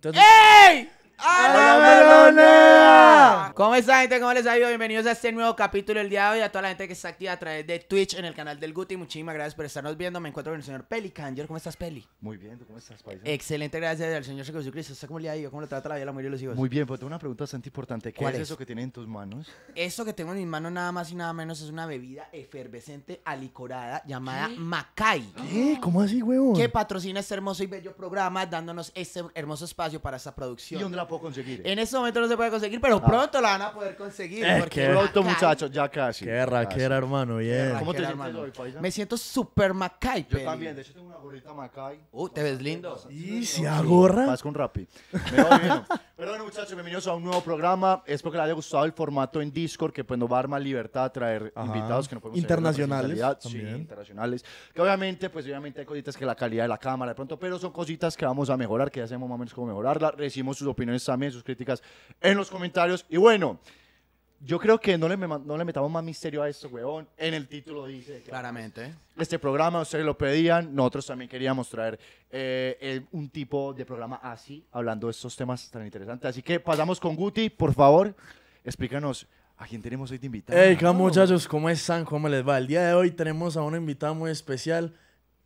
Todo... Ei! ¡A la melonea! ¿Cómo está, gente? ¿Cómo les ha ido? Bienvenidos a este nuevo capítulo del día de hoy. A toda la gente que está activa a través de Twitch en el canal del Guti. Muchísimas gracias por estarnos viendo. Me encuentro con el señor Peli Kanger. ¿Cómo estás, Peli? Muy bien, cómo estás, paisa? Excelente, gracias al señor Jesucristo. ¿Usted cómo le ha ido? ¿Cómo lo trata la vida, la mujer y los hijos? Muy bien, Pues tengo una pregunta bastante importante. ¿Qué ¿Cuál es, eso que tiene en tus manos? Eso que tengo en mis manos, nada más y nada menos, es una bebida efervescente alicorada llamada Macay. ¿Qué? ¿Cómo así, huevón? Que patrocina este hermoso y bello programa, dándonos este hermoso espacio para esta producción conseguir. Eh. En ese momento no se puede conseguir, pero ah. pronto la van a poder conseguir. pronto, ah, muchachos, ya casi. Qué raquera, hermano. Bien. ¿Cómo Me siento súper Macay. Yo también. De hecho, tengo una gorrita Macay. Uh, te ves lindo. Y si agorra. Más con Rappi. Pero bueno, muchachos, bienvenidos a un nuevo programa. Es porque les haya gustado el formato en Discord, que pues nos va a dar más libertad a traer invitados que no podemos Internacionales. Sí, internacionales. Que obviamente, pues obviamente hay cositas que la calidad de la cámara de pronto, pero son cositas que vamos a mejorar, que ya sabemos más o menos cómo mejorarla. Recibimos sus opiniones también, sus críticas en los comentarios. Y bueno, yo creo que no le, le metamos más misterio a esto, huevón. En el título dice. Claramente. Este programa, ustedes lo pedían. Nosotros también queríamos traer eh, un tipo de programa así, hablando de estos temas tan interesantes. Así que pasamos con Guti, por favor. Explícanos. ¿A quién tenemos hoy de invitado? Hey, muchachos? ¿Cómo están? ¿Cómo les va? El día de hoy tenemos a una invitada muy especial.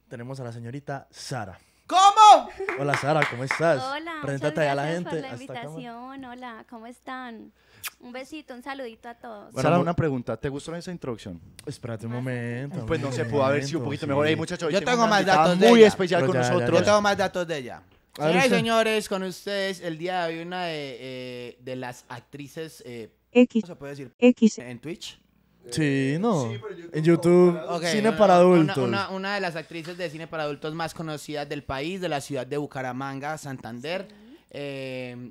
Tenemos a la señorita Sara. ¿Cómo? Hola Sara, ¿cómo estás? Hola, Preséntate muchas a la gente. por la invitación. Hola, ¿cómo están? Un besito, un saludito a todos. Sara, una pregunta. ¿Te gustó esa introducción? Espérate un ah, momento. Pues no se pudo ver si un poquito mejor. muchachos, pues Yo tengo más datos de ella. muy especial con nosotros. Yo tengo más datos de ella. Sí, señores, con ustedes el día de hoy una de, eh, las actrices, eh, ¿cómo se puede decir? X, En Twitch. Sí, eh, no. en YouTube, cine para adultos. Una, de las actrices de cine para adultos más conocidas del país, de la ciudad de Bucaramanga, Santander. Eh,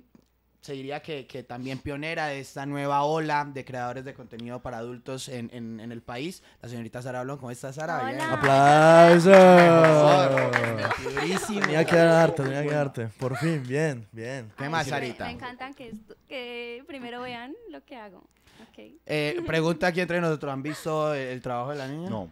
se diría que, que, también pionera de esta nueva ola de creadores de contenido para adultos en, en, el país. La señorita Sara Blanco, ¿cómo estás, Sara? ¡Aplausos! ¡Durísimo! Tenía que darte, tenía que Por fin, bien, bien. ¿Qué más, Sarita? Me encantan que, que primero vean lo que hago. Eh, pregunta aquí entre nosotros, ¿han visto el, trabajo de la niña? No.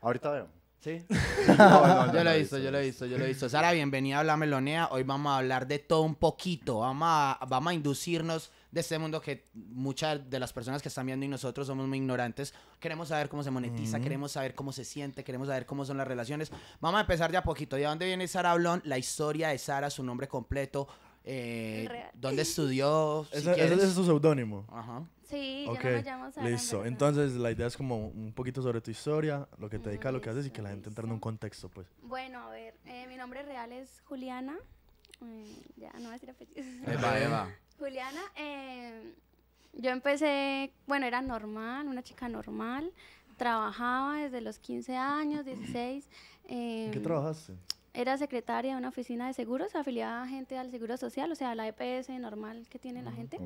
Ahorita veo. ¿Sí? no, no, yo lo he visto, yo lo he visto, yo lo he visto. Sara, bienvenida a La Melonea. Hoy vamos a hablar de todo un poquito. Vamos a, vamos a inducirnos de este mundo que muchas de las personas que están viendo y nosotros somos muy ignorantes. Queremos saber cómo se monetiza, queremos saber cómo se siente, queremos saber cómo son las relaciones. Vamos a empezar de a poquito. ¿De dónde viene Sara Blon? La historia de Sara, su nombre completo, eh, dónde estudió. ese es su seudónimo. Ajá. Sí, yo llamamos. Listo. Entonces, la idea es como un poquito sobre tu historia, lo que te dedicas, lo que haces y que la gente entre en un contexto, pues. Bueno, a ver, eh, mi nombre real es Juliana. Mm, ya, no voy a decir Eva, Eva. Juliana, eh, yo empecé, bueno, era normal, una chica normal. Trabajaba desde los 15 años, 16. ¿Qué em, trabajaste? era secretaria de una oficina de seguros, afiliada a gente al Seguro Social, o sea, la EPS normal que tiene la mm, gente.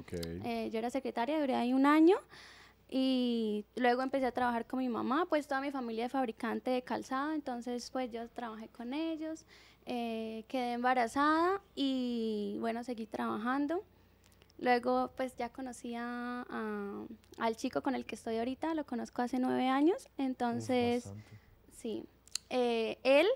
Eh, yo era secretaria, duré ahí un año y luego empecé a trabajar con mi mamá, pues toda mi familia es fabricante de calzado, entonces pues yo trabajé con ellos, eh, quedé embarazada y bueno, seguí trabajando. Luego pues ya conocí a, al chico con el que estoy ahorita, lo conozco hace nueve años, entonces sí, eh, él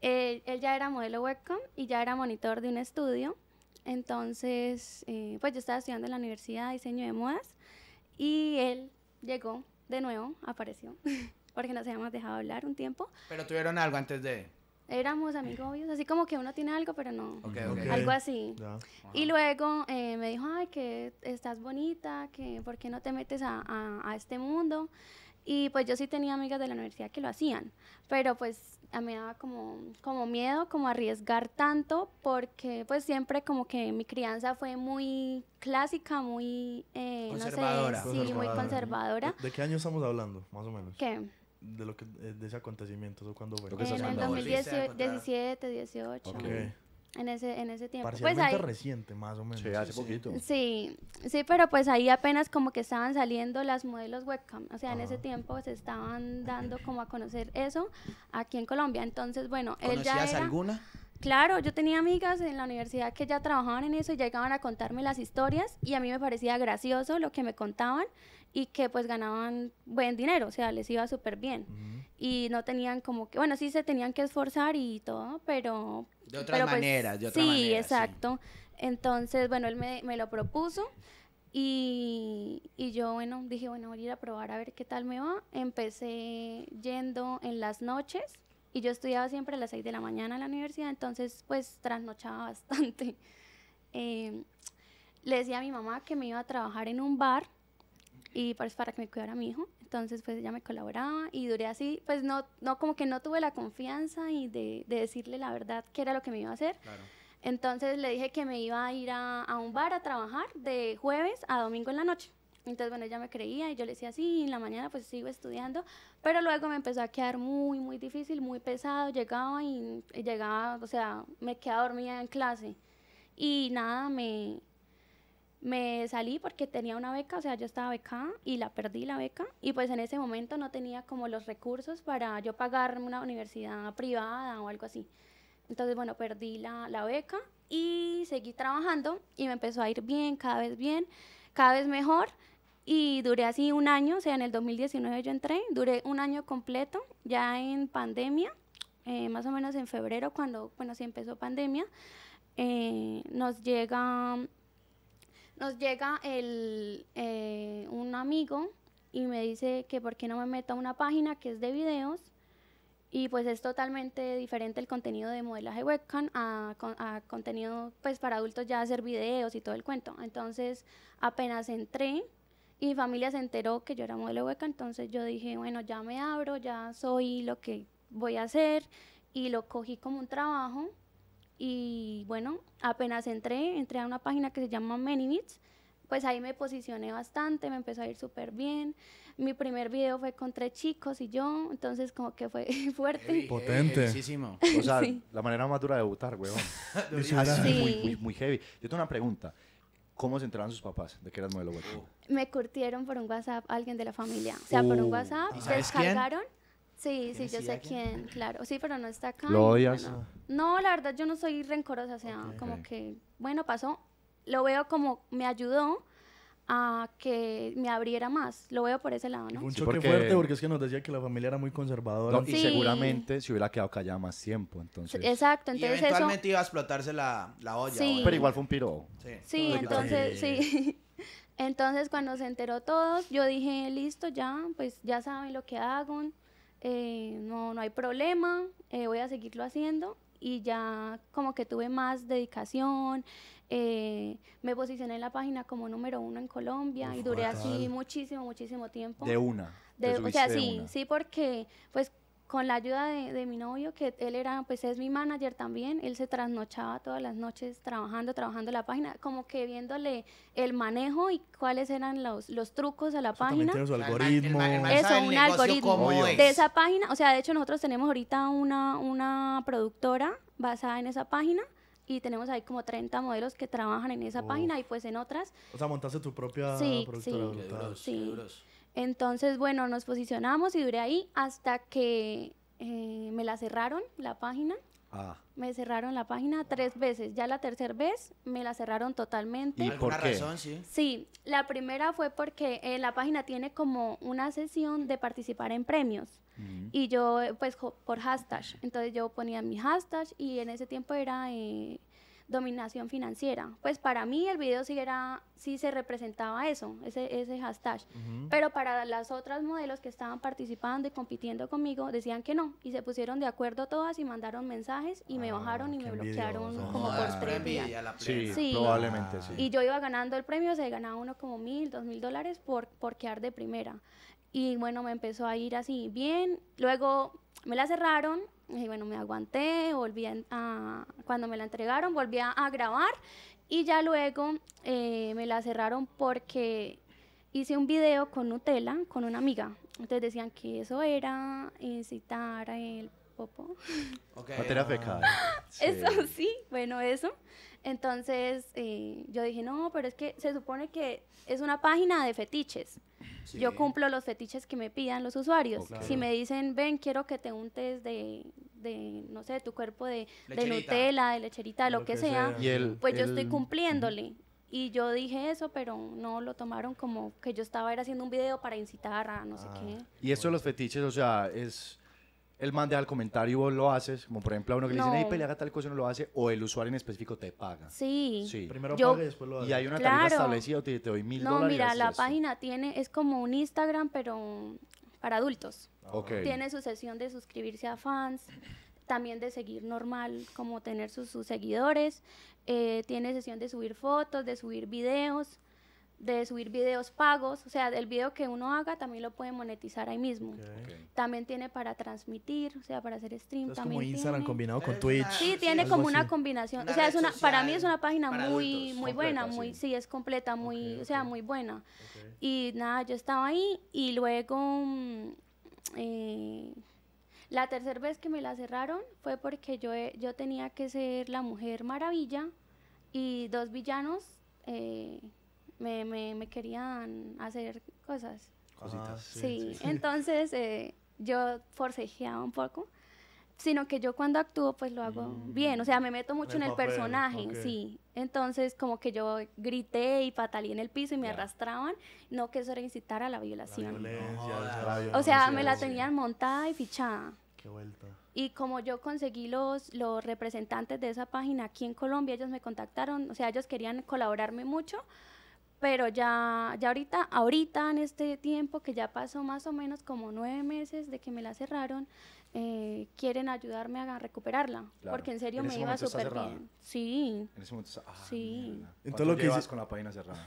él, ya era modelo webcam y ya era monitor de un estudio. Entonces, eh, pues yo estaba estudiando en la Universidad de Diseño de Modas y él llegó de nuevo, apareció, porque nos habíamos dejado hablar un tiempo. Pero tuvieron algo antes de... Éramos amigos así como que uno tiene algo, pero no. Algo así. Y luego eh, me dijo, ay, que estás bonita, que por qué no te metes a, a, a este mundo. Y pues yo sí tenía amigas de la universidad que lo hacían, pero pues a mí me daba como, como miedo, como arriesgar tanto, porque pues siempre como que mi crianza fue muy clásica, muy, eh, no sé, sí, muy conservadora. ¿De, qué año estamos hablando, más o menos? ¿Qué? De, lo que, de ese acontecimiento, cuándo fue? En el 2017, 18. Ok. En ese, en ese tiempo. pues reciente, más o menos. Sí, hace poquito. Sí, sí, pero pues ahí apenas como que estaban saliendo las modelos webcam. O sea, en ese tiempo se estaban dando como a conocer eso aquí en Colombia. Entonces, bueno, él ya alguna? Claro, yo tenía amigas en la universidad que ya trabajaban en eso y llegaban a contarme las historias y a mí me parecía gracioso lo que me contaban y que pues ganaban buen dinero, o sea, les iba súper bien. Y no tenían como que, bueno, sí se tenían que esforzar y todo, pero... De otra pues, manera de otra sí, Exacto. Entonces, bueno, él me, me lo propuso y, y, yo, bueno, dije, bueno, voy a ir a probar a ver qué tal me va. Empecé yendo en las noches y yo estudiaba siempre a las 6 de la mañana en la universidad, entonces pues trasnochaba bastante. Eh, le decía a mi mamá que me iba a trabajar en un bar y pues, para que me cuidara mi hijo. Entonces pues ella me colaboraba y duré así, pues no, no como que no tuve la confianza y de, decirle la verdad qué era lo que me iba a hacer. Entonces le dije que me iba a ir a, a, un bar a trabajar de jueves a domingo en la noche. Entonces, bueno, ella me creía y yo le decía, sí, en la mañana pues sigo estudiando, pero luego me empezó a quedar muy, muy difícil, muy pesado, llegaba y, y llegaba, o sea, me quedaba dormida en clase y nada, me, me salí porque tenía una beca, o sea, yo estaba becada y la perdí la beca y pues en ese momento no tenía como los recursos para yo pagarme una universidad privada o algo así. Entonces, bueno, perdí la, la beca y seguí trabajando y me empezó a ir bien, cada vez bien, cada vez mejor y duré así un año, o sea, en el 2019 yo entré, duré un año completo ya en pandemia, eh, más o menos en febrero cuando, bueno, sí empezó pandemia, eh, nos llega nos llega el, eh, un amigo y me dice que por qué no me meto a una página que es de videos y pues es totalmente diferente el contenido de modelaje webcam a, a contenido pues para adultos ya hacer videos y todo el cuento. Entonces apenas entré y mi familia se enteró que yo era modelo webcam, entonces yo dije, bueno, ya me abro, ya soy lo que voy a hacer y lo cogí como un trabajo y bueno, apenas entré, entré a una página que se llama Menimits, pues ahí me posicioné bastante, me empezó a ir súper bien. Mi primer video fue con tres chicos y yo, entonces como que fue fuerte. Potente. muchísimo o sea, la manera más dura de debutar, huevón. sí. muy, muy, heavy. Yo tengo una pregunta. ¿Cómo se enteraron sus papás de que eras modelo Me curtieron por un WhatsApp alguien de la familia. O sea, oh. por un WhatsApp, descargaron. Quién? Sí, sí, yo sé quién, claro. Sí, pero no está acá. ¿Lo odias? no, la verdad, yo no soy rencorosa, o sea, como que, bueno, pasó. Lo veo como me ayudó a que me abriera más. Lo veo por ese lado, ¿no? Un fuerte porque es que nos decía que la familia era muy conservadora. y seguramente se hubiera quedado callada más tiempo, entonces. Exacto, entonces y eventualmente iba a explotarse la, olla. Sí. Pero igual fue un piro. Sí, entonces, sí. entonces cuando se enteró todos, yo dije, listo, ya, pues ya saben lo que hago. Eh, no, no hay problema, eh, voy a seguirlo haciendo y ya como que tuve más dedicación, eh, me posicioné en la página como número uno en Colombia y duré así muchísimo, muchísimo tiempo. De una. o sea, sí, sí, porque pues con la ayuda de, mi novio, que él era, pues es mi manager también, él se trasnochaba todas las noches trabajando, trabajando la página, como que viéndole el manejo y cuáles eran los, trucos a la página. Su algoritmo. Eso, un algoritmo de esa página. O sea, de hecho nosotros tenemos ahorita una, una productora basada en esa página y tenemos ahí como 30 modelos que trabajan en esa página y pues en otras. O sea, montaste tu propia productora. Sí, sí. Entonces, bueno, nos posicionamos y duré ahí hasta que eh, me la cerraron la página. Ah. Me cerraron la página tres veces. Ya la tercera vez me la cerraron totalmente. ¿Y por Razón, sí? sí, la primera fue porque eh, la página tiene como una sesión de participar en premios. Y yo, pues, por hashtag. Entonces yo ponía mi hashtag y en ese tiempo era eh, dominación financiera. Pues para mí el video sí, era, sí se representaba eso, ese, ese hashtag. Pero para las otras modelos que estaban participando y compitiendo conmigo, decían que no. Y se pusieron de acuerdo todas y mandaron mensajes y me ah, bajaron y me bloquearon ah, como por tres Sí, probablemente sí. Y yo iba ganando el premio, se ganaba uno como mil, dos mil dólares por, por quedar de primera. Y bueno, me empezó a ir así bien. Luego me la cerraron y bueno, me aguanté, volví a, cuando me la entregaron, volví a, grabar y ya luego eh, me la cerraron porque hice un video con Nutella, con una amiga. Entonces decían que eso era incitar el popo. Okay. Eso sí, bueno, eso. Entonces eh, yo dije, no, pero es que se supone que es una página de fetiches. Yo cumplo los fetiches que me pidan los usuarios. Si me dicen, ven, quiero que te untes de, no sé, de tu cuerpo de, Nutella, de lecherita, lo, que, sea, pues yo estoy cumpliéndole. Y yo dije eso, pero no lo tomaron como que yo estaba haciendo un video para incitar a no sé ah. qué. Y eso de los fetiches, o sea, es el mande al comentario y vos lo haces, como por ejemplo a uno que le dicen, pelea tal cosa y no lo hace, o el usuario en específico te paga. Sí. Primero paga y después lo hace. Y hay una tarifa establecida, te, te doy mil dólares. No, mira, la página tiene, es como un Instagram, pero para adultos. Ah. Okay. Tiene su sesión de suscribirse a fans, también de seguir normal, como tener sus, seguidores. Eh, tiene sesión de subir fotos, de subir videos de subir videos pagos, o sea, el video que uno haga también lo puede monetizar ahí mismo. También tiene para transmitir, o sea, para hacer stream. Es como Instagram combinado con Twitch. Sí, tiene como una combinación, o sea, es una, para mí es una página muy, muy buena, muy, sí. es completa, muy, o sea, muy buena. Y nada, yo estaba ahí y luego mm, eh, la tercera vez que me la cerraron fue porque yo, eh, yo tenía que ser la Mujer Maravilla y dos villanos. Eh, me, me, querían hacer cosas. Cositas. Ah, sí, entonces eh, yo forcejeaba un poco, sino que yo cuando actúo pues lo hago mm. bien, o sea, me meto mucho en, el personaje, sí. Entonces como que yo grité y pataleé en el piso y me arrastraban, no que eso era incitar a la violación. La o sea, me la tenían montada y fichada. Qué vuelta. Y como yo conseguí los, los representantes de esa página aquí en Colombia, ellos me contactaron, o sea, ellos querían colaborarme mucho pero ya, ya ahorita, ahorita en este tiempo que ya pasó más o menos como nueve meses de que me la cerraron, eh, quieren ayudarme a recuperarla, porque en serio me iba súper bien. Sí. En ese momento, ah, sí. Entonces lo que llevas con la página cerrada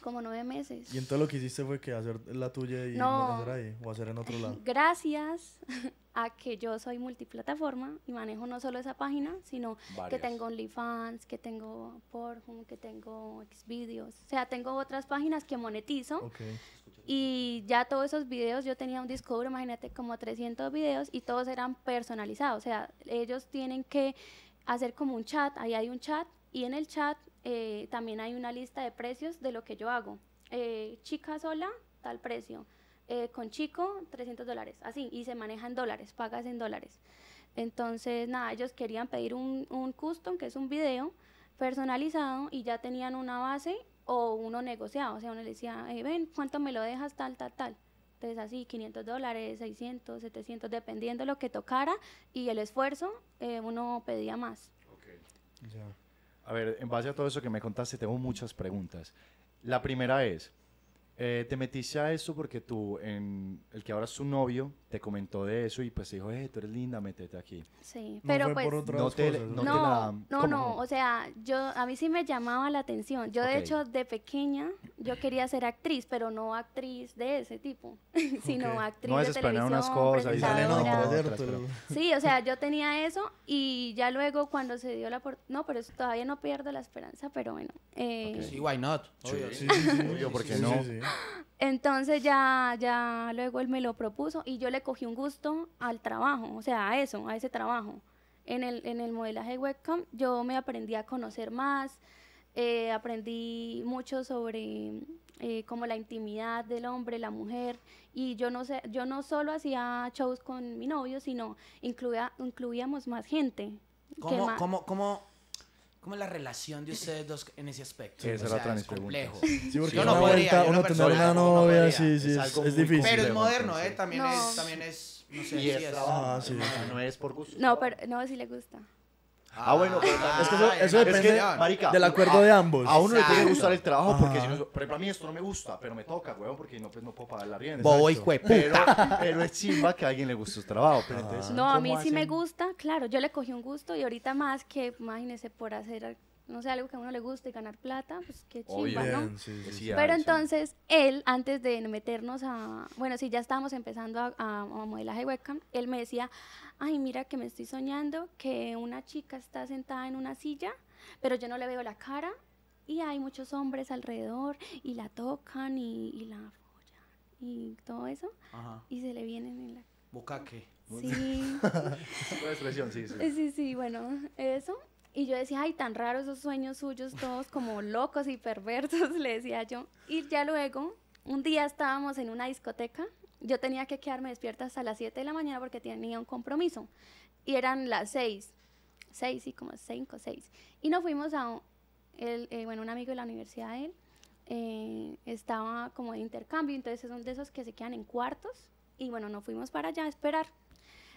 como nueve meses. ¿Y entonces lo que hiciste fue que hacer la tuya y no, hacer ahí o hacer en otro lado? Gracias a que yo soy multiplataforma y manejo no solo esa página, sino que tengo OnlyFans, que tengo Pornhub, que tengo Xvideos, o sea, tengo otras páginas que monetizo. Y ya todos esos videos, yo tenía un Discord, imagínate, como 300 videos y todos eran personalizados, o sea, ellos tienen que hacer como un chat, ahí hay un chat y en el chat eh, también hay una lista de precios de lo que yo hago. Eh, chica sola, tal precio. Eh, con chico, 300 dólares. Así, y se maneja en dólares, pagas en dólares. Entonces, nada, ellos querían pedir un, custom, que es un video personalizado, y ya tenían una base o uno negociado. O sea, uno le decía, ven, ¿cuánto me lo dejas? Tal, tal, tal. Entonces, así, 500 dólares, 600, 700, dependiendo lo que tocara y el esfuerzo, uno pedía más. ok, a ver, en base a todo eso que me contaste, tengo muchas preguntas. La primera es, eh, ¿te metiste a eso porque tú, en el que ahora es su novio, te comentó de eso y pues dijo, eh, tú eres linda, métete aquí. Sí, pero pues no, te, no, no, no, no, o sea, yo a mí sí me llamaba la atención. Yo de hecho de pequeña yo quería ser actriz, pero no actriz de ese tipo, sino actriz de televisión, cosas, y sale, Sí, o sea, yo tenía eso y ya luego cuando se dio la oportunidad, no, pero todavía no pierdo la esperanza, pero bueno. Eh, sí, why not? Obvio. Sí, sí, sí, entonces ya, ya luego él me lo propuso y yo le cogí un gusto al trabajo, o sea, a eso, a ese trabajo. En el, en el modelaje webcam yo me aprendí a conocer más, eh, aprendí mucho sobre eh, como la intimidad del hombre, la mujer, y yo no, sé, yo no solo hacía shows con mi novio, sino incluía, incluíamos más gente. ¿Cómo, cómo ¿Cómo es la relación de ustedes dos en ese aspecto? esa o sea, otra es complejo. Sí, porque yo no podría, uno tener una novia, sí, sí, es, difícil. Pero es moderno, ¿eh? También, es, también es, no sé, si es, ah, no, no es por gusto. No, pero, no, sí le gusta. Ah, bueno, Es eso, depende ah, del acuerdo de ambos. A uno le tiene que gustar el trabajo porque si no, a mí esto no me gusta, pero me toca, huevón, porque no, pues, no puedo pagar la rienda. Bobo y Pero, pero es chimba que a alguien le guste su trabajo. No, a mí sí me gusta, claro, yo le cogí un gusto y ahorita más que, imagínese, por hacer, no sé, algo que a uno le guste, y ganar plata, pues qué chimba, ¿no? Pues pero entonces él, antes de meternos a, bueno, sí, ya estábamos empezando a, a- a modelaje webcam, él me decía, ay, mira que me estoy soñando que una chica está sentada en una silla, pero yo no le veo la cara y hay muchos hombres alrededor y la tocan y, la follan y todo eso y se le vienen en la... Bocaque. Sí. expresión, sí, sí. Sí, bueno, eso. Y yo decía, ay, tan raros esos sueños suyos, todos como locos y perversos, le decía yo. Y ya luego, un día estábamos en una discoteca yo tenía que quedarme despierta hasta las 7 de la mañana porque tenía un compromiso. Y eran las 6, 6 y como 5, 6. Y nos fuimos a, un, eh, bueno, un amigo de la universidad él, eh, estaba como de intercambio, entonces es son de esos que se quedan en cuartos. Y bueno, nos fuimos para allá a esperar.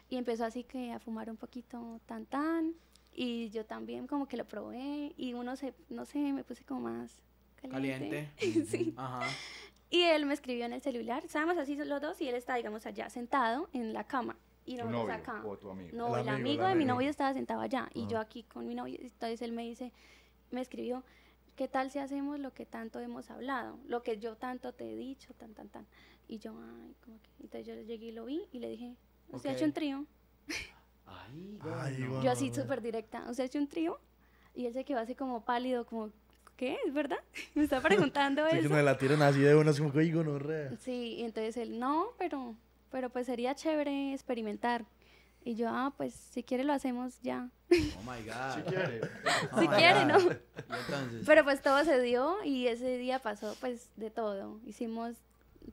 Y empezó así que a fumar un poquito tan tan. Y yo también como que lo probé y uno se, no sé, me puse como más caliente. caliente. sí. Ajá. Y él me escribió en el celular, estábamos así los dos y él está, digamos, allá sentado en la cama. Y no acá. No, el, amigo, de mi novio estaba sentado allá y yo ah. aquí con mi novio. Entonces él me dice, me escribió, ¿qué tal si hacemos lo que tanto hemos hablado? Lo que yo tanto te he dicho, tan, tan, tan. Y yo, ay, como que. Entonces yo llegué y lo vi y le dije, ¿usted ha hecho un trío? Ay, ay, bueno. Yo así súper directa, ¿usted ha hecho un trío? Y él se quedó así como pálido, como, ¿qué? ¿Es verdad? Me está preguntando sí, eso. que me la tiran así de unos como que no re. Sí, y entonces él, no, pero, pero pues sería chévere experimentar. Y yo, ah, pues si quiere lo hacemos ya. Oh my God. Si quiere. si quiere, ¿no? Oh entonces? Pero pues todo se dio y ese día pasó pues de todo. Hicimos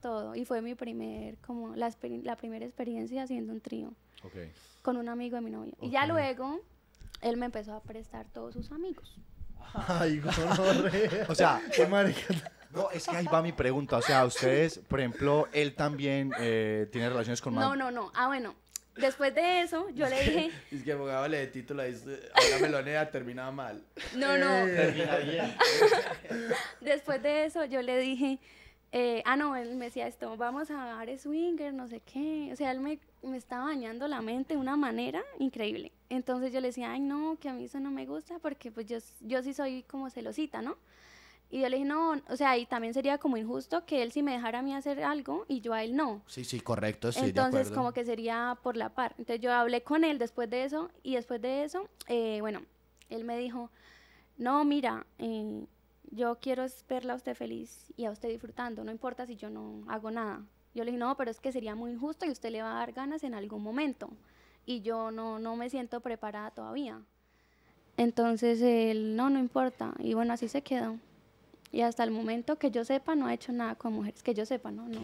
todo y fue mi primer, como la, la primera experiencia haciendo un trío. Okay. Con un amigo de mi novio. Y ya luego él me empezó a prestar todos sus amigos. Ay, o sea, qué No, es que ahí va mi pregunta. O sea, ustedes, por ejemplo, él también eh, tiene relaciones con... No, no, no. Ah, bueno. Después de eso, yo le dije... es que abogado le de título, la melonea terminaba mal. No, no. Eh. Después de eso, yo le dije eh, ah, no, él me decía esto, vamos a dar swinger, no sé qué. O sea, él me, me estaba bañando la mente de una manera increíble. Entonces yo le decía, ay, no, que a mí eso no me gusta porque pues yo, yo sí soy como celosita, ¿no? Y yo le dije, no, o sea, y también sería como injusto que él sí me dejara a mí hacer algo y yo a él no. Sí, sí, correcto, sí, Entonces, como que sería por la par. Entonces, yo hablé con él después de eso y después de eso, eh, bueno, él me dijo, no, mira, eh, yo quiero verla a usted feliz y a usted disfrutando, no importa si yo no hago nada. Yo le dije, no, pero es que sería muy injusto y usted le va a dar ganas en algún momento. Y yo no, no me siento preparada todavía. Entonces él, no, no importa. Y bueno, así se quedó. Y hasta el momento que yo sepa, no ha hecho nada con mujeres. Que yo sepa, no, no.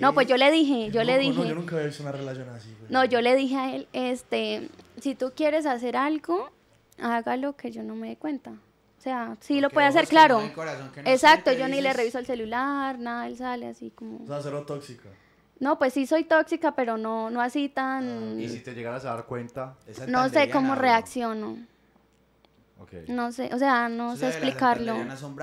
No, pues yo le dije, yo le dije. yo nunca había una relación así. No, yo le dije a él, este, si tú quieres hacer algo, hágalo que yo no me dé cuenta. O sea, sí lo puede hacer, claro. Exacto, yo ni le reviso el celular, nada, él sale así como... O sea, cero tóxica. No, pues sí soy tóxica, pero no, no así tan... Ah, y si te llegaras a dar cuenta... Esa no sé cómo reacciono. No sé, o sea, no sé explicarlo. Las son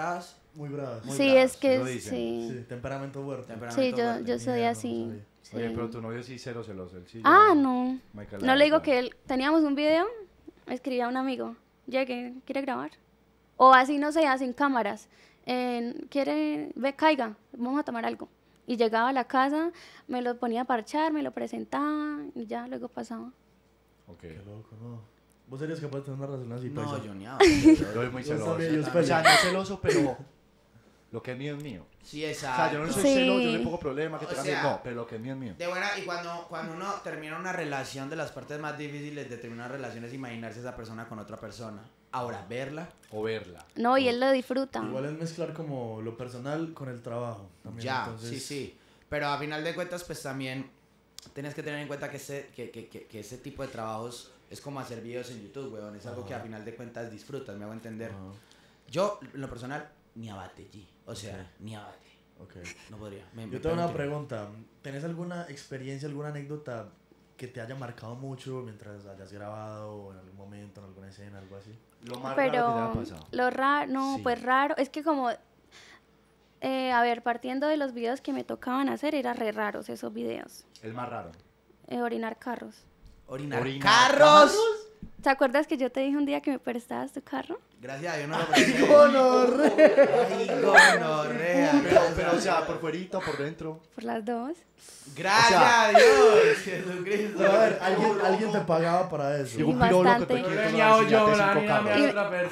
muy bravas. Muy sí, es que sí. Temperamento fuerte. Temperamento sí, yo, yo soy así. Oye, pero tu novio sí cero celoso. sí, ah, no. no le digo que él... Teníamos un video, escribía a un amigo, llegué, ¿quiere grabar? O así, no sé, hacen cámaras. Quieren... ve, caiga, vamos a tomar algo. Y llegaba a la casa, me lo ponía a parchar, me lo presentaba y ya luego pasaba. Ok. Qué loco, ¿no? ¿Vos serías capaz de tener una relación así? No, yo ni hago. Yo soy muy celoso. Yo, soy no celoso, pero lo que es mío es mío. Sí, exacto. O sea, yo no soy yo no tengo problema. que te cambie. No, pero lo que es mío es mío. De buena, y cuando, cuando uno termina una relación, de las partes más difíciles de terminar una relación imaginarse esa persona con otra persona. Ahora, verla. O verla. No, y él lo disfruta. Igual es mezclar como lo personal con el trabajo. ya, sí, sí. Pero a final de cuentas, pues también tienes que tener en cuenta que ese, que, ese tipo de trabajos es como hacer videos en YouTube, weón. Es algo que a final de cuentas disfrutas, me hago entender. Yo, lo personal, ni abate, O sea, ni abate No podría. Yo tengo una pregunta. ¿Tenés alguna experiencia, alguna anécdota que te haya marcado mucho mientras hayas grabado en algún momento, en alguna escena, algo así? Lo más raro que te haya pasado. Lo raro, no, pues raro. Es que como eh, a ver, partiendo de los videos que me tocaban hacer, eran re raros esos videos. ¿El más raro? Eh, orinar carros. ¿Orinar, carros? ¿Te acuerdas que yo te dije un día que me prestabas tu carro? Gracias a Dios no lo presté. ¡Ay, gonorrea! Pero, pero, o sea, por fuerita, por dentro. Por las dos. ¡Gracias a Dios! ¡Jesucristo! A ver, ¿alguien, alguien te pagaba para eso. Sí, un bastante. Que te yo,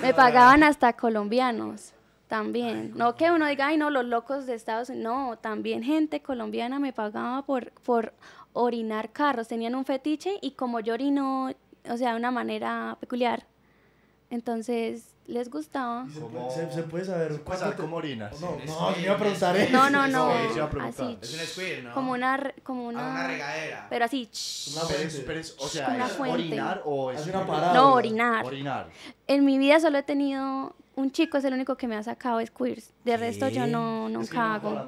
me pagaban hasta colombianos también. no que uno diga, ay, no, los locos de Estados Unidos. No, también gente colombiana me pagaba por, por orinar carros. Tenían un fetiche y como yo orino o sea, de una manera peculiar. Entonces, les gustaba. Se, se, puede saber se puede cómo orinas. No, no, yo iba No, no, no. Así, es un squid, ¿no? Como una como una, ah, una regadera. Pero así. Una es, o sea, una fuente. orinar o es, una parada. No, orinar. Orinar. En mi vida solo he tenido un chico es el único que me ha sacado queers. De resto yo no nunca hago.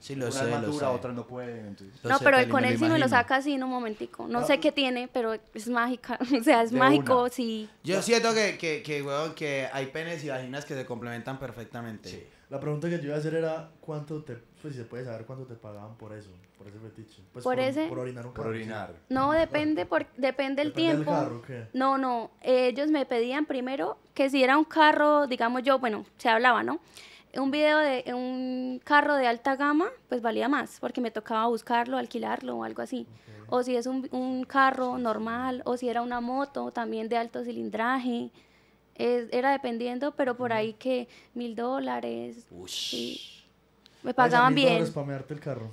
Sí, lo otra no puede. no, pero con él sí me lo saca así en un momentico. No ah. sé qué tiene, pero es mágica. O sea, es mágico, sí. Yo siento que, que, que hay penes y vaginas que se complementan perfectamente. La pregunta que yo iba a hacer era, ¿cuánto te pues si se puede saber cuánto te pagaban por eso, por ese fetiche. Pues por, orinar un Por orinar. No, depende, por, depende el tiempo. carro, ¿qué? No, no. Ellos me pedían primero que si era un carro, digamos yo, bueno, se hablaba, ¿no? Un video de un carro de alta gama, pues valía más, porque me tocaba buscarlo, alquilarlo o algo así. O si es un, un carro normal, o si era una moto también de alto cilindraje era dependiendo, pero por ahí que mil dólares. Me pagaban bien bien. Pues, para el carro.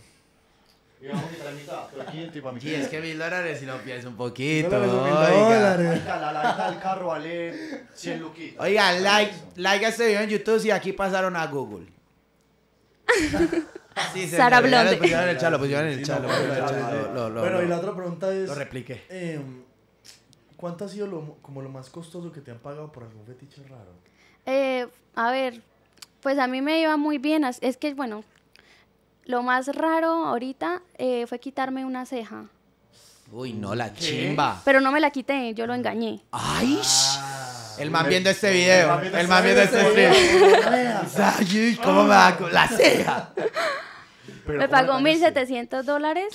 Y vamos a la mitad, aquí tipo Y es que mil dólares si lo pierdes un poquito. Mil dólares, mil dólares. Oiga, la del carro vale 100 luquitas. Oiga, like, like a este en YouTube y aquí pasaron a Google. Sí, Sara Blonde. Lo pusieron en el chat, lo pusieron en el chat. Bueno, y la otra pregunta es... Lo repliqué. Em, ¿Cuánto ha sido lo, como lo más costoso que te han pagado por algún fetiche raro? Eh, a ver, pues a mí me iba muy bien. Es que, bueno, lo más raro ahorita eh, fue quitarme una ceja. Uy, no, la chimba. Pero no me la quité, yo lo engañé. ¡Ay! Ah, el más este este viendo este video. El más viendo este video. ¿Cómo me va la ceja? me pagó 1.700 dólares,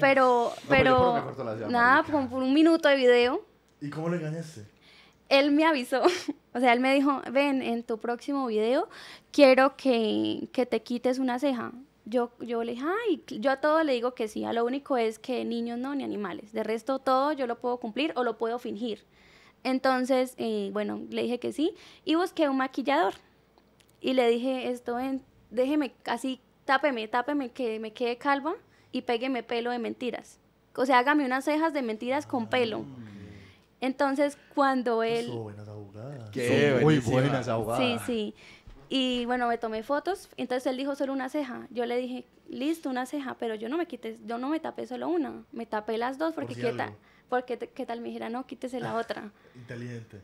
pero, pero, nada, por un minuto de video. ¿Y cómo le engañaste? él me avisó, o sea, él me dijo, ven, en tu próximo video quiero que, que te quites una ceja. Yo, yo le dije, ay, yo a todo le digo que sí, a lo único es que niños no, ni animales. De resto, todo yo lo puedo cumplir o lo puedo fingir. Entonces, eh, bueno, le dije que sí y busqué un maquillador. Y le dije, esto, ven, déjeme, así, tápeme, tápeme, que me quede calva y pégueme pelo de mentiras. O sea, hágame unas cejas de mentiras con pelo. Ah. Entonces, cuando él... Son buenas abogadas. muy buenas abogadas. Sí, sí. Y bueno, me tomé fotos, entonces él dijo solo una ceja. Yo le dije, listo, una ceja, pero yo no me quité, yo no me tapé solo una, me tapé las dos porque, qué, porque qué tal me dijera, no, quítese la ah, otra. Inteligente.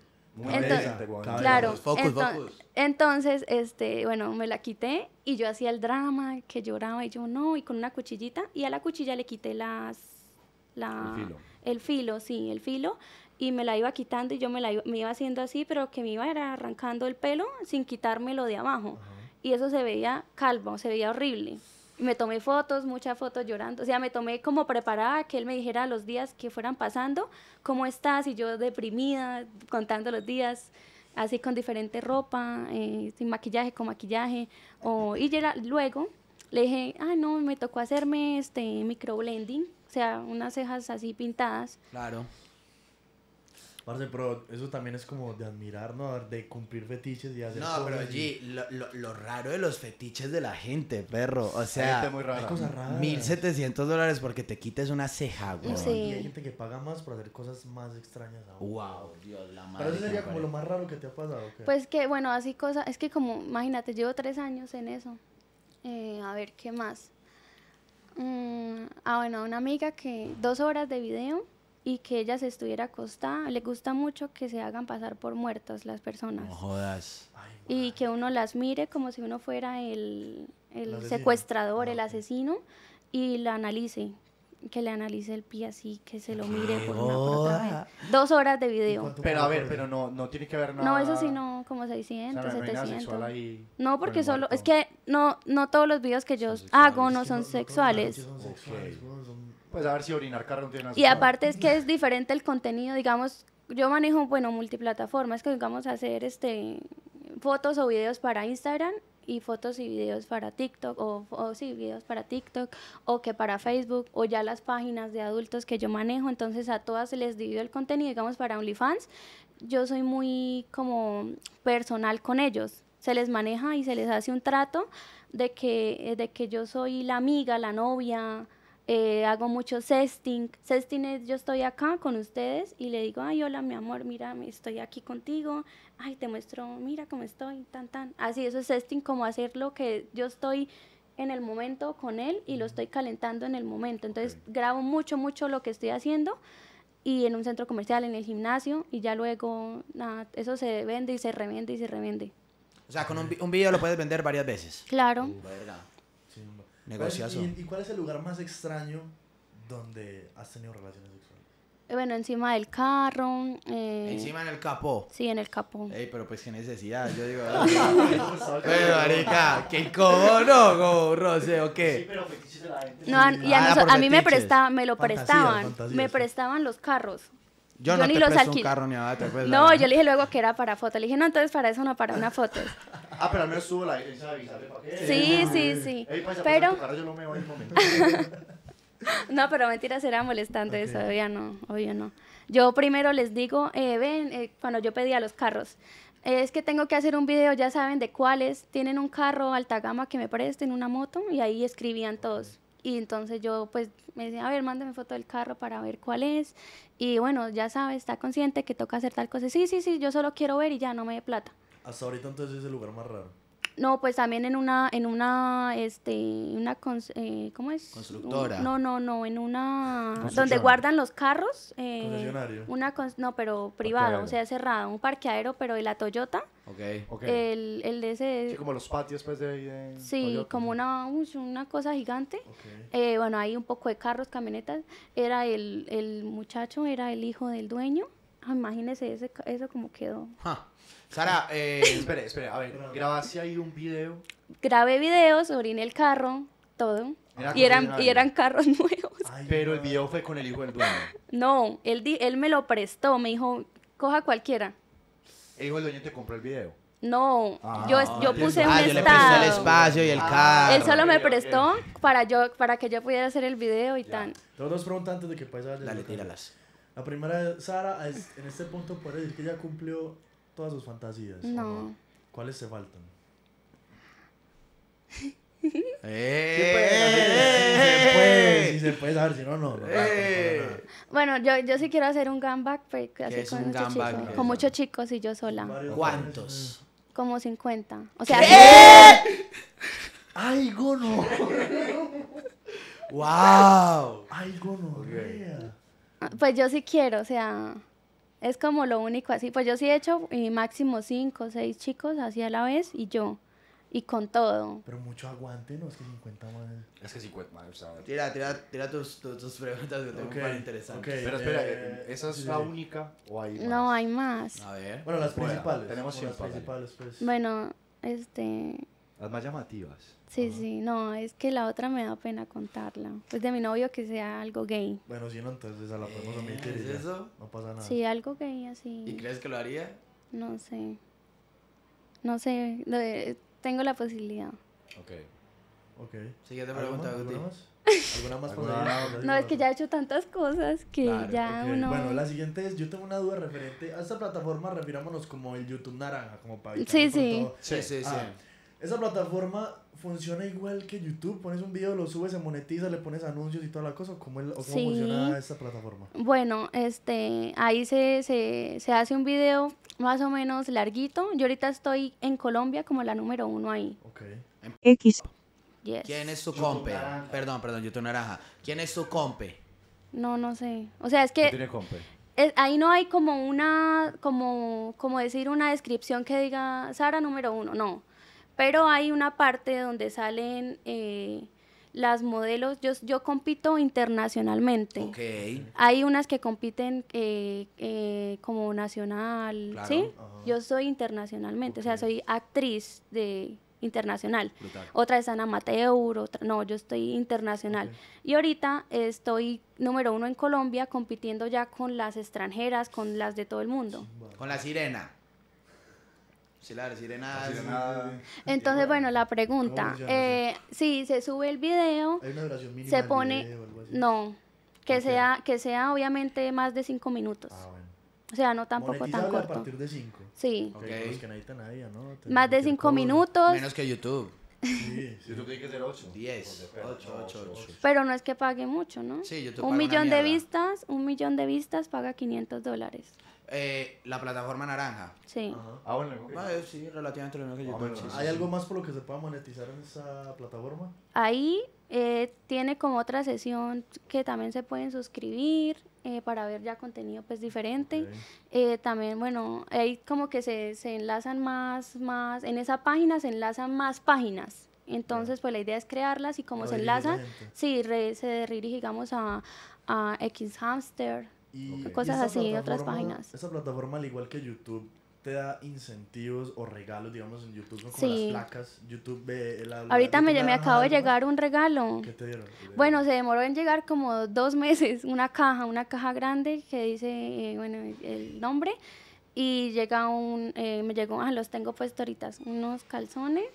entonces, claro, entonces, este, bueno, me la quité y yo hacía el drama, que lloraba y yo no, y con una cuchillita, y a la cuchilla le quité las, la, el filo. el filo, sí, el filo, y me la iba quitando y yo me, la iba, me iba haciendo así, pero que me iba era arrancando el pelo sin quitármelo de abajo. Y eso se veía calvo, se veía horrible. Me tomé fotos, muchas fotos llorando. O sea, me tomé como preparada que él me dijera los días que fueran pasando, cómo estás, y yo deprimida, contando los días así con diferente ropa, eh, sin maquillaje, con maquillaje. O, y luego le dije, ah, no, me tocó hacerme este microblending, o sea, unas cejas así pintadas. Claro pero eso también es como de admirar, ¿no? De cumplir fetiches y hacer No, pero allí, lo, lo, raro de los fetiches de la gente, perro. O sea, muy rara. 1700 dólares porque te quites una ceja, güey. Sí. hay gente que paga más por hacer cosas más extrañas Wow, Dios, la madre. Pero eso sería como lo más raro que te ha pasado. Pues que, bueno, así cosas. Es que como, imagínate, llevo tres años en eso. Eh, a ver, ¿qué más? Mm, ah, bueno, una amiga que dos horas de video y que ella se estuviera acostada. Le gusta mucho que se hagan pasar por muertas las personas. jodas. y que uno las mire como si uno fuera el, secuestrador, el asesino, y la analice. Que le analice el pie así, que se lo mire por una Dos horas de video. Pero a ver, pero no, no tiene que ver nada. No, eso sí, no, como 600, 700. No, no porque solo. Es que no, no todos los videos que yo hago no son sexuales. Pues a ver si orinar carro Y aparte es que es diferente el contenido, digamos, yo manejo, bueno, multiplataformas, que digamos hacer este fotos o videos para Instagram y fotos y videos para TikTok o, sí, videos para TikTok o que para Facebook o ya las páginas de adultos que yo manejo, entonces a todas se les divide el contenido, digamos para OnlyFans, yo soy muy como personal con ellos, se les maneja y se les hace un trato de que, de que yo soy la amiga, la novia, eh, hago mucho sexting. Sexting es yo estoy acá con ustedes y le digo, ay, hola mi amor, mira, estoy aquí contigo, ay, te muestro, mira cómo estoy, tan, tan. Así, eso es sexting, como hacer lo que yo estoy en el momento con él y lo estoy calentando en el momento. Entonces grabo mucho, mucho lo que estoy haciendo y en un centro comercial, en el gimnasio y ya luego, nada, eso se vende y se revende y se revende. O sea, con un, vídeo video lo puedes vender varias veces. Claro. Mm, y, cuál es el lugar más extraño donde has tenido relaciones sexuales? Eh, bueno, encima del carro. Eh, encima en el capó. Sí, en el capó. Ey, pero pues qué necesidad. Yo digo. pero, pues, Arica, qué icono, ¿no? Como roce o qué. Sí, pero fetiches de la gente. No, a, y ah, a, mí me, presta, me lo prestaban. Me prestaban los carros. Yo, no ni te los alquilé. carro ni nada. Pues, no, yo le dije luego que era para fotos. Le dije, no, entonces para eso no, para una foto. Ah, pero al menos la licencia de avisarle Sí, sí, sí. pero. no pero mentiras, será molestante eso, obvio no, obvio no. Yo primero les digo, eh, ven, eh, cuando yo a los carros, es que tengo que hacer un video, ya saben de cuáles, tienen un carro alta gama que me presten, una moto, y ahí escribían todos. Y entonces yo pues me decía, a ver, mándame foto del carro para ver cuál es. Y bueno, ya sabe está consciente que toca hacer tal cosa. Sí, sí, sí, yo solo quiero ver y ya no me de plata. Hasta ahorita entonces es el lugar más raro. No, pues también en una, en una, este, una, eh, ¿cómo es? Constructora. no, no, no, en una, donde guardan los carros. Eh, Concesionario. Una, no, pero privado, o sea, cerrado, un parqueadero, pero de la Toyota. Ok. okay. El, el de ese. Sí, como los patios, pues, de ahí Sí, como una, una cosa gigante. Eh, bueno, hay un poco de carros, camionetas. Era el, el muchacho, era el hijo del dueño. Ah, imagínese ese, eso como quedó. Sara, eh, espere, espere, a ver, ¿grabaste ahí un video? Grabé videos, oriné el carro, todo. y, eran, y eran carros nuevos. Pero el video fue con el hijo del dueño. No, él, él me lo prestó, me dijo, coja cualquiera. El hijo del dueño te compró el video. No, ah, yo, yo puse ah, un yo estado. Le el espacio y el ah, carro. Él solo me prestó para, yo, para que yo pudiera hacer el video y tan Tengo dos preguntas antes de que pases Dale, tíralas. La primera, Sara, en este punto puedes decir que ya cumplió todas sus fantasías? No. ¿Cuáles se faltan? ¡Eh! Si se puede saber, si no, no. bueno, yo, yo sí quiero hacer un comeback, pero así con, muchos Chicos, y yo sola. ¿Cuántos? Como 50. O sea, ¿Qué? ¡Ay, gono! ¡Wow! ¡Ay, gono! Pues yo sí quiero, o sea. Es como lo único así. Pues yo sí he hecho eh, máximo cinco, seis chicos así a la vez y yo. Y con todo. Pero mucho aguante, no es que 50 más. Es que 50 más, Tira, tira, tira tus, tus, preguntas que tengo okay. interesantes. Okay. Pero espera, eh, ¿esa es la única o hay más? No, hay más. A ver. Bueno, las principales. Tenemos cinco. principales, pues. Bueno, este. Las más llamativas. Sí, sí, no, es que la otra me da pena contarla. Pues de mi novio que sea algo gay. Bueno, si no, entonces la podemos omitir. Eh, ¿Es eso? No pasa nada. Sí, algo gay así. ¿Y crees que lo haría? No sé. No sé, tengo la posibilidad. Ok. Ok. Siguiente pregunta, Guti. ¿Alguna más por No, es que ya he hecho tantas cosas que ya uno... Bueno, la siguiente es, yo tengo una duda referente a esta plataforma, refirámonos como el YouTube naranja, como para... Sí, sí. sí, ah, sí. sí, esa plataforma funciona igual que YouTube. Pones un video, lo subes, se monetiza, le pones anuncios y toda la cosa. ¿Cómo, funciona esa plataforma? Bueno, este, ahí se, se, se, hace un video más o menos larguito. Yo ahorita estoy en Colombia como la número uno ahí. X. ¿Quién es su compe? Perdón, perdón, YouTube Naranja. ¿Quién es su compe? No, no sé. O sea, es que... ¿Quién tiene compe. ahí no hay como una, como, como decir una descripción que diga Sara número uno, no. Pero hay una parte donde salen eh, las modelos, yo, yo compito internacionalmente. Hay unas que compiten eh, eh, como nacional, ¿sí? Yo soy internacionalmente, o sea, soy actriz de internacional. Otra es Ana Amateur, otra, no, yo estoy internacional. Y ahorita estoy número uno en Colombia compitiendo ya con las extranjeras, con las de todo el mundo. Con la sirena. Sí, la sirena. La sirena Entonces, bueno, la pregunta. Eh, sí, se sube el video. Hay una Se pone. Video, No. Que okay. sea, que sea obviamente más de cinco minutos. Ah, bueno. O sea, no tampoco tan corto. a partir de 5. Sí. Okay. Los pues que necesitan a ella, ¿no? Más de 5 minutos. Menos que YouTube. Sí, sí. YouTube tiene que ser 8. 10. 8, 8, 8. Pero no es que pague mucho, ¿no? Sí, YouTube Un paga millón de vistas, un millón de vistas paga 500 dólares. Eh, la plataforma naranja. Sí. Ah, sí, relativamente lo mismo que ah, ¿Hay algo más por lo que se pueda monetizar en esa plataforma? Ahí eh, tiene como otra sesión que también se pueden suscribir eh, para ver ya contenido pues diferente. también, bueno, ahí como que se, se enlazan más, más, en esa página se enlazan más páginas. Entonces, pues la idea es crearlas y como se enlazan, sí, se dirige, digamos, a, a X Hamster, y Cosas así, otras páginas. ¿Esa plataforma, al igual que YouTube, te da incentivos o regalos, digamos, en YouTube, con como las placas. YouTube, Ahorita me, me acabo de llegar un regalo. ¿Qué te dieron? bueno, se demoró en llegar como dos meses, una caja, una caja grande que dice, eh, bueno, el nombre. Y llega un, eh, me llegó, ah, los tengo ahorita unos calzones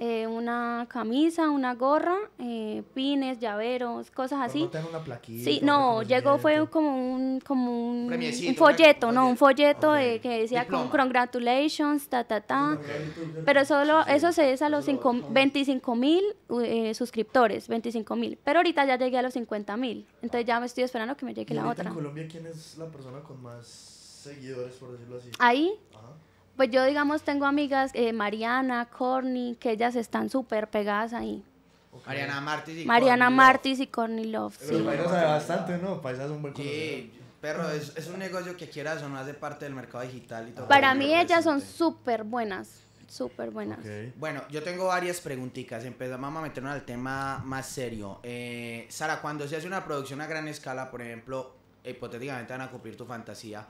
eh, una camisa, una gorra, eh, pines, llaveros, cosas así. No una plaquita, sí, no, llegó fue como un como un, folleto, no, un folleto que decía como, congratulations, ta ta ta. Pero solo eso se es a los cinco, 25 mil eh, suscriptores, 25 mil. Pero ahorita ya llegué a los 50 mil, entonces ya me estoy esperando que me llegue la otra. En Colombia, ¿quién es la persona con más seguidores, por decirlo así? Ahí. Pues yo, digamos, tengo amigas, eh, Mariana, Corny, que ellas están súper pegadas ahí. Mariana Martis y Mariana Martis Love. y Corny Love. Pero sí. sabe bastante, ¿no? es un buen sí, pero es, un negocio que quieras o no hace parte del mercado digital y todo. Para mí ellas son súper buenas, súper buenas. Bueno, yo tengo varias preguntitas. Empezamos a meternos al tema más serio. Eh, Sara, cuando se hace una producción a gran escala, por ejemplo, hipotéticamente van a cumplir tu fantasía,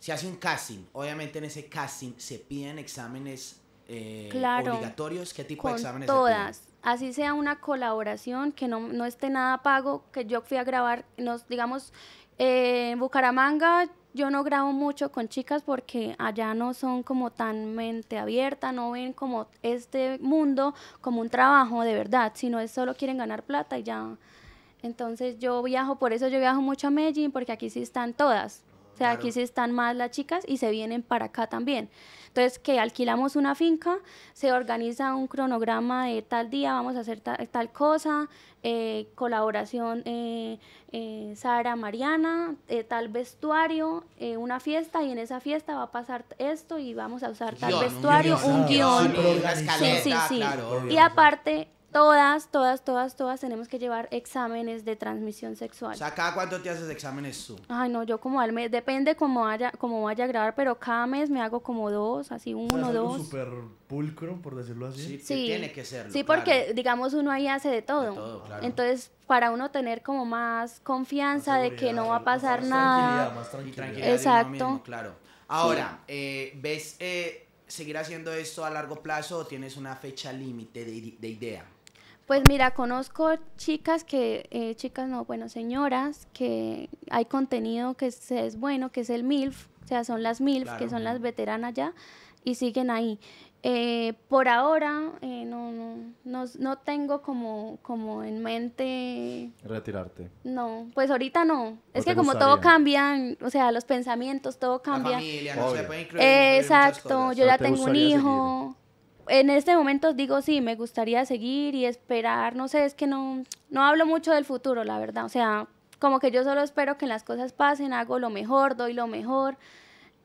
se hace un casting. Obviamente en ese casting se piden exámenes eh, obligatorios. ¿Qué tipo de exámenes? Todas. Así sea una colaboración, que no, esté nada pago, que yo fui a grabar, nos, digamos, eh, en Bucaramanga yo no grabo mucho con chicas porque allá no son como tan mente abierta, no ven como este mundo como un trabajo de verdad, sino es solo quieren ganar plata y ya. Entonces yo viajo, por eso yo viajo mucho a Medellín, porque aquí sí están todas. O sea, aquí sí están más las chicas y se vienen para acá también. Entonces, que alquilamos una finca, se organiza un cronograma de tal día vamos a hacer tal, cosa, eh, colaboración eh, eh, Sara, Mariana, tal vestuario, una fiesta y en esa fiesta va a pasar esto y vamos a usar tal vestuario, un guión. Sí, sí, sí. y aparte, Todas, todas, todas, todas tenemos que llevar exámenes de transmisión sexual. ¿cada cuánto te haces exámenes tú? Ay, no, yo como al mes, depende como haya como vaya a grabar, pero cada mes me hago como dos, así uno, o dos. pulcro, por decirlo así. Sí, tiene que Sí, porque digamos uno ahí hace de todo. Entonces, para uno tener como más confianza de que no va a pasar nada. más tranquilidad. tranquilidad Exacto. claro. Ahora, eh, ¿ves eh, seguir haciendo esto a largo plazo o tienes una fecha límite de, de idea? Pues mira, conozco chicas que, eh, chicas no, bueno, señoras, que hay contenido que es, bueno, que es el MILF, o sea, son las MILF, que son las veteranas ya, y siguen ahí. Eh, por ahora eh, no, no, no, tengo como, como en mente... Retirarte. No, pues ahorita no. Es que como todo cambia, o sea, los pensamientos, todo cambia. se exacto, yo ya tengo un hijo en este momento digo, sí, me gustaría seguir y esperar, no sé, es que no, no hablo mucho del futuro, la verdad, o sea, como que yo solo espero que las cosas pasen, hago lo mejor, doy lo mejor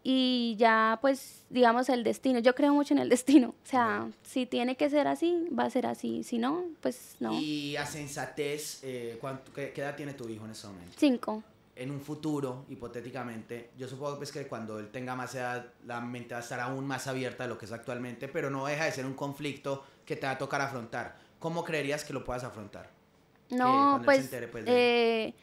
y ya pues digamos el destino, yo creo mucho en el destino, o sea, si tiene que ser así, va a ser así, si no, pues no. Y a sensatez, eh, ¿cuánto, qué, qué, edad tiene tu hijo en ese momento? Cinco en un futuro, hipotéticamente, yo supongo pues, que cuando él tenga más edad, la mente va a estar aún más abierta de lo que es actualmente, pero no deja de ser un conflicto que te va a tocar afrontar. ¿Cómo creerías que lo puedas afrontar? No, pues, pues eh,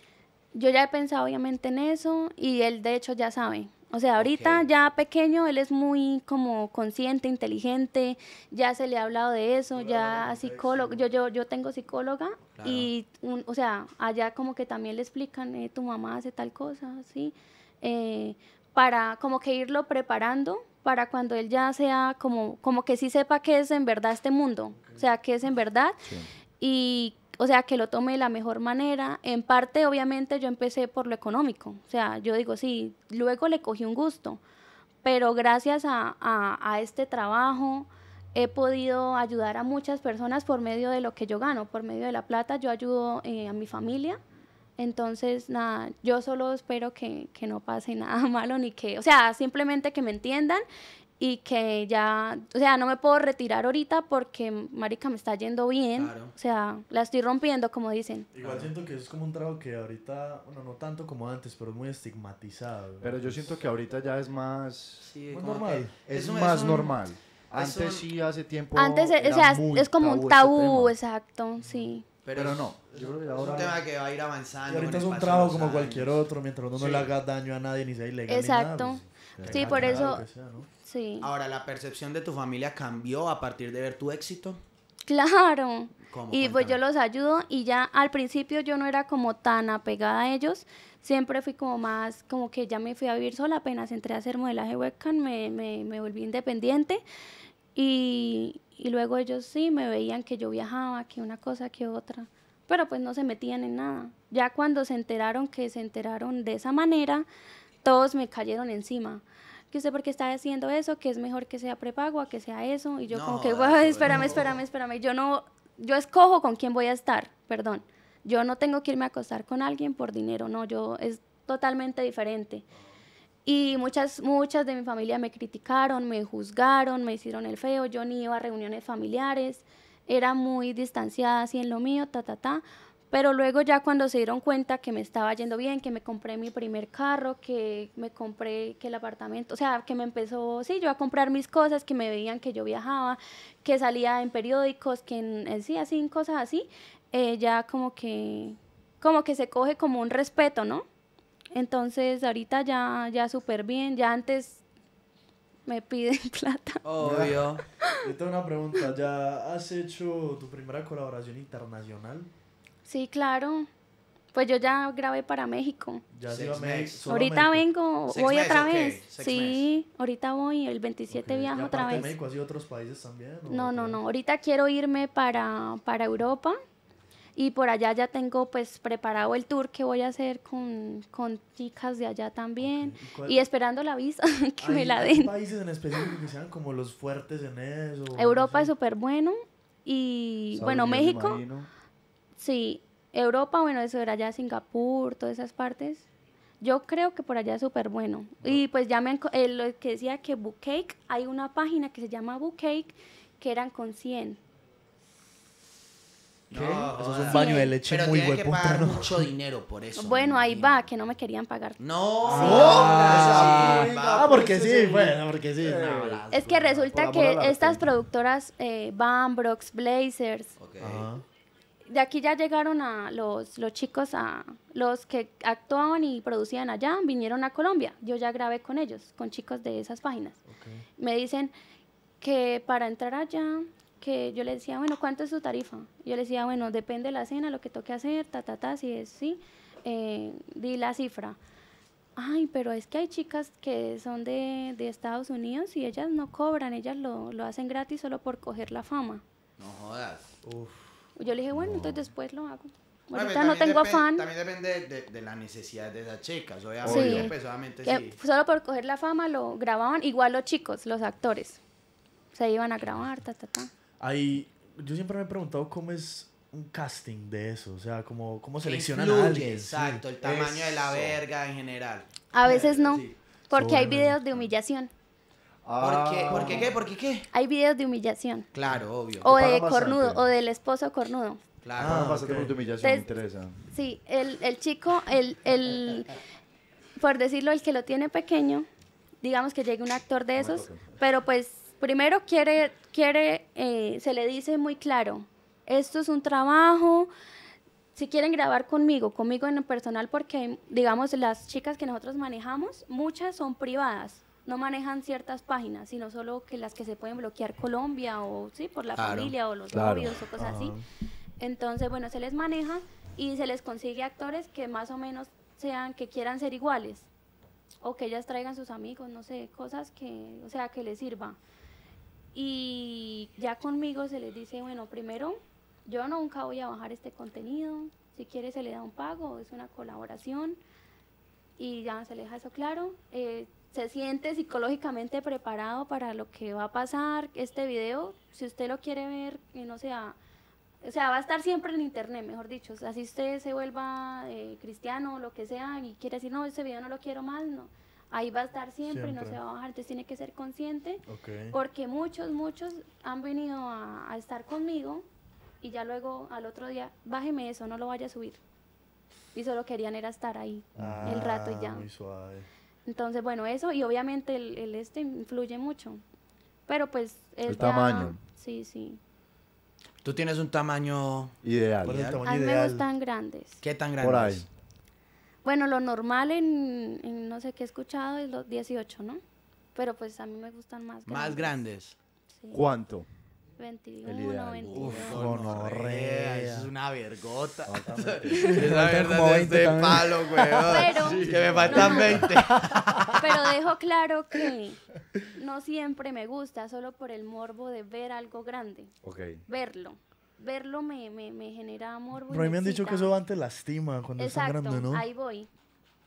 yo ya he pensado obviamente en eso y él de hecho ya sabe. O sea, ahorita ya pequeño él es muy como consciente, inteligente, ya se le ha hablado de eso, ya psicólogo, yo, yo, yo tengo psicóloga y, un, o sea, allá como que también le explican, eh, tu mamá hace tal cosa, ¿sí? Eh, para como que irlo preparando para cuando él ya sea como, como que sí sepa qué es en verdad este mundo, o sea, qué es en verdad. Y o sea, que lo tome de la mejor manera. En parte, obviamente, yo empecé por lo económico. O sea, yo digo, sí, luego le cogí un gusto, pero gracias a, este trabajo he podido ayudar a muchas personas por medio de lo que yo gano, por medio de la plata. Yo ayudo eh, a mi familia. Entonces, nada, yo solo espero que, que, no pase nada malo ni que, o sea, simplemente que me entiendan y que ya, o sea, no me puedo retirar ahorita porque Marica me está yendo bien, o sea, la estoy rompiendo, como dicen. Igual siento que es como un trabajo que ahorita, bueno, no tanto como antes, pero es muy estigmatizado. Pero yo siento que ahorita ya es más, normal. Es, más normal. Antes sí, hace tiempo. Antes, e, o sea, es como un tabú, este exacto, sí. Pero, no. Yo creo que ahora, es un tema que va a ir avanzando. Y ahorita es un trabajo como cualquier otro, mientras uno no le haga daño a nadie ni sea ilegal. Exacto. Ni pues. Sí, por eso. Sí. Ahora, ¿la percepción de tu familia cambió a partir de ver tu éxito? Claro. ¿Cómo? Y pues yo los ayudo y ya al principio yo no era como tan apegada a ellos. Siempre fui como más, como que ya me fui a vivir sola. Apenas entré a hacer modelaje webcam, me, me, me volví independiente. Y, y luego ellos sí me veían que yo viajaba, que una cosa, que otra. Pero pues no se metían en nada. Ya cuando se enteraron que se enteraron de esa manera, todos me cayeron encima que usted por qué está haciendo eso, que es mejor que sea prepago que sea eso. Y yo como que, espérame, espérame, espérame. Yo no, yo escojo con quién voy a estar, perdón. Yo no tengo que irme a acostar con alguien por dinero, no, yo es totalmente diferente. Y muchas, muchas de mi familia me criticaron, me juzgaron, me hicieron el feo, yo ni iba a reuniones familiares, era muy distanciada así en lo mío, ta, ta, ta. Pero luego ya cuando se dieron cuenta que me estaba yendo bien, que me compré mi primer carro, que me compré que el apartamento, o sea, que me empezó, sí, yo a comprar mis cosas, que me veían que yo viajaba, que salía en periódicos, que en, sí, así, cosas así, eh, ya como que, como que se coge como un respeto, ¿no? Entonces ahorita ya, ya súper bien, ya antes me piden plata. Obvio. yo tengo una pregunta, ¿ya has hecho tu primera colaboración internacional? Sí, claro. Pues yo ya grabé para México. Ya a México. Ahorita vengo, voy otra vez. sí, ahorita voy, el 27 viajo otra vez. México, ¿has ido a otros países también? No, no, no. Ahorita quiero irme para, para Europa y por allá ya tengo pues preparado el tour que voy a hacer con, chicas de allá también ¿Y, esperando la visa que me la den. ¿Hay países en específico que sean como los fuertes en eso? Europa es súper bueno y bueno, México... Sí, Europa, bueno, eso era ya Singapur, todas esas partes. Yo creo que por allá es súper bueno. Y pues ya me eh, lo que decía que Bookcake, hay una página que se llama Bookcake, que eran con 100. ¿Qué? eso es un baño de leche pero muy bueno. mucho dinero por eso. Bueno, ahí va, que no me querían pagar. No. Ah, pues, porque sí, bueno, eh, porque sí. es que resulta que estas productoras, eh, Bambrox, Blazers, de aquí ya llegaron a los, chicos, a los que actuaban y producían allá, vinieron a Colombia. Yo ya grabé con ellos, con chicos de esas páginas. Me dicen que para entrar allá, que yo les decía, bueno, ¿cuánto es su tarifa? Yo les decía, bueno, depende de la cena, lo que toque hacer, ta, ta, ta, si es, sí, eh, di la cifra. Ay, pero es que hay chicas que son de, de Estados Unidos y ellas no cobran, ellas lo, lo hacen gratis solo por coger la fama. No jodas. Uf. Pues yo le dije, bueno, entonces después lo hago. Ahorita no tengo afán. También depende de, la necesidad de esas chicas, obviamente. Pues, sí. Solo por coger la fama lo grababan, igual los chicos, los actores. Se iban a grabar, ta, ta, ta. Ahí, yo siempre me he preguntado cómo es un casting de eso, o sea, cómo, cómo seleccionan a alguien. Exacto, el tamaño de la verga en general. A veces no, porque hay videos de humillación. Ah. ¿Por qué, qué. Hay videos de humillación. Claro, obvio. O de cornudo, o del esposo cornudo. Claro. Ah, de humillación, Sí, el, el chico, el, por decirlo, el que lo tiene pequeño, digamos que llegue un actor de esos, pero pues primero quiere, quiere eh, se le dice muy claro, esto es un trabajo, si quieren grabar conmigo, conmigo en el personal, porque digamos las chicas que nosotros manejamos, muchas son privadas no manejan ciertas páginas, sino solo que las que se pueden bloquear Colombia o sí, por la familia o los claro. o cosas así. Entonces, bueno, se les maneja y se les consigue actores que más o menos sean que quieran ser iguales o que ellas traigan sus amigos, no sé, cosas que, o sea, que les sirva. Y ya conmigo se les dice, bueno, primero, yo nunca voy a bajar este contenido, si quiere se le da un pago, es una colaboración y ya se les deja eso claro. Eh, se siente psicológicamente preparado para lo que va a pasar. Este video, si usted lo quiere ver, y eh, no sea, o sea, va a estar siempre en internet, mejor dicho. así usted se vuelva eh, cristiano o lo que sea y quiere decir, no, este video no lo quiero más, no. Ahí va a estar siempre, y no se va a bajar. Entonces tiene que ser consciente porque muchos, muchos han venido a, estar conmigo y ya luego al otro día, bájeme eso, no lo vaya a subir. Y solo querían era estar ahí el rato y ah, ya. Muy suave. Entonces, bueno, eso y obviamente el, este influye mucho. Pero pues... el tamaño. Sí, sí. Tú tienes un tamaño ideal. ¿Cuál es el A mí me gustan grandes. ¿Qué tan grandes? Por Bueno, lo normal en, no sé qué he escuchado es los 18, ¿no? Pero pues a mí me gustan más grandes. ¿Más grandes? ¿Cuánto? 21, 22. Uf, Eso es una vergota. es una verdad de palo, güey. que me faltan 20. Pero dejo claro que no siempre me gusta, solo por el morbo de ver algo grande. Ok. Verlo. Verlo me, me, genera morbo. Pero a mí me han dicho que eso antes lastima cuando está grande, ¿no? Exacto. ahí voy.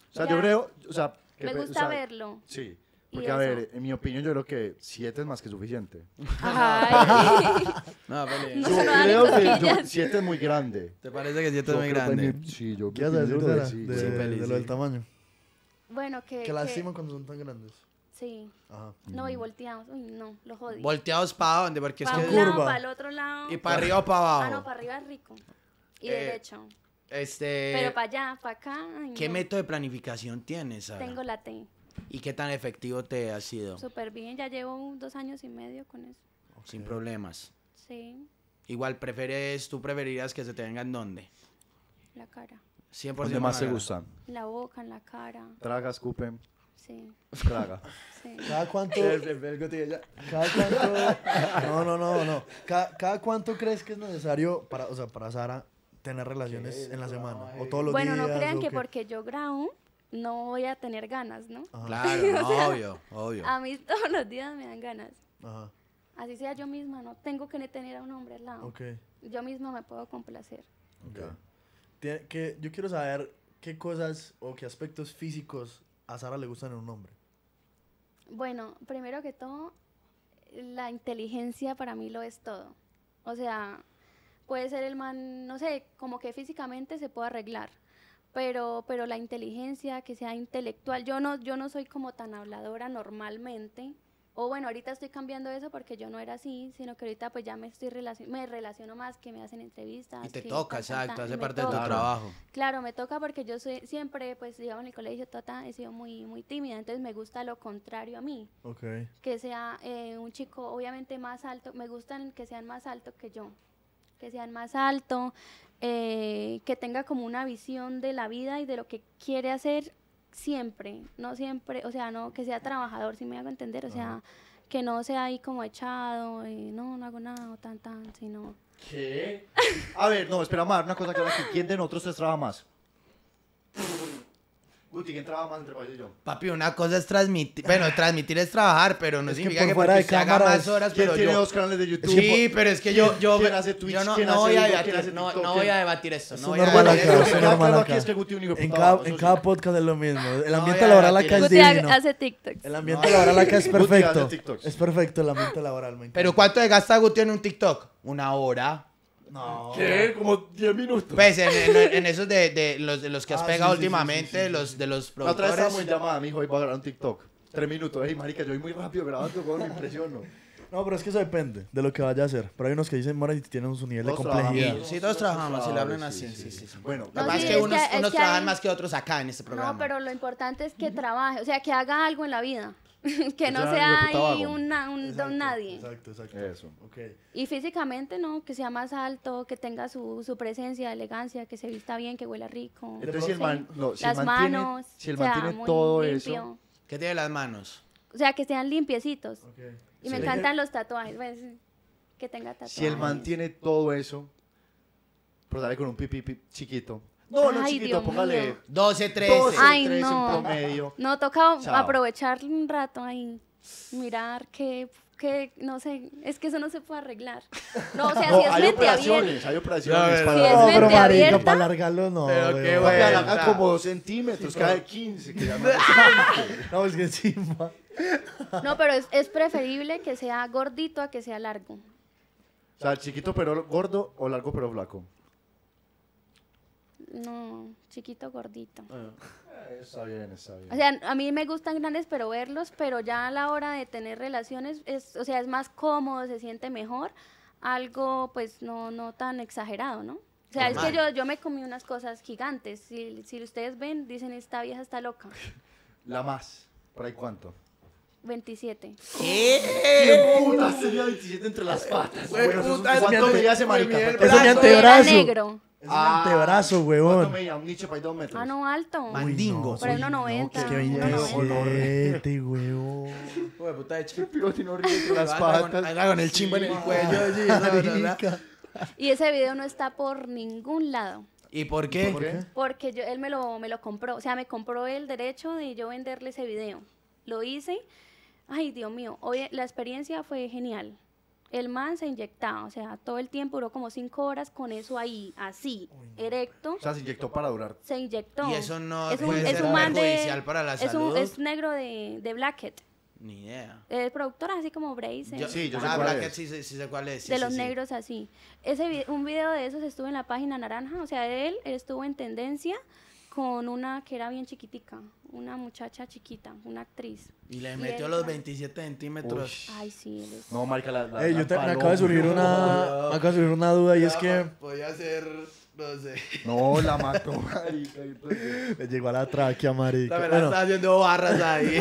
O sea, yo creo, o sea... Me gusta verlo. Sí. Porque, a ver, en mi opinión, yo creo que siete es más que suficiente. Ajá. no, vale. yo creo que siete es muy grande. ¿Te parece que siete es muy grande? Sí, yo ¿Qué vas de, sí, lo del tamaño? Bueno, que... que- Que cuando son tan grandes. Sí. Ajá. No, y volteados. Uy, no, lo jodí. Volteados para dónde, porque es Para que... un lado, para el otro lado. Y para arriba o para Ah, no, para arriba es rico. Y eh, derecho. Este... Pero para allá, para acá. ¿Qué método de planificación tienes, Sara? Tengo la T. ¿Y qué tan efectivo te ha sido? Súper bien, ya llevo dos años y medio con eso. Sin problemas. Sí. Igual, prefieres, ¿tú preferirías que se te en dónde? La cara. 100% ¿Dónde más se gustan? La boca, en la cara. Traga, escupen. Sí. Traga. Sí. ¿Cada cuánto? cada cuánto. No, no, no, no. Cada, cuánto crees que es necesario para, o sea, para Sara tener relaciones en la semana? O todos los bueno, días. Bueno, no crean que porque yo grabo no voy a tener ganas, ¿no? Claro, obvio, obvio. A mí todos los días me dan ganas. Ajá. Así sea yo misma, no tengo que tener a un hombre al lado. Okay. Yo misma me puedo complacer. Que, yo quiero saber qué cosas o qué aspectos físicos a Sara le gustan en un hombre. Bueno, primero que todo, la inteligencia para mí lo es todo. O sea, puede ser el man, no sé, como que físicamente se puede arreglar pero, pero la inteligencia, que sea intelectual. Yo no, yo no soy como tan habladora normalmente. O bueno, ahorita estoy cambiando eso porque yo no era así, sino que ahorita pues ya me estoy me relaciono más, que me hacen entrevistas. Y te toca, exacto, hace parte de tu trabajo. Claro, me toca porque yo soy, siempre, pues digamos en el colegio, he sido muy, muy tímida, entonces me gusta lo contrario a mí. Que sea eh, un chico obviamente más alto, me gustan que sean más alto que yo, que sean más alto, eh, que tenga como una visión de la vida y de lo que quiere hacer siempre, no siempre, o sea, no que sea trabajador, si me hago entender, o sea, que no sea ahí como echado, y eh, no, no hago nada, o tan, tan, sino... ¿Qué? A ver, no, espera, más una cosa que aquí, otros de más? Guti, ¿quién trabaja más entre vos y yo? Papi, una cosa es transmitir. Bueno, transmitir es trabajar, pero no significa que, que haga más horas. ¿Quién pero tiene yo... dos canales de YouTube? Sí, pero es que yo. yo ¿Quién hace Twitch? Yo no, ¿quién no, voy, a debatir, no, voy a debatir eso. No voy a Es normal acá. en, cada, en cada podcast es lo mismo. El ambiente laboral acá es divino. hace TikTok. El ambiente laboral acá es perfecto. Es perfecto el ambiente laboral. Pero ¿cuánto gasta Guti en un TikTok? Una hora. No. ¿Qué? Como 10 minutos. Pues en, esos de, de los, de los que has ah, pegado últimamente, los de los La otra vez muy llamada, mijo, y para grabar un TikTok. Tres minutos, ey, marica, yo voy muy rápido grabando, con me impresiono. No, pero es que eso depende de lo que vaya a hacer. Pero hay unos que dicen, Mora, y tienen un nivel de complejidad. Sí, todos trabajamos, si le hablan así, sí, sí, sí. Bueno, Lo que unos, unos trabajan más que otros acá en este programa. No, pero lo importante es que trabaje, o sea, que haga algo en la vida. que no sea ahí un don nadie. Exacto, exacto. Y físicamente, ¿no? Que sea más alto, que tenga su, su presencia, elegancia, que se vista bien, que huela rico. las manos. si el man todo eso. ¿Qué tiene las manos? O sea, que sean limpiecitos. Y me encantan los tatuajes. Pues, que tenga tatuajes. Si él mantiene todo eso, pero dale con un pipi, pipi chiquito. No, no, chiquito, póngale 12, 13. 12, 13 no. promedio. No, toca aprovechar un rato ahí, mirar qué que no sé, es que eso no se puede arreglar. No, o sea, si es hay mente operaciones, Hay operaciones, no, pero marido, para alargarlo no. Pero qué bueno. como dos centímetros cada 15. no, es que encima. no, pero es, es, preferible que sea gordito a que sea largo. O sea, chiquito pero gordo o largo pero flaco. No, chiquito, gordito. Ah. Eh, está bien, está bien. O sea, a mí me gustan grandes, pero verlos, pero ya a la hora de tener relaciones, es, o sea, es más cómodo, se siente mejor, algo pues no, no tan exagerado, ¿no? O sea, es que yo, yo me comí unas cosas gigantes. Si, si ustedes ven, dicen, esta vieja está loca. La más, ¿por ahí cuánto? 27. ¿Qué? ¿Qué puta sería 27 entre las patas? Güey, puta, ¿Cuánto medía ese marica? Eso mi antebrazo. negro. Es ah, un antebrazo, ah, huevón. ¿Cuánto medía? Un nicho para dos metros. Ah, no, alto. Mandingo. Por ahí 1,90. Qué billete, huevón. Hueve, puta, de el pivote y no ríe. Las patas. Haga con el chimbo en el cuello. Y ese video no está por ningún lado. ¿Y por qué? ¿Por qué? Porque yo, él me lo, me lo compró. O sea, me compró el derecho de yo venderle ese video. Lo hice. Ay, Dios mío. Oye, la experiencia fue genial el man se inyectaba, o sea, todo el tiempo duró como cinco horas con eso ahí, así, erecto. O sea, se inyectó para durar. Se inyectó. Y eso no es un, ser un man perjudicial de, para la es Un, negro de, de Blackhead. Ni idea. Es productora así como Brace. sí, yo sé ah, Blackhead, Sí, sé cuál es. de los negros así. Ese, un video de esos estuvo en la página naranja, o sea, él estuvo en tendencia con una que era bien chiquitica, una muchacha chiquita, una actriz. Y le metió los 27 centímetros. Ay, sí, No, marca la. yo te, me acaba de surgir una, de subir una duda y es que. Podía ser. No sé. No, la mató, marica. Pues- le llegó a la tráquea, marica. La verdad, está haciendo barras ahí.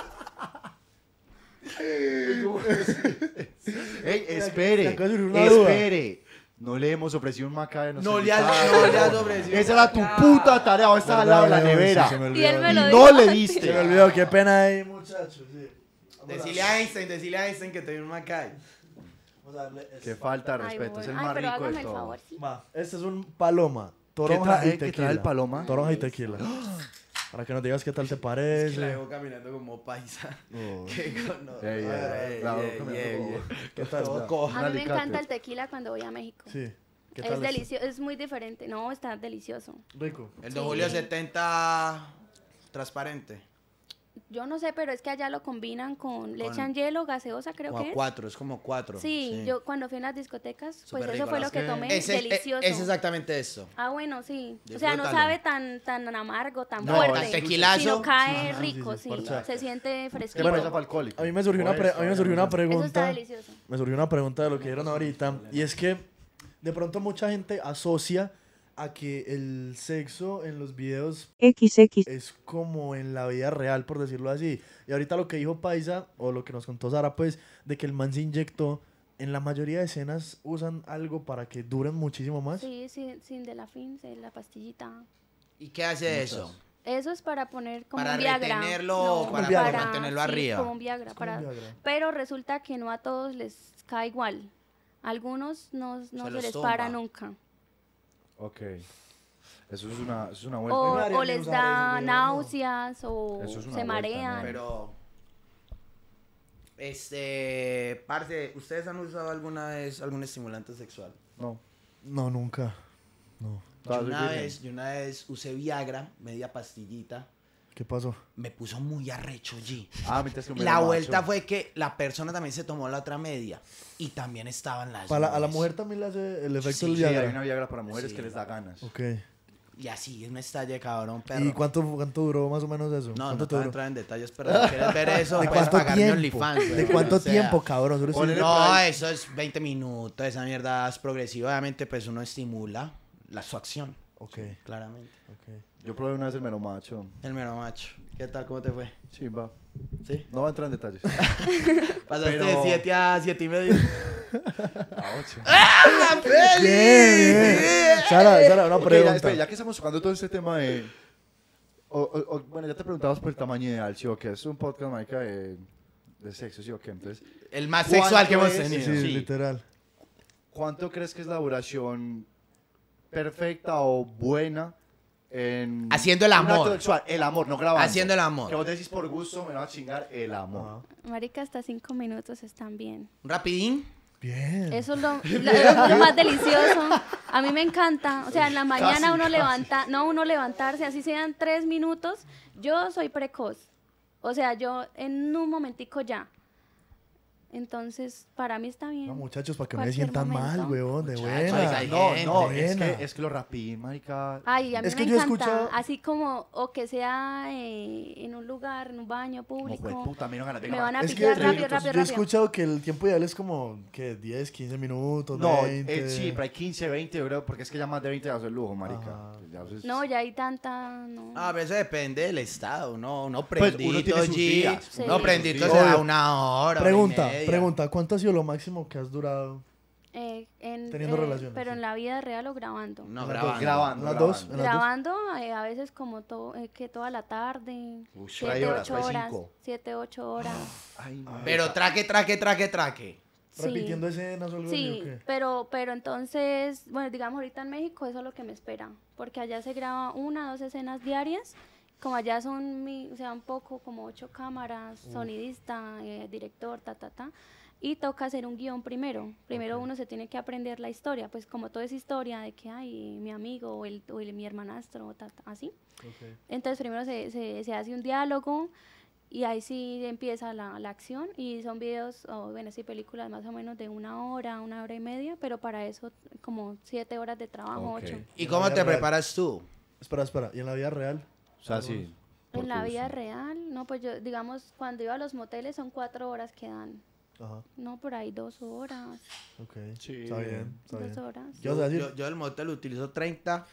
Ey, espere. Espere. No le hemos ofrecido un maca No le has, no le has ofrecido. Esa era tu puta tarea. O estaba al lado de la nevera. Y no le diste. Se me olvidó. Qué pena ahí, muchachos. Sí. Decile a Einstein, decile a Einstein que te dio un Macay. Qué falta de respeto. es el más rico de todo. este es un paloma. Toronja y tequila. paloma? Toronja y tequila. Para que nos digas qué tal te parece. Es que la caminando como paisa. Qué no, yeah, yeah. tal? a mí me encanta el tequila cuando voy a México. Sí. es delicioso, es muy diferente. No, está delicioso. Rico. El de julio 70 transparente. Yo no sé, pero es que allá lo combinan con leche en hielo, gaseosa, creo que. A cuatro, es como cuatro. Sí, yo cuando fui a las discotecas, pues eso fue lo que tomé, es, delicioso. Es, exactamente eso. Ah, bueno, sí. O sea, no sabe tan tan amargo, tan no, fuerte. tequilazo. Sino cae rico, sí. se siente fresco Bueno, alcohólico. A mí me surgió una, a mí me surgió una pregunta. Eso está delicioso. Me surgió una pregunta de lo que dieron ahorita y es que de pronto mucha gente asocia a que el sexo en los videos XX es como en la vida real, por decirlo así. Y ahorita lo que dijo Paisa, o lo que nos contó Sara, pues, de que el man se inyectó, en la mayoría de escenas usan algo para que duren muchísimo más. Sí, sin, de la fin, la pastillita. ¿Y qué hace eso? Eso es para poner como un Viagra. para, mantenerlo arriba. Como un Viagra, para, Pero resulta que no a todos les cae igual. algunos no, se, les para nunca. Ok. Eso es una, O, les da náuseas o se marean. Pero... Este, parte, ¿ustedes han usado alguna vez algún estimulante sexual? No. No, nunca. No. una, yo una vez usé Viagra, media pastillita. ¿Qué pasó? Me puso muy arrecho, allí. Ah, mientras que me La vuelta fue que la persona también se tomó la otra media y también estaban las. Para a la mujer también le hace el efecto sí, del Viagra. Sí, hay una Viagra para mujeres que les da ganas. Ok. Y así es una estalle, cabrón, perro. ¿Y cuánto, cuánto duró más o menos eso? No, no te voy a entrar en detalles, pero si quieres ver eso, ¿De puedes pagar OnlyFans. ¿De cuánto tiempo, cabrón? No, eso es 20 minutos, esa mierda es progresiva. Obviamente, pues uno estimula la su acción. Ok. Claramente. Ok. Yo probé una vez el mero macho. El mero macho. ¿Qué tal? ¿Cómo te fue? sí va ¿Sí? No va a entrar en detalles. Pasaste de 7 a 7 y medio. a ocho. ¡Ah, la peli! Sara, Sara, una pregunta. Ya, que estamos tocando todo este tema de... bueno, ya te preguntabas por el tamaño ideal, ¿sí o qué? Es un podcast, Maica, de, sexo, ¿sí o qué? Entonces, el más sexual que hemos tenido. sí, literal. ¿Cuánto crees que es la duración perfecta o buena Haciendo el amor. el amor, no grabando. Haciendo el amor. Que vos decís por gusto, me va a chingar el amor. Marica, hasta cinco minutos están bien. rapidín. Bien. Eso es lo, lo más delicioso. A mí me encanta. O sea, en la mañana uno levanta, no uno levantarse, así sean tres minutos. Yo soy precoz. O sea, yo en un momentico ya. Entonces, para mí está bien. No, muchachos, para que me sientan mal, weón, de buena. no, no, es, Que, es que, lo rapí, marica. Ay, a mí es me que encanta, escucho... así como, o que sea eh, en un lugar, en un baño público. me, van a picar rápido, rápido, rápido, Yo he escuchado que el tiempo ideal es como, ¿Qué? 10, 15 minutos, no, 20. Eh, sí, pero hay 15, 20, bro, porque es que ya más de 20 ya es el lujo, marica. No, ya hay tanta, A ah, veces depende del estado, ¿no? no prendito pues, uno tiene sus días, No, prendito una hora. Pregunta. Pregunta, ¿cuánto ha sido lo máximo que has durado eh, teniendo eh, relaciones? Pero en la vida real o grabando. No, grabando. Las dos. grabando eh, a veces como que toda la tarde. Uy, siete, horas, ocho horas. horas. pero traque, traque, traque, traque. Repitiendo escenas o algo Sí, así, Sí, pero, pero entonces, bueno, digamos ahorita en México eso es lo que me espera, porque allá se graba una, dos escenas diarias como allá son, o sea, un poco como ocho cámaras, sonidista, eh, director, ta, ta, ta, y toca hacer un guión primero. Primero uno se tiene que aprender la historia, pues como toda es historia de que hay mi amigo o, el, o mi hermanastro, ta, ta, así. Entonces primero se, hace un diálogo y ahí sí empieza la, acción y son videos, o bueno, sí, películas más o menos de una hora, una hora y media, pero para eso como siete horas de trabajo, ocho. ¿Y cómo te preparas tú? Espera, espera, ¿y en la vida real? O sea, sí. En la vida real, no, pues yo, digamos, cuando iba a los moteles son cuatro horas que dan. No, por ahí dos horas. Ok. Sí. Está bien. dos horas. Yo, yo, el motel utilizo 30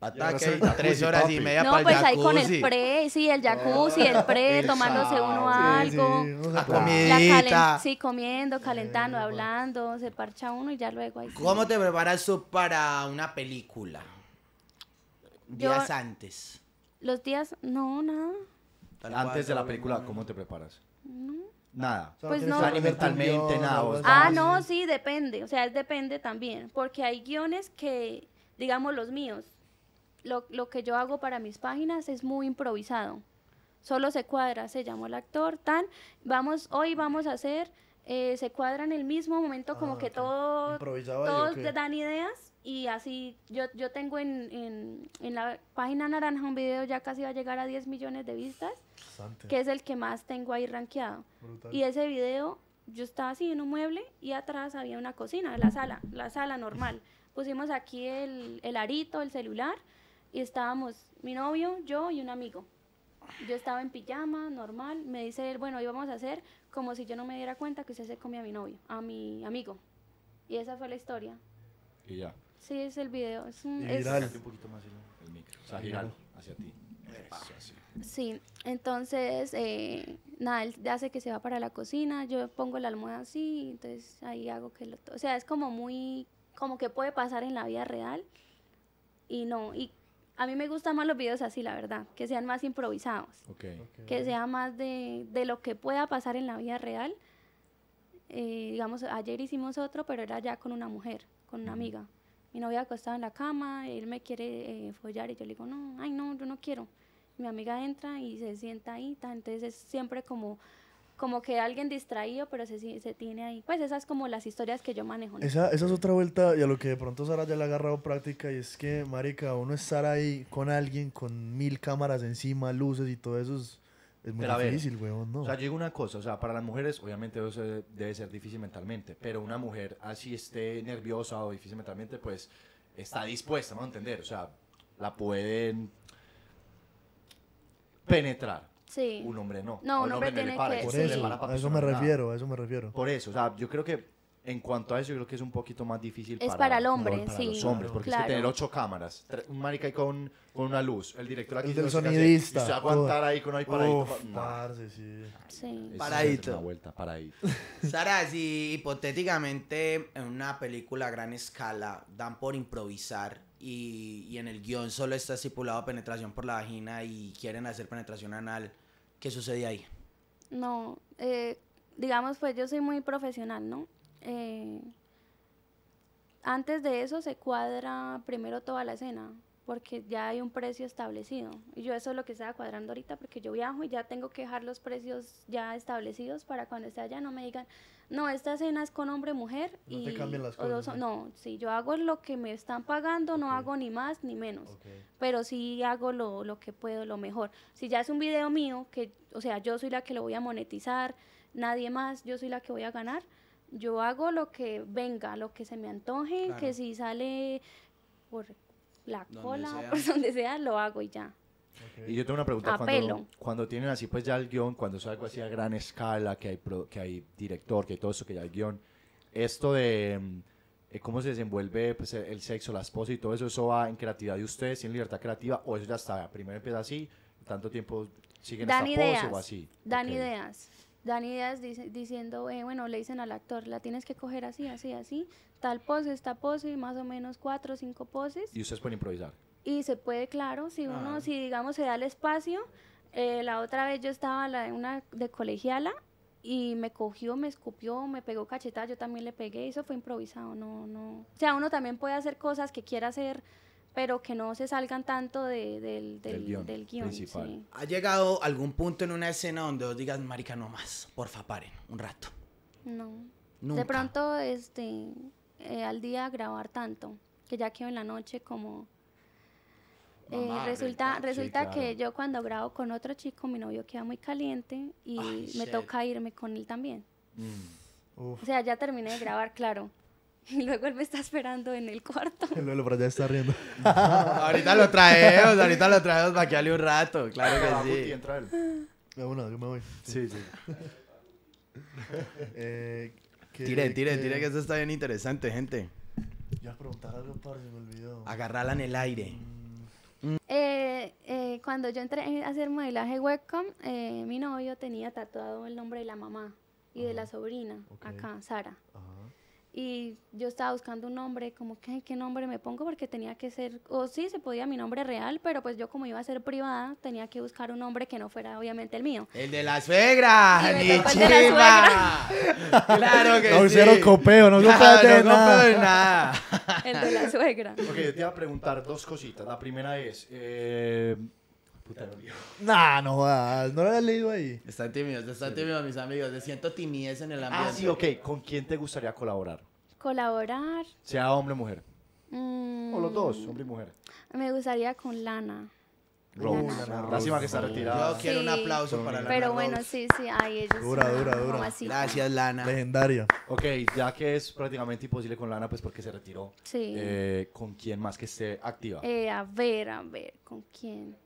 Ataque, horas y media para el jacuzzi. No, pues ahí con el pre, sí, el jacuzzi, el pre, tomándose uno algo. la sí, comiendo, eh, calentando, hablando, se parcha uno y ya luego ahí. ¿Cómo te preparas tú para una película? Días antes los días, no, nada. Antes de la película, ¿cómo te preparas? No. Nada. Pues no. mentalmente, nada. ah, no, sí, depende. O sea, depende también. Porque hay guiones que, digamos, los míos, lo, que yo hago para mis páginas es muy improvisado. Solo se cuadra, se llamó el actor, tan, vamos, hoy vamos a hacer, eh, se cuadra en el mismo momento, como ah, que todo, todos dan ideas y así, yo, yo tengo en, en, en, la página naranja un video ya casi va a llegar a 10 millones de vistas, que es el que más tengo ahí rankeado. Y ese video, yo estaba así en un mueble y atrás había una cocina, la sala, la sala normal. Pusimos aquí el, el arito, el celular, y estábamos mi novio, yo y un amigo. Yo estaba en pijama, normal, me dice él, bueno, hoy vamos a hacer como si yo no me diera cuenta que usted se comía a mi novio, a mi amigo. Y esa fue la historia. Y ya. Sí, es el video. Es un, Un poquito más el, micro. O hacia ti. sí, entonces, eh, nada, él hace que se va para la cocina, yo pongo la almohada así, entonces ahí hago que lo... O sea, es como muy... como que puede pasar en la vida real y no. Y a mí me gustan más los videos así, la verdad, que sean más improvisados. Que sea más de, lo que pueda pasar en la vida real. Eh, digamos, ayer hicimos otro, pero era ya con una mujer, con una amiga mi novia acostada en la cama, él me quiere eh, follar y yo le digo, no, ay no, yo no quiero. Mi amiga entra y se sienta ahí, entonces es siempre como como que alguien distraído, pero se, tiene ahí. Pues esas son como las historias que yo manejo. Esa, esa es otra vuelta y a lo que de pronto Sara ya le ha agarrado práctica y es que, marica, uno estar ahí con alguien con mil cámaras encima, luces y todo eso es muy difícil, ¿no? O sea, llega una cosa, o sea, para las mujeres obviamente eso debe ser difícil mentalmente, pero una mujer así esté nerviosa o difícil mentalmente, pues está dispuesta, vamos a entender, o sea, la pueden penetrar. Sí. Un hombre no. No, un, hombre, no le para, Por eso, a eso me refiero, a eso me refiero. Por eso, o sea, yo creo que en cuanto a eso, yo creo que es un poquito más difícil. Es para, el hombre, para Los hombres, porque que tener ocho cámaras, un marica con, con una luz, el director aquí. El que sonidista. se aguantar ahí con paradito. Uf, no. parce, sí. sí. Paradito. Una vuelta, Sara, si hipotéticamente en una película a gran escala dan por improvisar y, y en el guión solo está estipulado penetración por la vagina y quieren hacer penetración anal, ¿qué sucede ahí? No, eh, digamos, pues yo soy muy profesional, ¿no? Eh, antes de eso se cuadra primero toda la cena, porque ya hay un precio establecido. Y yo eso es lo que estaba cuadrando ahorita, porque yo viajo y ya tengo que dejar los precios ya establecidos para cuando esté allá no me digan, no, esta cena es con hombre mujer. No y, cambian las cosas. ¿no? sí, yo hago lo que me están pagando, no hago ni más ni menos, pero si hago lo, lo que puedo, lo mejor. Si ya es un video mío, que, o sea, yo soy la que lo voy a monetizar, nadie más, yo soy la que voy a ganar yo hago lo que venga, lo que se me antoje, que si sale por la cola, por pues, donde sea, lo hago y ya. Y yo tengo una pregunta. Cuando, cuando, tienen así pues ya el guión, cuando es algo así a gran escala, que hay, que hay director, que hay todo eso, que ya el guión, esto de mm, eh, cómo se desenvuelve pues, el sexo, la esposa y todo eso, ¿eso va en creatividad de ustedes, en libertad creativa? ¿O eso ya está? Primero empieza así, tanto tiempo siguen esta pose o así. Dan ideas dan ideas diciendo, eh, bueno, le dicen al actor, la tienes que coger así, así, así, tal pose, esta pose, más o menos cuatro o cinco poses. Y ustedes pueden improvisar. Y se puede, claro, si ah. uno, si digamos se da el espacio, eh, la otra vez yo estaba la, una de colegiala y me cogió, me escupió, me pegó cachetada, yo también le pegué, eso fue improvisado, no, no. O sea, uno también puede hacer cosas que quiera hacer pero que no se salgan tanto del, del, guión, ¿Ha llegado algún punto en una escena donde os digas, marica, no más, porfa, paren, un rato? No. Nunca. De pronto, este, eh, al día grabar tanto, que ya quedo en la noche como... Eh, resulta resulta que yo cuando grabo con otro chico, mi novio queda muy caliente y me toca irme con él también. Mm. O sea, ya terminé de grabar, claro. Y luego él me está esperando en el cuarto. El lo por allá está riendo. ahorita lo traemos, ahorita lo traemos para que hable un rato, claro que ah, sí. entra él. Me yo me voy. Sí, sí. Eh, que, tire, tire, tire, que eso está bien interesante, gente. Ya preguntar algo, para se me olvidó. Agarrala en el aire. Mm. Eh, eh, cuando yo entré a hacer modelaje webcam, eh, mi novio tenía tatuado el nombre de la mamá y de la ah, sobrina, acá, Sara. Ajá y yo estaba buscando un nombre, como que qué nombre me pongo porque tenía que ser, o sí, se podía mi nombre real, pero pues yo como iba a ser privada, tenía que buscar un nombre que no fuera obviamente el mío. El de la suegra, ni el claro que no, sí. copeo, no claro, de no nada. nada. el de la suegra. Ok, yo te iba a preguntar dos cositas. La primera es, eh, Puta, no Nah, no no lo habías leído ahí. Están tímidos, están sí. tímidos mis amigos, siento timidez en el ah, ambiente. Ah, sí, ok. ¿Con quién te gustaría colaborar? Colaborar. Sea hombre o mujer. Mm. O los dos, hombre y mujer. Me gustaría con Lana. Rose. Lástima que está retirada. quiero un aplauso para Lana. Pero bueno, sí, sí, ahí Dura, dura, dura. Gracias, Lana. Legendaria. Ok, ya que es prácticamente imposible con Lana, pues porque se retiró. Sí. Eh, ¿Con quién más que esté activa? Eh, a ver, a ver, ¿con quién?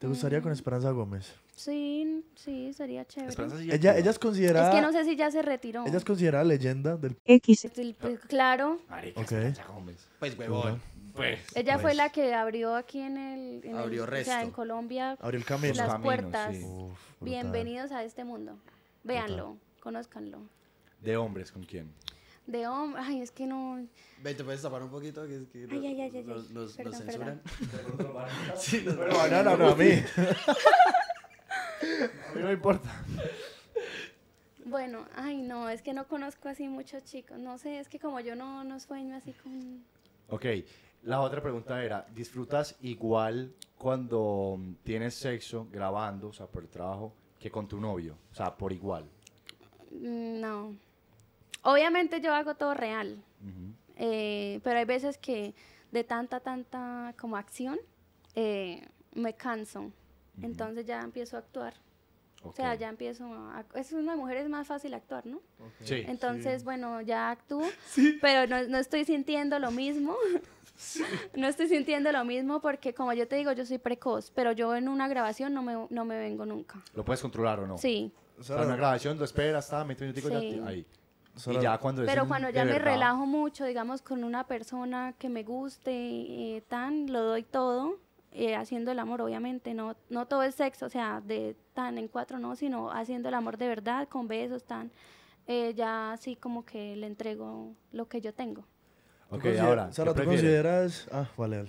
¿Te gustaría con mm. Esperanza Gómez? Sí, sí, sería chévere. ella, ellas es considerada... Es que no sé si ya se retiró. Ella es considerada leyenda del... X. Pues, claro. Esperanza Gómez. Pues huevón. Pues, ella fue pues. la que abrió aquí en el. abrió el, resto. O sea, en Colombia. Abrió el camino. Las puertas. Bienvenidos a este mundo. Véanlo, conózcanlo. ¿De hombres con quién? de hombre. Ay, es que no. Ve, te puedes tapar un poquito, que ay, ay, ay, los, censuran. sí, Pero no, a mí. a mí no importa. Bueno, ay, no, es que no conozco así muchos chicos. No sé, es que como yo no, no sueño así con. Ok, la otra pregunta era: ¿disfrutas igual cuando tienes sexo grabando, o sea, por el trabajo, que con tu novio? O sea, por igual. Mm, no. Obviamente yo hago todo real, eh, pero hay veces que de tanta, tanta como acción, eh, me canso. Entonces ya empiezo a actuar. O sea, ya empiezo a... Es una mujer, es más fácil actuar, ¿no? Sí, Entonces, bueno, ya actúo, pero no, estoy sintiendo lo mismo. no estoy sintiendo lo mismo porque, como yo te digo, yo soy precoz, pero yo en una grabación no me, vengo nunca. ¿Lo puedes controlar o no? Sí. O sea, en una grabación lo esperas, está, 20 minutos ya ahí cuando pero cuando ya me relajo mucho, digamos, con una persona que me guste, eh, tan, lo doy todo, eh, haciendo el amor, obviamente, no, no todo el sexo, o sea, de tan en cuatro, no, sino haciendo el amor de verdad, con besos, tan, eh, ya así como que le entrego lo que yo tengo. Ok, ahora, consideras...? Ah, vale,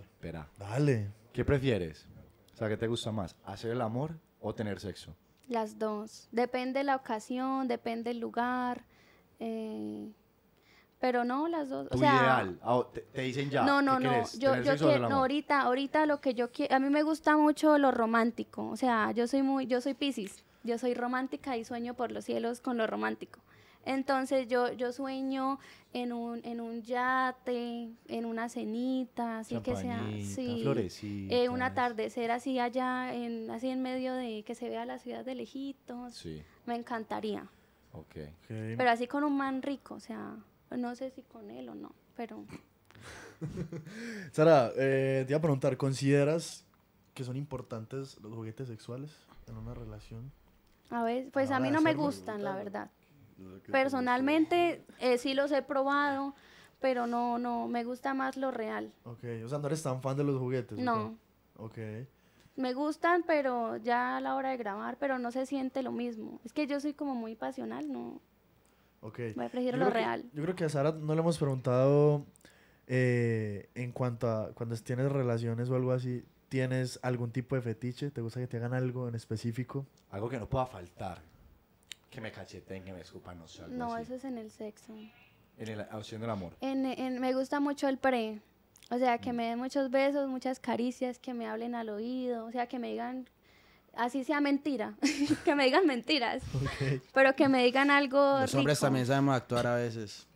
Espera. Dale. ¿Qué prefieres? O sea, ¿qué te gusta más? ¿Hacer el amor o tener sexo? Las dos. Depende la ocasión, depende el lugar. Eh, pero no, las dos. Tu ideal. Ah, te, dicen ya. No, no, no. Yo, yo quiero, no, ahorita, ahorita lo que yo quiero. A mí me gusta mucho lo romántico. O sea, yo soy muy, yo soy Pisces. Yo soy romántica y sueño por los cielos con lo romántico. Entonces yo, sueño en un, en un yate, en una cenita, así que sea, sí, en eh, un atardecer así allá, en, así en medio de que se vea la ciudad de lejitos. Sí. Me encantaría. Pero así con un man rico, o sea, no sé si con él o no, pero... Sara, eh, te iba a preguntar, ¿consideras que son importantes los juguetes sexuales en una relación? A ver, pues a mí no me gustan, la verdad. Personalmente eh, sí los he probado, pero no, no, me gusta más lo real. Ok, o sea, no eres tan fan de los juguetes. No. Ok. Me gustan, pero ya a la hora de grabar, pero no se siente lo mismo. Es que yo soy como muy pasional, no. Ok. a prefiero lo real. yo creo que a Sara no le hemos preguntado eh, en cuanto a cuando tienes relaciones o algo así, ¿tienes algún tipo de fetiche? ¿Te gusta que te hagan algo en específico? Algo que no pueda faltar que me cacheten, que me escupan, no sea, No, eso es en el sexo. En la opción del amor. En, en, me gusta mucho el pre. O sea, que mm. me den muchos besos, muchas caricias, que me hablen al oído, o sea, que me digan, así sea mentira, que me digan mentiras, pero que me digan algo. Los hombres también sabemos actuar a veces.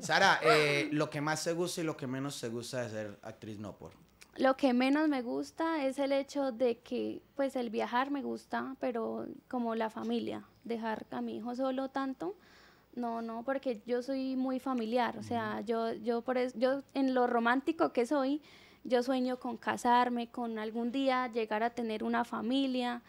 Sara, eh, lo que más te gusta y lo que menos te gusta de ser actriz no por. Lo que menos me gusta es el hecho de que, pues el viajar me gusta, pero como la familia, dejar a mi hijo solo tanto, no, no, porque yo soy muy familiar, o sea, yo, yo, por yo en lo romántico que soy, yo sueño con casarme, con algún día llegar a tener una familia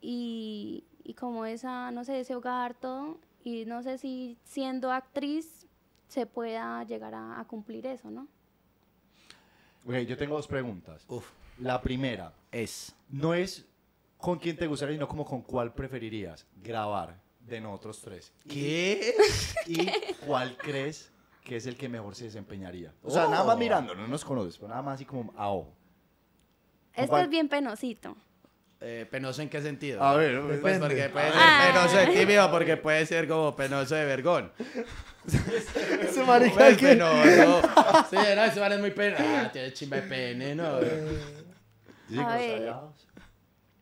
y, como esa, no sé, ese hogar, todo, y no sé si siendo actriz se pueda llegar a cumplir eso, ¿no? Ok, yo tengo dos preguntas. Uf. La primera es, no es con quién te gustaría, sino como con cuál preferirías grabar de nosotros tres. ¿Qué? ¿Y cuál crees que es el que mejor se desempeñaría? O sea, nada más oh. mirando, no nos conoces, nada más así como a ah, ojo. Oh". Este es bien penosito. Eh, ¿Penoso en qué sentido? A ver, pues porque puede ser ah. penoso de tímido, porque puede ser como penoso de vergón. ese pues marica es que... penoso. Sí, no, ese man es muy penoso. Ah, tiene chimba de pene, ¿no? A ver.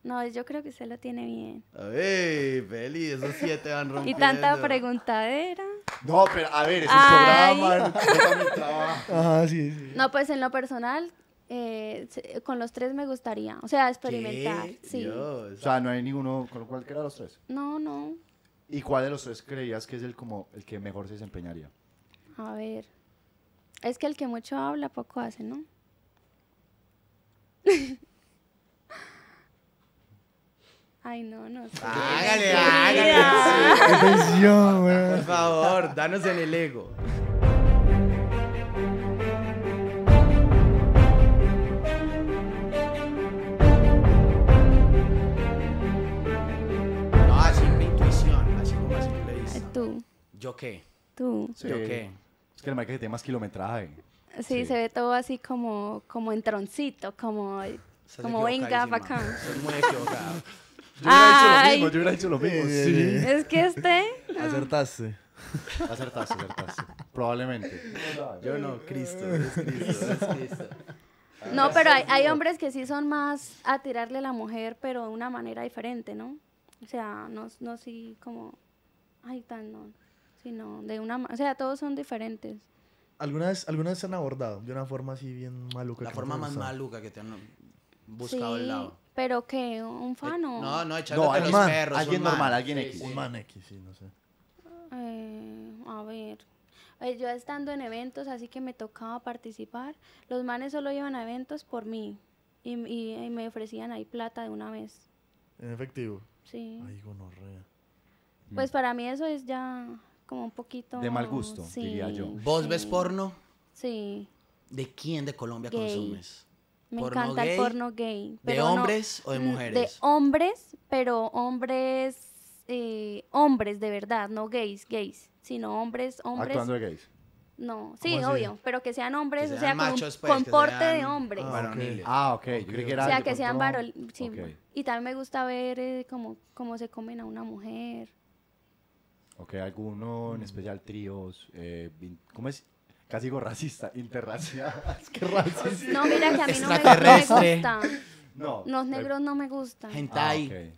No, yo creo que se lo tiene bien. A ver, Feli, esos siete van rompiendo. Y tanta preguntadera. No, pero a ver, es un programa, Ajá, sí, sí. No, pues en lo personal, eh, con los tres me gustaría, o sea, experimentar. Sí. O sea, no hay ninguno con cual los tres. No, no. ¿Y cuál de los tres creías que es el como el que mejor se desempeñaría? A ver. Es que el que mucho habla poco hace, ¿no? Ay, no, no. Sé. Hágale, hágale. Por favor, danos el ego. ¿Yo qué? Tú. ¿Yo qué? Es que el marca que tiene más kilometraje. Sí, se ve todo así como, como en troncito, como, como venga para acá. muy equivocado. yo hubiera hecho lo mismo, yo hubiera hecho lo mismo. Sí. Es que este... Acertaste. Acertaste, acertaste. Probablemente. Yo no, Cristo, Cristo, No, pero hay, hombres que sí son más a tirarle a la mujer, pero de una manera diferente, ¿no? O sea, no, no sí como... Ay, tan no sino de una, o sea, todos son diferentes. Algunas, algunas se han abordado de una forma así bien maluca. La forma más maluca que te han buscado el lado. Pero que un fan o... No, no, hay no, los man, perros. Alguien normal, alguien X. Un man X, sí, no sé. Eh, a ver. Pues yo estando en eventos, así que me tocaba participar, los manes solo iban a eventos por mí. Y, me ofrecían ahí plata de una vez. ¿En efectivo? Sí. Ay, gonorrea. Pues mm. para mí eso es ya como un poquito... De mal gusto, diría yo. ¿Vos ves porno? Sí. ¿De quién de Colombia consumes? Me encanta el porno gay. ¿De hombres o de mm, mujeres? De hombres, pero hombres, eh, hombres de verdad, no gays, gays, sino hombres, hombres. Actuando de gays. No, sí, obvio, pero que sean hombres, o sea, con, pues, porte de hombre. Ah, ok. Ah, okay. que era O sea, que sean varones. Sí. Y también me gusta ver eh, cómo se comen a una mujer. Ok, alguno en mm. especial, tríos, eh, ¿cómo es? Casi digo racista, interracial. es que racista. No, mira que a mí no me, gusta. No. Los eh, negros no me gustan. ¿Gentai? Ah,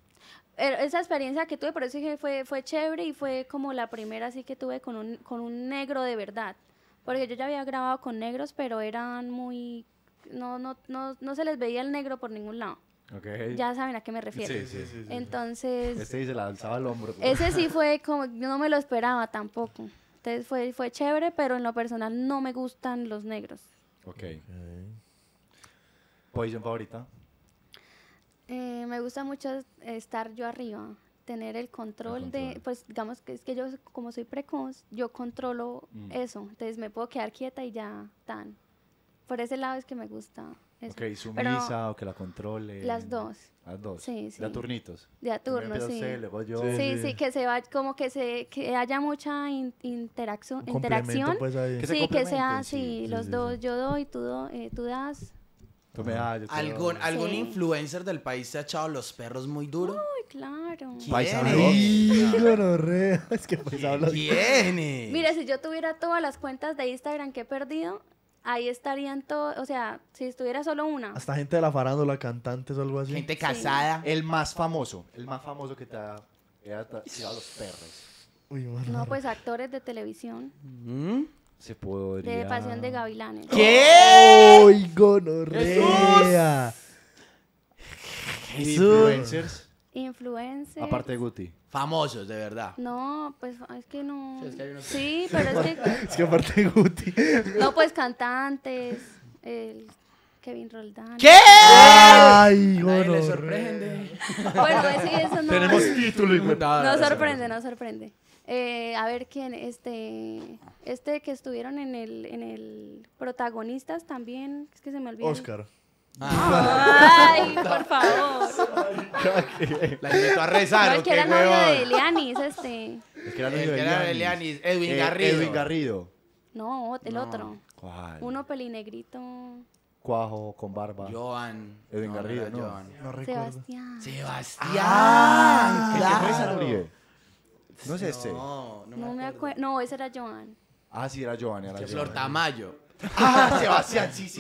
er, esa experiencia que tuve, por eso dije, fue, fue chévere y fue como la primera así que tuve con un, con un negro de verdad. Porque yo ya había grabado con negros, pero eran muy... No, no, no, no se les veía el negro por ningún lado. Okay. Ya saben a qué me refiero. Entonces. Este dice la alzaba al hombro. Ese sí fue como. Yo no me lo esperaba tampoco. Entonces fue, fue chévere, pero en lo personal no me gustan los negros. Ok. okay. ¿Posición favorita? Eh, me gusta mucho estar yo arriba, tener el control, de, pues digamos que es que yo como soy precoz, yo controlo mm. eso, entonces me puedo quedar quieta y ya tan. Por ese lado es que me gusta sumisa o que la controle. Las dos. Las dos. De a turnitos. De a sí. Sí, sí, que se va, como que se que haya mucha interacción. interacción. Pues, sí, que sea así, los dos, yo doy, tú, eh, tú das. ¿Algún, influencer del país se ha echado los perros muy duro? Uy, claro. ¿Quién? Es que Mira, si yo tuviera todas las cuentas de Instagram que he perdido, ahí estarían todos, o sea, si estuviera solo una. Hasta gente de la farándula, cantantes o algo así. Gente casada. El más famoso, el más famoso que te ha tirado los perros. Uy, No, pues actores de televisión. Mm, se podría... De Pasión de Gavilanes. ¿Qué? ¡Uy, gonorrea! Jesús. Influencers. Influencers. Aparte de Guti. Famosos, de verdad. No, pues es que no. Sí, pero es que. es que aparte Guti. No, pues cantantes. El Kevin Roldán. ¿Qué? Ay, bueno. sorprende. bueno, sí, eso no. Tenemos título y No sorprende, no sorprende. Eh, a ver quién, este, este que estuvieron en el, en el protagonistas también, es que se me olvidó. Oscar. Ay, por favor. La invito a rezar. No, el este. que era novio de Elianis este. El que era novio de Elianis Edwin eh, Garrido. Edwin Garrido. No, el otro. ¿Cuál? Uno pelinegrito. Cuajo con barba. Joan. Edwin Garrido, no. Sebastián. Sebastián. Ah, claro. ¿Qué No es este. No, no me, acuerdo. no, ese era Joan. Ah, sí, era Joan. Era Flor Tamayo. Ah, Sebastián, sí, sí.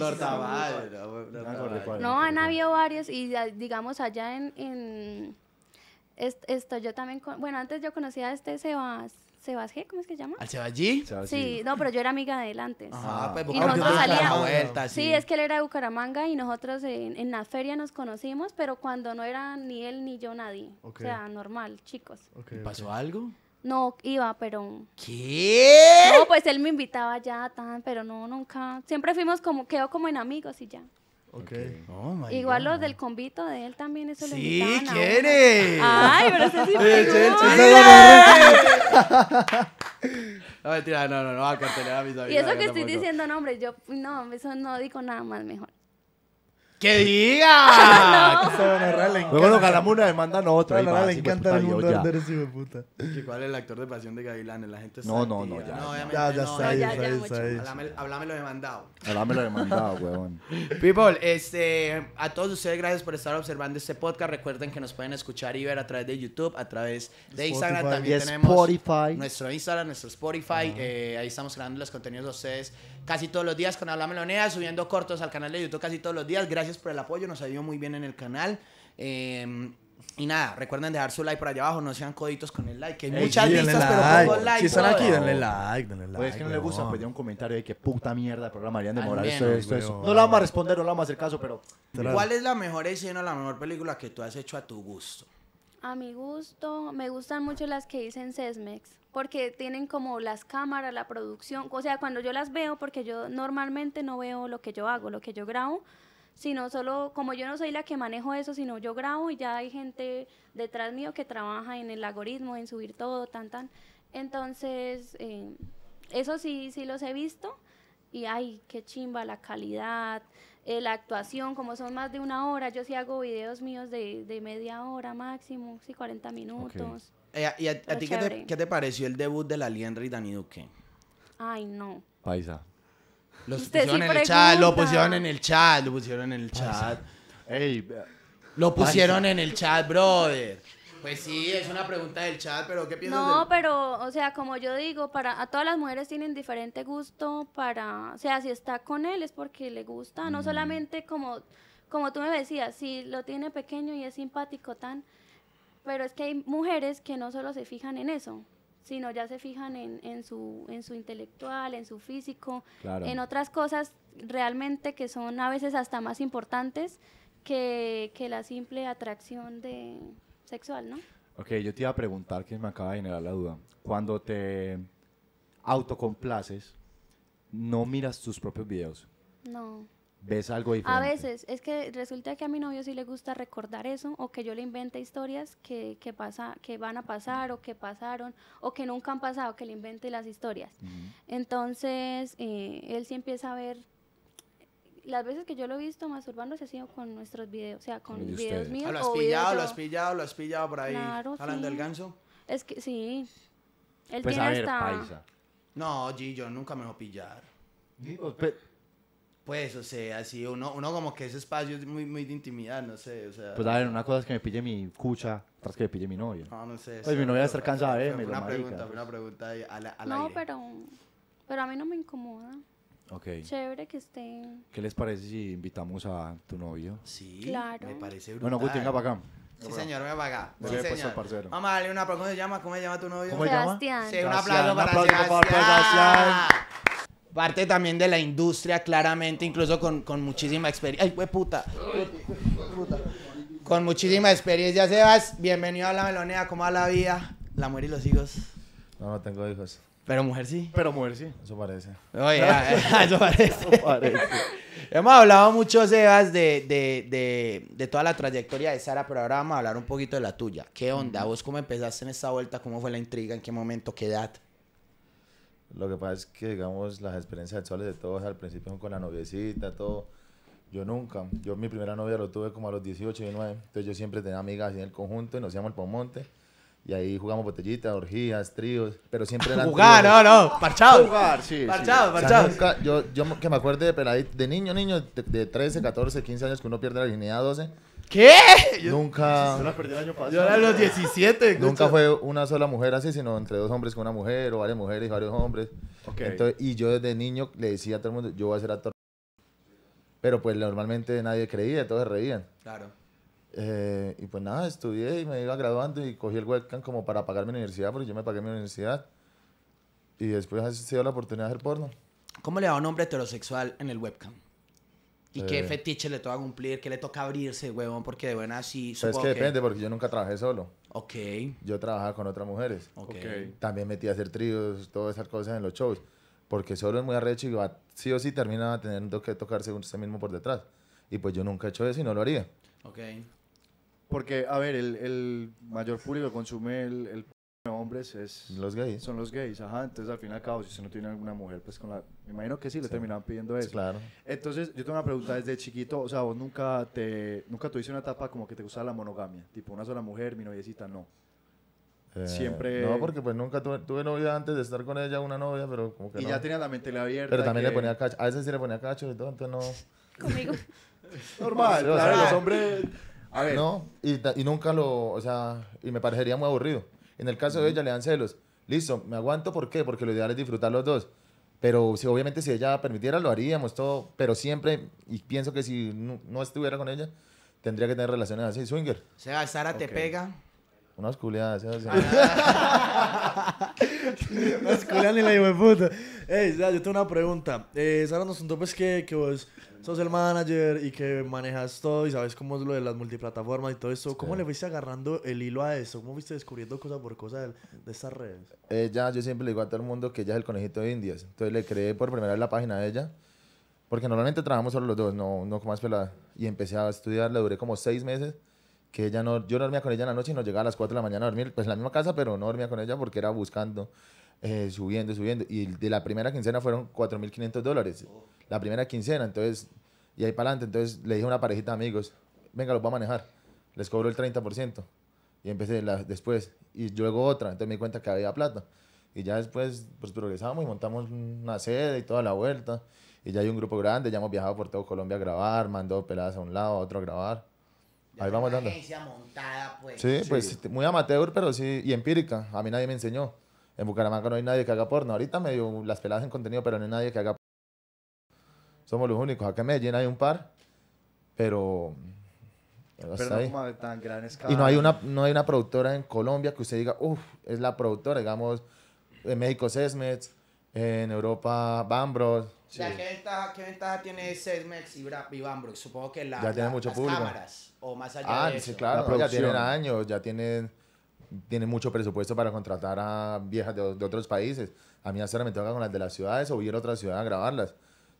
No, han habido varios y digamos allá en... esto yo también, bueno, antes yo conocía a este Sebas. Sebas G, ¿cómo es que se llama? ¿Al sí, no, pero yo era amiga de él antes. Ah, pues ah. y salíamos. sí. sí. es que él era de Bucaramanga y nosotros en, la feria nos conocimos, pero cuando no era ni él ni yo nadie. O sea, normal, chicos. ¿Pasó algo? No, iba, pero... ¿Qué? No, pues él me invitaba ya, tan, pero no, nunca. Siempre fuimos como, quedó como en amigos y ya. Ok. Oh my Igual los del convito de él también, eso lo Sí, invitaban Ay, pero eso sí me No, mentira, no, no, no, va a cartelera a mis Y eso que estoy diciendo, diciendo hombre, yo, no, eso no digo nada más mejor. ¡Que diga! no. nos ganamos una demanda, no otra. a le pues, encanta el mundo de sí, me puta. ¿Cuál es el actor de Pasión de Gavilanes? La gente No, no, no, ya. No, ya, ya está ahí, está ahí. Hablámelo demandado. Hablámelo demandado, huevón. People, este, a todos ustedes, gracias por estar observando este podcast. Recuerden que nos pueden escuchar y ver a través de YouTube, a través de Instagram. También tenemos Spotify. nuestro Instagram, nuestro Spotify. Eh, ahí estamos creando los contenidos de ustedes casi todos los días con Habla Melonea, subiendo cortos al canal de YouTube casi todos los días. Gracias por el apoyo, nos ha ido muy bien en el canal. Em, y nada, recuerden dejar su like por allá abajo, no sean coditos con el like. hay muchas listas pero pongo like. Si están aquí, denle like, denle like. Pues que no le gusta, pedir pues, un comentario de qué puta mierda el programa demorar No le vamos a responder, no le vamos a hacer caso, pero. ¿Cuál es la mejor escena o la mejor película que tú has hecho a tu gusto? A mi gusto, me gustan mucho las que dicen Sesmex porque tienen como las cámaras, la producción, o sea, cuando yo las veo, porque yo normalmente no veo lo que yo hago, lo que yo grabo, sino solo, como yo no soy la que manejo eso, sino yo grabo y ya hay gente detrás mío que trabaja en el algoritmo, en subir todo, tan, tan. Entonces, eh, eso sí, sí los he visto y ay, qué chimba la calidad, eh, la actuación, como son más de una hora, yo sí hago videos míos de, de media hora máximo, sí, 40 minutos. Eh, ¿Y a, ti qué te, pareció el debut de la liendra y Dani Duque? Ay, no. Paisa. pusieron en el chat, lo pusieron en el chat, lo pusieron en el chat. lo pusieron en el chat, brother. Pues sí, es una pregunta del chat, pero ¿qué piensas? No, pero, o sea, como yo digo, para a todas las mujeres tienen diferente gusto para, o sea, si está con él es porque le gusta, no mm. solamente como, como tú me decías, si lo tiene pequeño y es simpático tan, pero es que hay mujeres que no solo se fijan en eso, sino ya se fijan en, su, en su intelectual, en su físico, en otras cosas realmente que son a veces hasta más importantes que, la simple atracción de sexual, ¿no? Ok, yo te iba a preguntar, que me acaba de generar la duda. Cuando te autocomplaces, ¿no miras tus propios videos? No ves algo diferente. A veces, es que resulta que a mi novio sí le gusta recordar eso, o que yo le invente historias que, pasa, que van a pasar, o que pasaron, o que nunca han pasado, que le invente las historias. Entonces, eh, él sí empieza a ver las veces que yo lo he visto se ha sido con nuestros videos, o sea, con videos míos. Ah, ¿Lo has pillado, lo has pillado, lo has pillado por ahí? Claro, ¿Hablando del ganso? Es que sí. Él pues tiene No, G, yo nunca me voy a pillar. Pues, pues, o sea, así uno, uno como que ese espacio es muy, muy de intimidad, no sé, o sea... Pues a ver, una cosa es que me pille mi cucha, otra es que me pille mi novia. No, no sé. Pues mi novia va a estar cansada de verme, Una pregunta, una pues. pregunta ahí al, al No, pero, pero a mí no me incomoda. Ok. Chévere que esté... ¿Qué les parece si invitamos a tu novio? Sí, Claro. me parece brutal. Bueno, Guti, venga para acá. Sí, señor, venga para acá. Sí, pues, señor. parcero. Vamos a darle una pregunta, ¿cómo se llama? ¿Cómo se llama tu novio? ¿Cómo se llama? Sebastián. Sí, un aplauso para para Sebastián parte también de la industria, claramente, incluso con, muchísima experiencia. ¡Ay, puta! puta! Con muchísima experiencia, Sebas. Bienvenido a La Melonea, ¿cómo va la vida? La mujer y los hijos. No, no tengo hijos. Pero mujer sí. Pero mujer sí. Eso parece. Oye, eso parece. eso parece. Hemos hablado mucho, Sebas, de, de, de, toda la trayectoria de Sara, pero ahora vamos a hablar un poquito de la tuya. ¿Qué onda? ¿Vos cómo empezaste en esta vuelta? ¿Cómo fue la intriga? ¿En qué momento? ¿Qué edad? Lo que pasa es que, digamos, las experiencias sexuales de todos al principio son con la noviecita, todo. Yo nunca. Yo mi primera novia lo tuve como a los 18, y 19. Entonces yo siempre tenía amigas en el conjunto y nos íbamos El Pomonte. Y ahí jugamos botellitas, orgías, tríos, pero siempre Jugar, no, no, parchado. Jugar, sí. Parchado, sí. parchado. yo, yo que me acuerde de, de niño, niño, de, 13, 14, 15 años que uno pierde la a 12 ¿Qué? Nunca. Yo era los 17. Nunca fue una sola mujer así, sino entre dos hombres con una mujer, o varias mujeres y varios hombres. Okay. y yo desde niño le decía a todo el mundo, yo voy a ser actor. Pero pues normalmente nadie creía, todos reían. Claro. Eh, y pues nada, estudié y me iba graduando y cogí el webcam como para pagar mi universidad, porque yo me pagué mi universidad. Y después ha sido la oportunidad de hacer porno. ¿Cómo le da un hombre heterosexual en el webcam? ¿Y qué fetiche le toca cumplir? ¿Qué le toca abrirse, huevón? Porque de buena sí... Pues es que, depende, porque yo nunca trabajé solo. Ok. Yo trabajaba con otras mujeres. Ok. También metí a hacer tríos, todas esas cosas en los shows. Porque solo es muy arrecho y va, sí o sí terminaba teniendo que tocarse usted mismo por detrás. Y pues yo nunca he hecho eso y no lo haría. Ok. Porque, a ver, el, el mayor público consume el hombres Son los gays, ajá. Entonces, al fin y al cabo, si usted no tiene alguna mujer, pues con la... Me imagino que sí, le terminaban pidiendo eso. Claro. Entonces, yo tengo una pregunta. Desde chiquito, o sea, vos nunca te... Nunca tuviste una etapa como que te gustaba la monogamia. Tipo, una sola mujer, mi noviecita, no. Eh, Siempre... No, porque pues nunca tuve, novia antes de estar con ella, una novia, pero como que Y ya tenía la mente abierta. Pero también le ponía cacho. A veces sí le ponía cacho entonces no... Conmigo. Normal, claro, los hombres... A ver. No, y, y, nunca lo, o sea, y me parecería muy aburrido. En el caso de ella le dan celos. Listo, me aguanto, ¿por qué? Porque lo ideal es disfrutar los dos. Pero si, obviamente si ella permitiera, lo haríamos todo. Pero siempre, y pienso que si no, estuviera con ella, tendría que tener relaciones así, swinger. O sea, Sara te pega. Unas culiadas, ¿sí? Unas ah. culiadas ni la iba puta. Ey, yo tengo una pregunta. Eh, Sara nos contó pues que, que vos sos el manager y que manejas todo y sabes cómo es lo de las multiplataformas y todo eso. ¿Cómo le fuiste agarrando el hilo a eso? ¿Cómo fuiste descubriendo cosa por cosa de, estas redes? Ella, eh, yo siempre le digo a todo el mundo que ella es el conejito de indias. Entonces le creé por primera vez la página de ella. Porque normalmente trabajamos solo los dos, no, no más pelada. Y empecé a estudiar, le duré como seis meses que ella no, yo dormía con ella en la noche y nos llegaba a las 4 de la mañana a dormir, pues en la misma casa, pero no dormía con ella porque era buscando, eh, subiendo, subiendo. Y de la primera quincena fueron 4.500 dólares. La primera quincena, entonces, y ahí para adelante. Entonces le dije a una parejita de amigos, venga, los voy a manejar. Les cobro el 30%. Y empecé la, después. Y luego otra, entonces me di cuenta que había plata. Y ya después, pues progresamos y montamos una sede y toda la vuelta. Y ya hay un grupo grande, ya hemos viajado por todo Colombia a grabar, mandó peladas a un lado, a otro a grabar Ahí vamos dando. montada, pues. Sí, pues este, muy amateur, pero sí, y empírica. A mí nadie me enseñó. En Bucaramanga no hay nadie que haga porno. Ahorita medio las peladas en contenido, pero no hay nadie que haga Somos los únicos. Acá en Medellín hay un par, pero... Pero, pero no como tan gran escala. Y no hay, una, no hay una productora en Colombia que usted diga, uff, es la productora. Digamos, de México Sesmets, en Europa Bambros, ¿qué ventaja, tiene Sesmex y, Bambro? Supongo que ya las cámaras o más allá ah, de eso. Sí, claro, ya tienen años, ya tienen, mucho presupuesto para contratar a viejas de, otros países. A mí hacer me toca con las de las ciudades o ir a otra ciudad a grabarlas.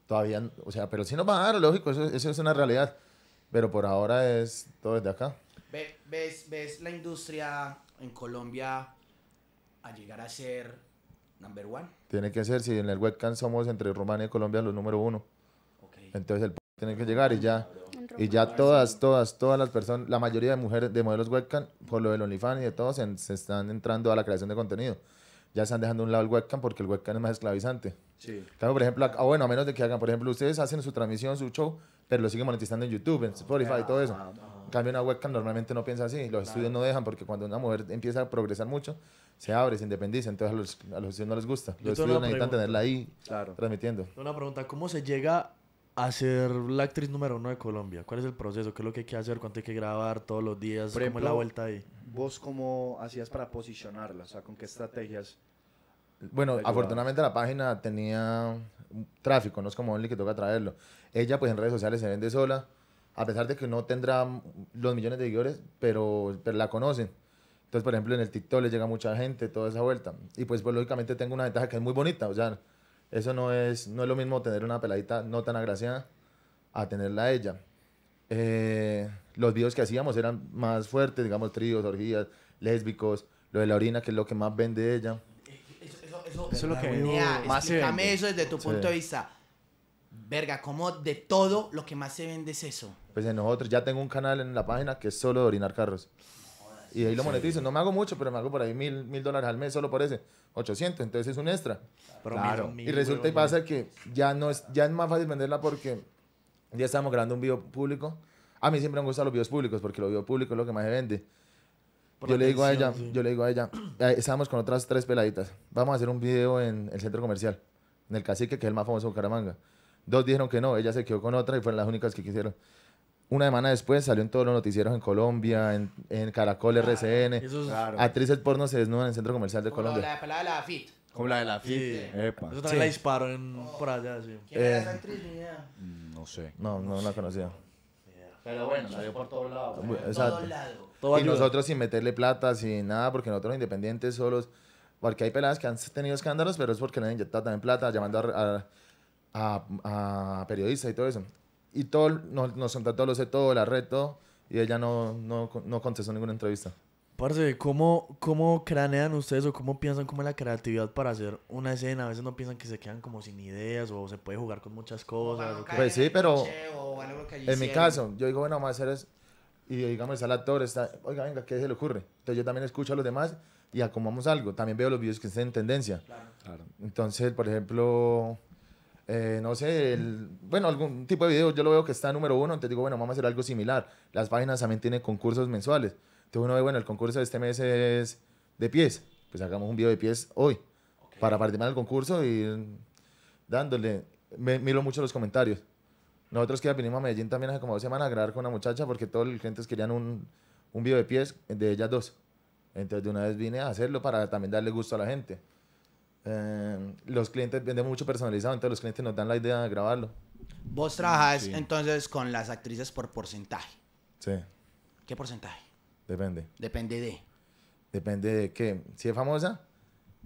Todavía, o sea, pero si nos van a dar, lógico, eso, eso es una realidad. Pero por ahora es todo desde acá. ¿Ves, ves la industria en Colombia a llegar a ser tiene que ser, si en el webcam somos entre Rumania y Colombia los número uno. Entonces el tiene que llegar y ya. Y ya todas, todas, todas las personas, la mayoría de mujeres, de modelos webcam, por lo del OnlyFans y de todos, se, están entrando a la creación de contenido ya están dejando un lado el webcam porque el webcam es más esclavizante. Sí. Claro, por ejemplo, ah, bueno, a menos de que hagan, por ejemplo, ustedes hacen su transmisión, su show, pero lo siguen monetizando en YouTube, en Spotify y todo eso. Ah, ah, en cambio, una webcam normalmente no piensa así. Los estudios no dejan porque cuando una mujer empieza a progresar mucho, se abre, se independiza, entonces a los, a los estudios no les gusta. los estudios necesitan tenerla ahí transmitiendo. Una pregunta, ¿cómo se llega a ser la actriz número uno de Colombia? ¿Cuál es el proceso? ¿Qué es lo que hay que hacer? ¿Cuánto hay que grabar todos los días? Por ¿Cómo la vuelta ahí? ¿Vos cómo hacías para posicionarla? O sea, ¿con qué estrategias? Bueno, afortunadamente la página tenía tráfico, no es como Only que toca traerlo. Ella pues en redes sociales se vende sola, a pesar de que no tendrá los millones de seguidores, pero, pero la conocen. Entonces, por ejemplo, en el TikTok le llega mucha gente, toda esa vuelta. Y pues, pues lógicamente tengo una ventaja que es muy bonita. O sea, eso no es, no es lo mismo tener una peladita no tan agraciada a tenerla a ella. Eh, los videos que hacíamos eran más fuertes, digamos, tríos, orgías, lésbicos, lo de la orina, que es lo que más vende ella. Eso, es lo que vende. Más Explícame eso desde tu punto de vista. Verga, ¿cómo de todo lo que más se vende es eso? Pues en nosotros ya tengo un canal en la página que es solo de orinar carros. Y ahí lo monetizo. No me hago mucho, pero me hago por ahí mil, mil dólares al mes solo por ese. 800, entonces es un extra. claro. y resulta y pasa que ya, no es, ya es más fácil venderla porque ya estamos grabando un video público. A mí siempre me gustan los videos públicos porque los videos públicos es lo que más se vende. yo le digo a ella, yo le digo a ella, estábamos con otras tres peladitas. Vamos a hacer un video en el centro comercial, en el cacique, que es el más famoso de Bucaramanga. Dos dijeron que no, ella se quedó con otra y fueron las únicas que quisieron. Una semana después salió en todos los noticieros en Colombia, en, en Caracol, RCN. Actrices porno se desnudan en el centro comercial de Colombia. Como la, de la FIT. Como la de la FIT. Epa. Eso también la disparó por allá, sí. ¿Quién era eh. esa actriz, mm, No sé. No, no, la conocía. Pero bueno, salió por todos lados. Exacto. Todo lado. y nosotros sin meterle plata, sin nada, porque nosotros independientes solos. Porque hay peladas que han tenido escándalos, pero es porque le han inyectado también plata, llamando a, a, a periodistas y todo eso y todo, nos, nos contactó, lo sé todo, la red, todo, y ella no, no, no contestó ninguna entrevista. Parce, ¿cómo, ¿cómo cranean ustedes o cómo piensan cómo la creatividad para hacer una escena? A veces no piensan que se quedan como sin ideas o se puede jugar con muchas cosas. pues sí, pero en mi caso, yo digo, bueno, vamos a hacer es... Y digamos, el actor está, oiga, venga, ¿qué se le ocurre? Entonces yo también escucho a los demás y acomodamos algo. También veo los videos que estén en tendencia. Claro. Entonces, por ejemplo, eh, no sé, bueno, algún tipo de video, yo lo veo que está número uno, entonces digo, bueno, vamos a hacer algo similar. Las páginas también tienen concursos mensuales. Entonces uno ve, bueno, el concurso de este mes es de pies, pues hagamos un video de pies hoy para participar del concurso y dándole. miro mucho los comentarios. Nosotros que vinimos a Medellín también hace como dos semanas a grabar con una muchacha porque todos los clientes querían un, un video de pies de ellas dos. Entonces de una vez vine a hacerlo para también darle gusto a la gente. Eh, los clientes venden mucho personalizado, entonces los clientes nos dan la idea de grabarlo. Vos trabajás entonces con las actrices por porcentaje. Sí. ¿Qué porcentaje? Depende. Depende de. Depende de que si es famosa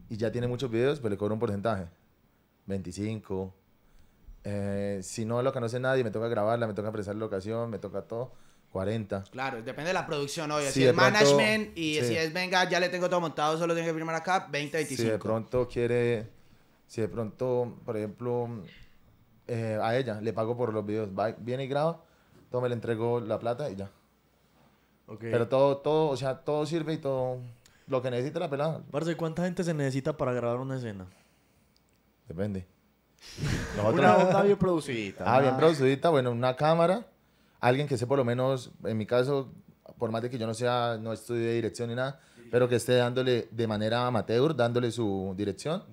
y ya tiene muchos videos, pues le cobro un porcentaje. 25. Eh, si no lo conoce nadie, me toca grabarla, me toca prestar la ocasión me toca todo 40. Claro, depende de la producción, obvio. si es management y si es, venga, ya le tengo todo montado, solo tengo que firmar acá, 20, 25. Si de pronto quiere, si de pronto, por ejemplo, eh, a ella le pago por los videos, viene y graba, todo me le entrego la plata y ya. Pero todo, todo, o sea, todo sirve y todo lo que necesita la pelada. Parce, ¿cuánta gente se necesita para grabar una escena? Depende. Una onda bien producidita. Ah, bien producidita, bueno, una cámara alguien que sé por lo menos, en mi caso, por más de que yo no sea, no estudie dirección ni nada, pero que esté dándole de manera amateur, dándole su dirección.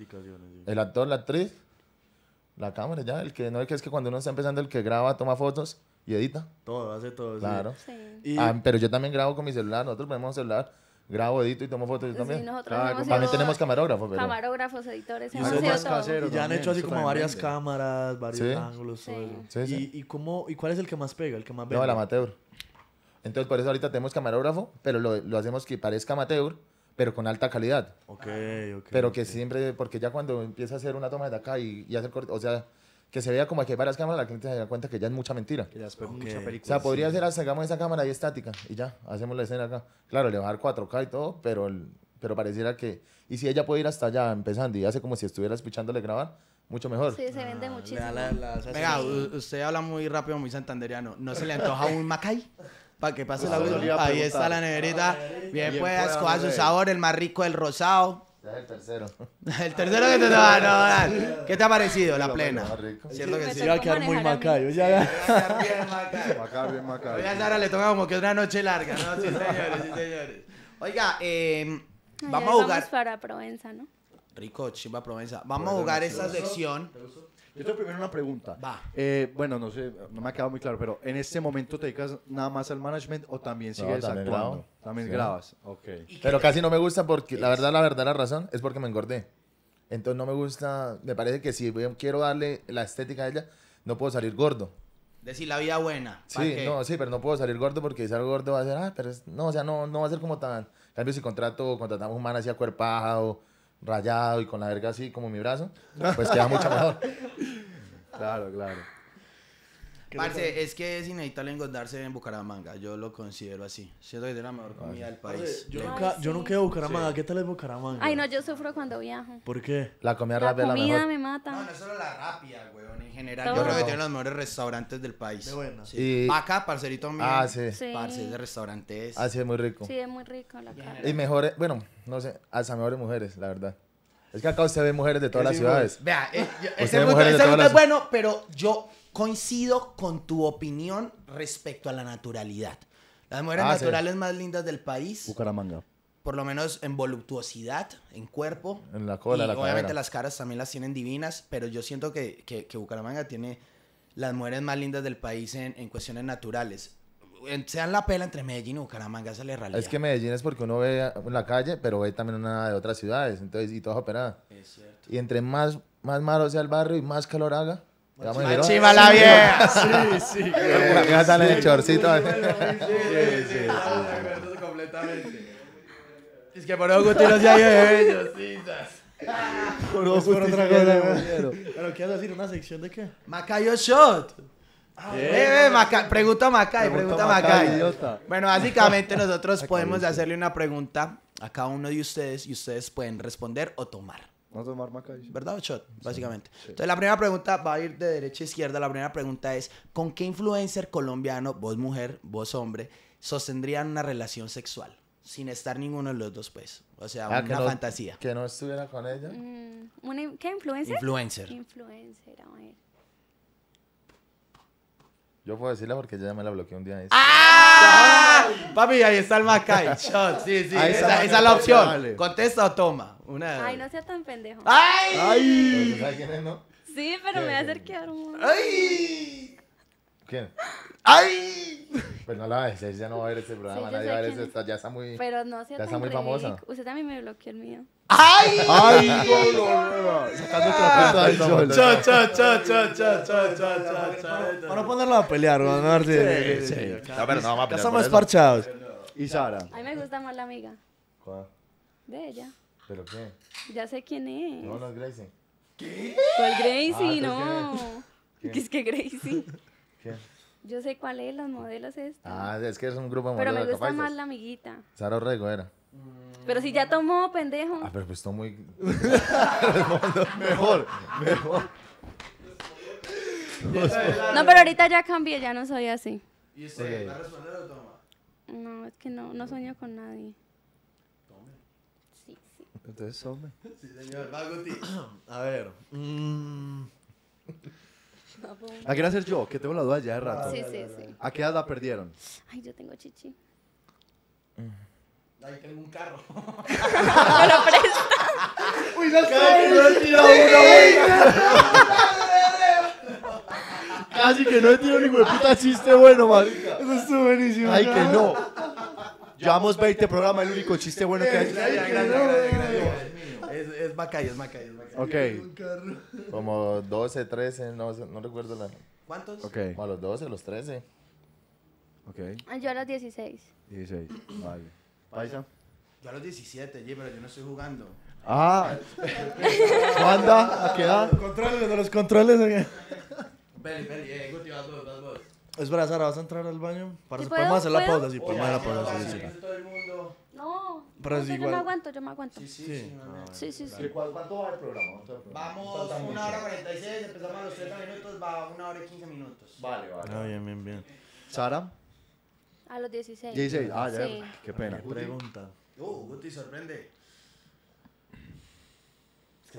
El actor, la actriz, la cámara ya, el que no es que es que cuando uno está empezando, el que graba, toma fotos y edita. Todo, hace todo. Claro. Sí. Ah, pero yo también grabo con mi celular, nosotros ponemos celular grabo, edito y tomo fotos también. Ah, también tenemos camarógrafos. Pero... Camarógrafos, editores, hemos ya han hecho así como varias cámaras, varios ángulos. Sí. ¿Y, cómo, ¿Y cuál es el que más pega, el que más ve. No, el amateur. Entonces por eso ahorita tenemos camarógrafo, pero lo, hacemos que parezca amateur, pero con alta calidad. Ok, ah. ok. Pero que siempre, porque ya cuando empieza a hacer una toma de acá y, y hacer corte, o sea que se vea como aquí hay varias cámaras, la gente se da cuenta que ya es mucha mentira. O sea, podría ser, sacamos ah, esa cámara ahí estática y ya, hacemos la escena acá. Claro, le va a dar 4K y todo, pero, el, pero pareciera que... Y si ella puede ir hasta allá empezando y hace como si estuviera escuchándole grabar, mucho mejor. Sí, se vende ah, muchísimo. Venga, usted habla muy rápido, muy santanderiano. ¿No se le antoja un Macay? Para que pase ah, la la Ahí está la neverita. Bien, pues, coja su sabor, el más rico, el rosado. Ya es el tercero. el tercero que te No, no, ¿Qué te ha parecido la plena? Cierto que sí. Yo a quedar muy macayo. Ya voy a bien macayo. Macayo, bien macayo. Hoy le toca como que una noche larga, ¿no? Sí, señores, sí, señores. Oiga, em, vamos a jugar. Vamos para Provenza, ¿no? Rico, chimba Provenza. Vamos a jugar esta sección. Yo tengo primero una pregunta. Va. Eh, bueno, no sé, no me ha quedado muy claro, pero ¿en este momento te dedicas nada más al management o también sigues también actuando? También grabas, ok. Pero casi no me gusta porque, la verdad, la verdad, la razón es porque me engordé. Entonces no me gusta, me parece que si quiero darle la estética a ella, no puedo salir gordo. Decir la vida buena. Sí, no, sí, pero no puedo salir gordo porque si salgo gordo va a ser, ah, pero no, o sea, no, no va a ser como tan. cambio, si contrato, contratamos un man así acuerpado, rayado y con la verga así como mi brazo, pues queda mucho mejor. Claro, claro. Parce, es que es inevitable engordarse en Bucaramanga, yo lo considero así. Siento que es la mejor comida del país. yo, no nunca, he a Bucaramanga, ¿qué tal es Bucaramanga? Ay, no, yo sufro cuando viajo. ¿Por qué? La comida rápida comida la mejor. me mata. No, no es solo la rápida, weón, en general. Yo creo que tiene los mejores restaurantes del país. De buena. Sí. Y... parcerito mío. Ah, sí. Parce, de restaurantes. es. Ah, sí, es muy rico. Sí, es muy rico la carne. Y mejores, bueno, no sé, hasta mejores mujeres, la verdad. Es que acá usted ve mujeres de todas las ciudades. Vea, eh, ese este punto es bueno, pero yo coincido con tu opinión respecto a la naturalidad. Las mujeres ah, naturales más lindas del país. Bucaramanga. Por lo menos en voluptuosidad, en cuerpo. En la cola, la la Obviamente las caras también las tienen divinas, pero yo siento que, que, Bucaramanga tiene las mujeres más lindas del país en, en cuestiones naturales. sean la pela entre Medellín y Bucaramanga, sale realidad. Es que Medellín es porque uno ve la calle, pero ve también una de otras ciudades, entonces, y todo operada Es cierto. Y entre más, más malo sea el barrio y más calor haga, Chiva la vieja. Sí, sí. en el chorcito. Sí, sí, sí. Ah, completamente. Es que por algo Guti no se Por dos por otra cosa. Pero ¿qué decir? ¿Una sección de qué? Macayo Shot. Ah, eh, pregunta a Macay, pregunta a Macay. Bueno, básicamente nosotros podemos hacerle una pregunta a cada uno de ustedes y ustedes pueden responder o tomar. No tomar ¿Verdad, Básicamente. Entonces, la primera pregunta va a ir de derecha a izquierda. La primera pregunta es: ¿con qué influencer colombiano, vos mujer, vos hombre, sostendrían una relación sexual? Sin estar ninguno de los dos, pues. O sea, ah, una fantasía. ¿Que no estuviera con ella? Mm, ¿Qué influencer? Influencer. Influencer, yo puedo decirla porque ya me la bloqueé un día. ¡Ah! ¡Ah! Papi, ahí está el Macay. Shot, sí, sí. Ahí está Esa, es la opción. Contesta o toma. Una... Ay, no sea tan pendejo. ¡Ay! ¿Sabes es, Sí, pero me voy a hacer quedar un... ¡Ay! ¿Quién? ¡Ay! Pues no la va a decir, ya no va a ver ese programa, Sí, nadie va a ver ese. ya está muy... Pero no si Ya está muy famosa. Usted también me bloqueó el mío. ¡Ay! ¡Ay, Sacando Ay, ¡Chao, chao, chao, chao, chao, chao! Para ponerlo a pelear, no, a ver si- sí, sí. No, pero no vamos a Ya pelear esparchados. parchados. Y Sara. A mí me gusta más la amiga ¿Cuál? de ella. ¿Pero qué? Ya sé quién es. No, no es Gracie. ¿Cuál Gracie? Ah, no. es que Gracie? Yo sé cuál es, los modelos estos. Ah, es que es un grupo de Pero me gusta más la amiguita. Sara Rego era. Mm. Pero si ya tomó, pendejo. Ah, pero pues tomó muy... mejor, mejor. No, pero ahorita ya cambié, ya no soy así. ¿Y usted va a o toma? No, es que no, no sueño con nadie. Tome. Sí, sí. Entonces, tome. Sí, señor. A ver. Mmm... La quiero hacer yo, que tengo la duda ya de rato. Sí, sí, sí. ¿A qué edad la perdieron? Ay, yo tengo chichi. Mm. Ay, tengo un carro. Me lo presta. Uy, no seis. No una Casi que no he tirado ningún puta chiste bueno, marica. Eso estuvo buenísimo. Ay, que no. Llevamos 20 programas, el único chiste bueno que hay. Es, es Macay, es Macay, es Macay. Ok. Como 12, 13, no, no recuerdo la. ¿Cuántos? Ok. a los 12, a los 13. Ok. Ah, yo a los 16. 16, vale. ¿Paisa? Yo a los 17, G, pero yo no estoy jugando. Ah. ¿Cuándo? ¿A qué edad? Controles, los controles. Beli, Beli, eh, Guti, vas vos, vas vos. Espera, Sara, ¿vas a entrar al baño? Para ¿Sí podemos hacer la pausa, sí, podemos hacer la pausa. No, Pero no igual... yo me aguanto, yo me aguanto. Sí, sí, sí. sí, ah, sí, sí. ¿Cuánto va el programa? Vamos una hora 46, empezamos a los 30 minutos, va una hora y 15 minutos. Vale, ah, vale. bien, bien, bien. ¿Sara? A los 16. 16, ah, ya. Qué pena. Pregunta. Uh, Guti, sorprende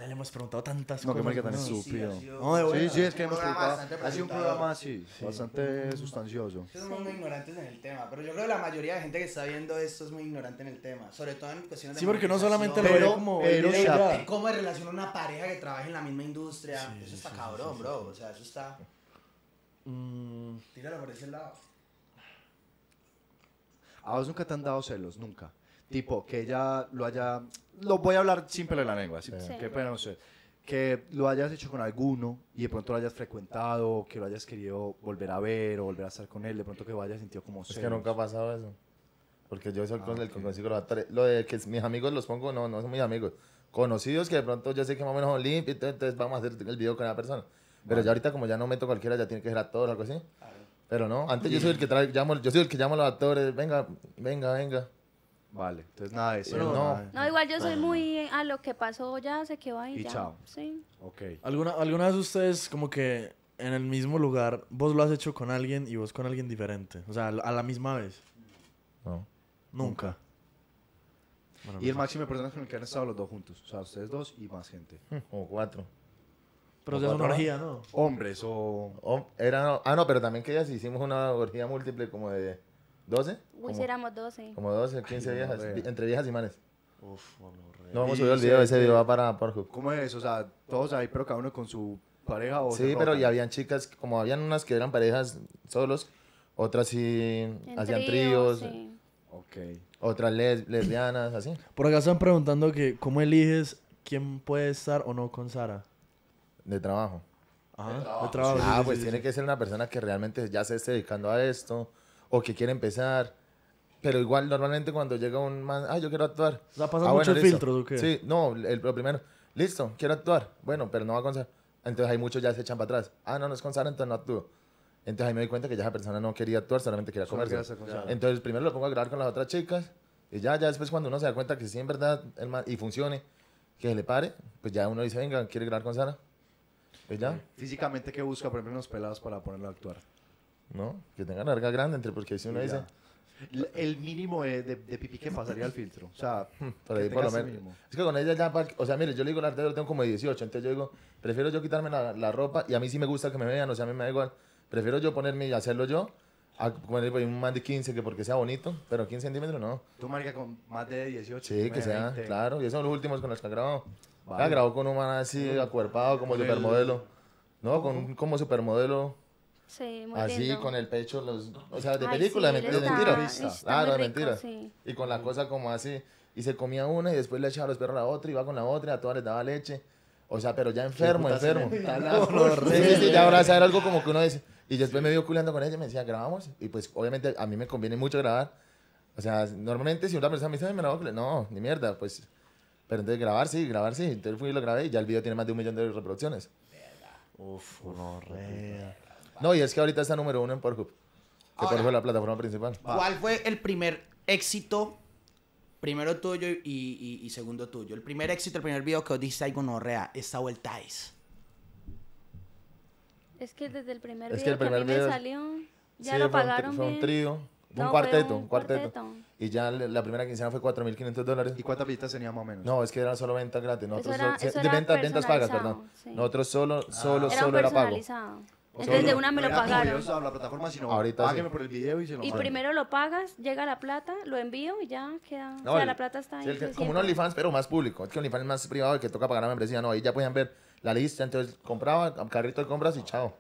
le hemos preguntado tantas no, cosas. No, que tan estúpido. Sí, sí, es que hemos preguntado. Ha sido un programa así, sí. bastante sustancioso. Somos muy ignorantes en el tema, pero yo creo que la mayoría de gente que está viendo esto es muy ignorante en el tema, sobre todo en cuestiones de. Sí, porque no solamente lo veo como. Pero, pero ¿Cómo relaciona una pareja que trabaja en la misma industria? eso está cabrón, bro. O sea, eso está. Mm. Tíralo por ese lado. A vos nunca te han dado celos, nunca. Tipo, que ella lo haya lo voy a hablar simple de en la lengua. qué pena Que, sé. que lo hayas hecho con alguno y de pronto lo hayas frecuentado, que lo hayas querido volver a ver o volver a estar con él, de pronto que lo hayas sentido como Es que nunca ha pasado eso. Porque yo soy ah, con el los actores, Lo de que mis amigos los pongo, no, no son mis amigos. Conocidos que de pronto yo sé que más o menos son entonces vamos a hacer el video con la persona. Pero ya ahorita, como ya no meto cualquiera, ya tiene que ser actor o algo así. Pero no, antes yo soy el que trae, llamo, yo soy el que a los actores, venga, venga, venga. Vale, entonces nada de eso. no. no. igual yo soy muy a lo que pasó ya, se quedó ahí. Y ya. chao. Sí. Ok. ¿Alguna, ¿Alguna vez ustedes como que en el mismo lugar, vos lo has hecho con alguien y vos con alguien diferente? O sea, a la misma vez. No. Nunca. y el máximo de personas con el que han estado los dos juntos. O sea, ustedes dos y más gente. Hmm, o cuatro. Pero es una ¿no? Hombres o... ah, no, pero también que sí hicimos una orgía múltiple como de ¿12? Uy, si éramos 12. Como 12, 15 viejas, entre viejas y manes. Uf, No, vamos a subir el video, ese video va para Pornhub. ¿Cómo es? eso? O sea, todos ahí, pero cada uno con su pareja o Sí, pero y habían chicas, como habían unas que eran parejas solos, otras sí hacían tríos. tríos sí. Ok. Otras lesbianas, así. Por acá están preguntando que cómo eliges quién puede estar o no con Sara. De trabajo. Ajá, ah, de trabajo. Ah, pues tiene que ser una persona que realmente ya se esté dedicando a esto o que quiere empezar. Pero igual, normalmente cuando llega un man, ah, yo quiero actuar. O sea, pasa ah, mucho filtro, ¿o Sí, no, el, primero, listo, quiero actuar. Bueno, pero no va a Sara, Entonces hay muchos ya se echan para atrás. Ah, no, no es con Sara, entonces no actúo. Entonces ahí me doy cuenta que ya esa persona no quería actuar, solamente quería comer. Entonces primero lo pongo a grabar con las otras chicas y ya, ya después cuando uno se da cuenta que sí en verdad el y funcione, que se le pare, pues ya uno dice, venga, ¿quiere grabar con Sara? Pues ya. Físicamente, ¿qué busca, por ejemplo, unos pelados para ponerlo a actuar? ¿no? Que tenga larga grande, entre porque si uno dice... El, mínimo de, de, pipí que pasaría al filtro. O sea, por lo menos. Es que con ella ya, o sea, mire, yo le digo la arte, tengo como 18, entonces yo digo, prefiero yo quitarme la, ropa y a mí sí me gusta que me vean, o sea, a mí me da igual. Prefiero yo ponerme y hacerlo yo, a pues, un man de 15 que porque sea bonito, pero 15 centímetros no. Tú marca con más de 18. Sí, que sea, claro. Y esos son los últimos con los que ha grabado. grabó con un man así, acuerpado, como supermodelo. No, con, como supermodelo Sí, muy Así, con el pecho, los, o sea, de película, de, de mentira. de mentira. Y con la cosa como así. Y se comía una y después le echaba los perros a la otra y iba con la otra a todas les daba leche. O sea, pero ya enfermo, enfermo. Sí, sí, ya ahora era algo como que uno dice. Y después me vio culeando con ella y me decía, grabamos. Y pues, obviamente, a mí me conviene mucho grabar. O sea, normalmente si una persona me dice, me no, ni mierda, pues. Pero entonces grabar sí, grabar sí. Entonces fui y lo grabé y ya el video tiene más de un millón de reproducciones. Uf, no, rea. No, y es que ahorita está número uno en Pornhub. Que Pornhub es la plataforma principal. ¿Cuál fue el primer éxito? Primero tuyo y, segundo tuyo. El primer éxito, el primer video que os dice algo no rea, esta vuelta es. Es que desde el primer video es que, el primer a me salió, ya lo pagaron fue un, trío, un, cuarteto, un cuarteto, Y ya la primera quincena fue 4.500 dólares. ¿Y cuántas visitas tenía más o menos? No, es que eran solo ventas gratis. Nosotros ventas, ventas pagas, perdón. Nosotros solo, solo, ah. solo era, solo era pago. Entonces de una me lo pagaron. No a la plataforma, sino Ahorita págueme por el video y se lo Y primero lo pagas, llega la plata, lo envío y ya queda. No, o sea, la plata está ahí. como un OnlyFans, pero más público. Es que OnlyFans es más privado, que toca pagar la membresía. No, ahí ya podían ver la lista. Entonces compraba, carrito de compras y chao.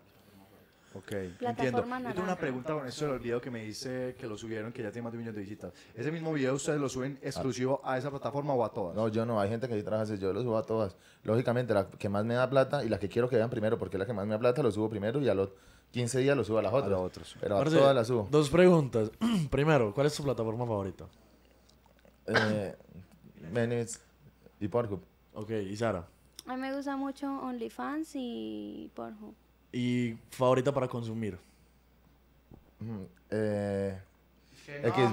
Ok, entiendo. Yo tengo una pregunta, con eso del video que me dice que lo subieron, que ya tiene más de un millón de visitas. ¿Ese mismo video ustedes lo suben ah. exclusivo a esa plataforma o a todas? No, yo no. Hay gente que sí trabaja así, yo lo subo a todas. Lógicamente, la que más me da plata y la que quiero que vean primero, porque la que más me da plata lo subo primero y a los 15 días lo subo a las otras. A Pero a todas las subo. Dos preguntas. primero, ¿cuál es su plataforma favorita? Eh, Menes y Pornhub. Ok, ¿y Sara? A mí me gusta mucho OnlyFans y Pornhub. ¿Y favorita para consumir? eh,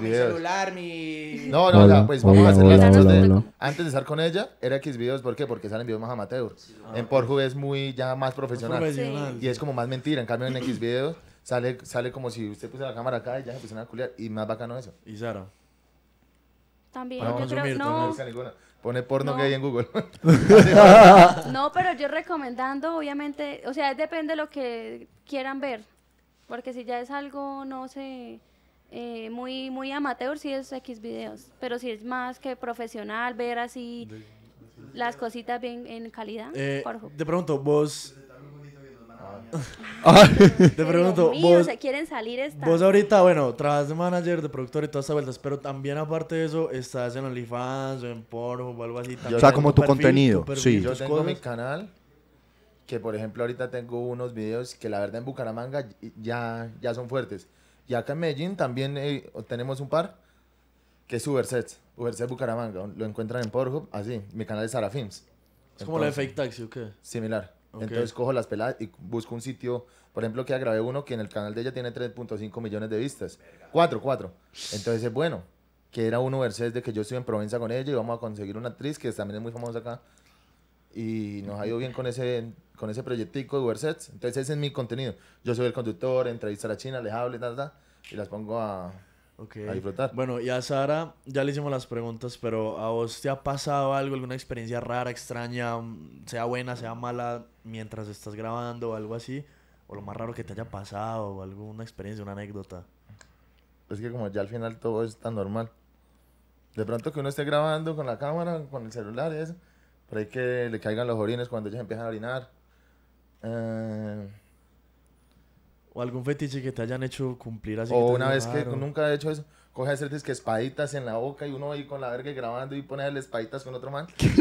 mi celular, mi... No, no, pues vamos a hacer antes, de, antes de estar con ella, era X videos, ¿por qué? Porque salen videos más amateur. en Porju es muy ya más profesional. Y es como más mentira, en cambio en X videos sale, sale como si usted pusiera la cámara acá y ya se pusiera a culiar. Y más bacano eso. ¿Y Sara? También, yo creo, no. no. Pone porno que hay en Google. no, pero yo recomendando, obviamente, o sea, depende de lo que quieran ver. Porque si ya es algo, no sé, eh, muy, muy amateur, si es X videos. Pero si es más que profesional, ver así las cositas bien en calidad. Eh, pronto, Te pregunto, vos Ah. te pregunto, vos, quieren salir Vos ahorita, bueno, trabajas de manager, de productor y todas esas vueltas, pero también aparte de eso, estás en OnlyFans en Pornhub o algo así. También o sea, como tu, contenido. Yo tengo mi canal, que por ejemplo ahorita tengo unos videos que la verdad en Bucaramanga ya, ya son fuertes. Y acá en Medellín también eh, tenemos un par, que es Ubersets, Ubersets Bucaramanga. Lo encuentran en Pornhub, así. Mi canal es sarafims Es como la de Fake Taxi, ¿o qué? Similar. Entonces cojo las peladas y busco un sitio, por ejemplo, que grabé uno que en el canal de ella tiene 3.5 millones de vistas. 4, 4. Entonces es bueno, que era uno Mercedes de que yo estuve en Provenza con ella y vamos a conseguir una actriz que también es muy famosa acá. Y nos ha ido bien con ese, con ese proyectico de Versets. Entonces ese es mi contenido. Yo soy el conductor, entrevista a la China, le hablo, y, tal, y las pongo a, Okay. Bueno, y a Sara ya le hicimos las preguntas, pero ¿a vos te ha pasado algo, alguna experiencia rara, extraña, mm, sea buena, sea mala, mientras estás grabando o algo así? ¿O lo más raro que te haya pasado, o alguna experiencia, una anécdota? Es que como ya al final todo es tan normal. De pronto que uno esté grabando con la cámara, con el celular y eso, por ahí que le caigan los orines cuando ellos empiezan a orinar. Eh o algún fetiche que te hayan hecho cumplir así. O una vez que nunca he hecho eso, coge a hacer espaditas en la boca y uno ahí con la verga grabando y pone las espaditas con otro man. eso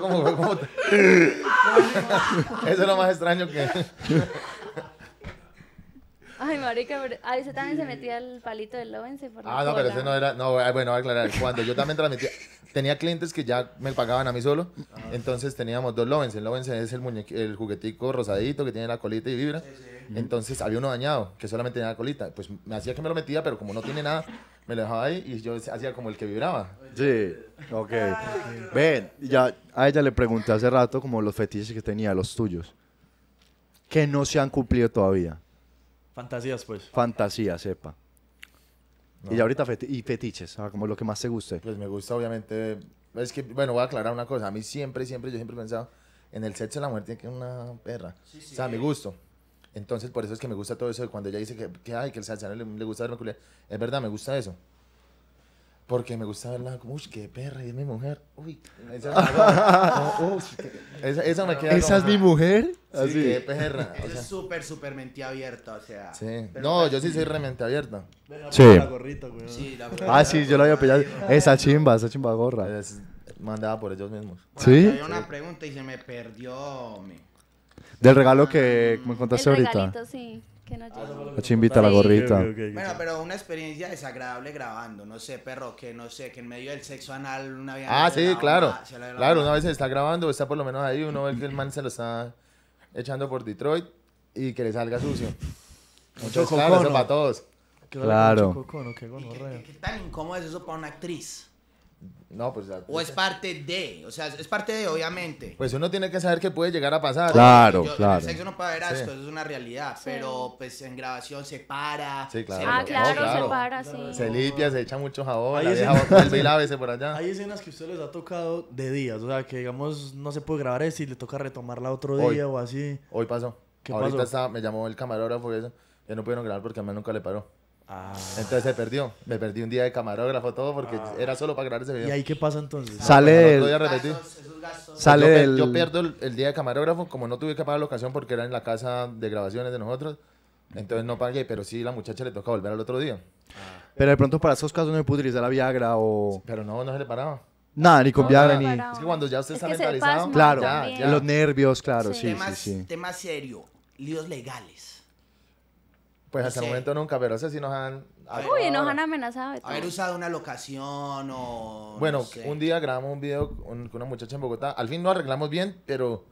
como, como... eso es lo más extraño que... Ay, marica, pero a ese también se metía el palito del Lovense por Ah, no, pero ese no era... No, eh, bueno, voy a aclarar. Cuando yo también transmitía... Tenía clientes que ya me pagaban a mí solo. Entonces teníamos dos Lovense. El Lovense es el, el juguetico rosadito que tiene la colita y vibra. Entonces había uno dañado que solamente tenía la colita. Pues me hacía que me lo metía, pero como no tiene nada, me lo dejaba ahí y yo hacía como el que vibraba. Sí, ok. Ven, ya a ella le pregunté hace rato como los fetiches que tenía, los tuyos, que no se han cumplido todavía. Fantasías, pues. Fantasías, sepa. Y ahorita y fetiches, ah, como lo que más te guste. Pues me gusta, obviamente. Es que, bueno, voy a aclarar una cosa. A mí siempre, siempre, yo siempre he pensado, en el sexo la mujer tiene que ser una perra. O sea, a mi gusto. Entonces, por eso es que me gusta todo eso. Cuando ella dice que, hay que el sexo le, le gusta verme culé. Es verdad, me gusta eso. Porque me gustaba verla como, uy, qué perra, y es mi mujer. Uy, esa, esa, es mi mujer? Sí, qué perra. es súper, súper mente abierta, o sea. Sí. No, pues yo sí soy realmente abierta. Sí. La gorrita, güey. Sí, la ah, sí, yo la había pillado. Esa chimba, esa chimba gorra. Mandaba mandada por ellos mismos. sí. Había una pregunta y se me perdió. Del regalo que me ah, contaste El ahorita. Regalito, sí no ah, La chimbita, la gorrita. bueno, pero una experiencia desagradable grabando, no sé, perro, que no sé, que en medio del sexo anal una Ah, sí, claro. Ah, claro, una vez se está grabando, está por lo menos ahí, uno ve que el man se lo está echando por Detroit y que le salga sucio. Mucho claro, eso para todos. Claro. qué tan incómodo es eso para una actriz? No, pues. O es parte de. O sea, es parte de, obviamente. Pues uno tiene que saber que puede llegar a pasar. Claro, claro. el sexo no puede haber asco, eso es una realidad. Pero pues en grabación se para. Sí, claro. ah, claro, se para, sí. Se limpia, se echa mucho jabón, se vuelve por allá. Hay escenas que a ustedes les ha tocado de días. O sea, que digamos, no se puede grabar eso y le toca retomarla otro día o así. Hoy pasó. ¿Qué Ahorita pasó? me llamó el camarógrafo y eso. Ya no pudieron grabar porque a mí nunca le paró. Ah. Entonces se perdió. Me perdí un día de camarógrafo, todo, porque ah. era solo para grabar ese video. ¿Y ahí qué pasa entonces? Ah, Sale pues el... yo, pierdo el, día de camarógrafo, como no tuve que pagar la ocasión porque era en la casa de grabaciones de nosotros. Entonces no pagué, pero sí la muchacha le toca volver al otro día. Pero de pronto para esos casos no me pude utilizar la Viagra o... Pero no, no se le paraba. Nada, ni con Viagra ni... Es que cuando ya usted es está mentalizado... Claro, los nervios, claro, sí, sí, Tema serio, líos legales. Pues hasta el momento nunca, pero sé si nos han... Uy, nos han amenazado. Haber usado una locación o... Bueno, un día grabamos un video con una muchacha en Bogotá. Al fin lo arreglamos bien, pero,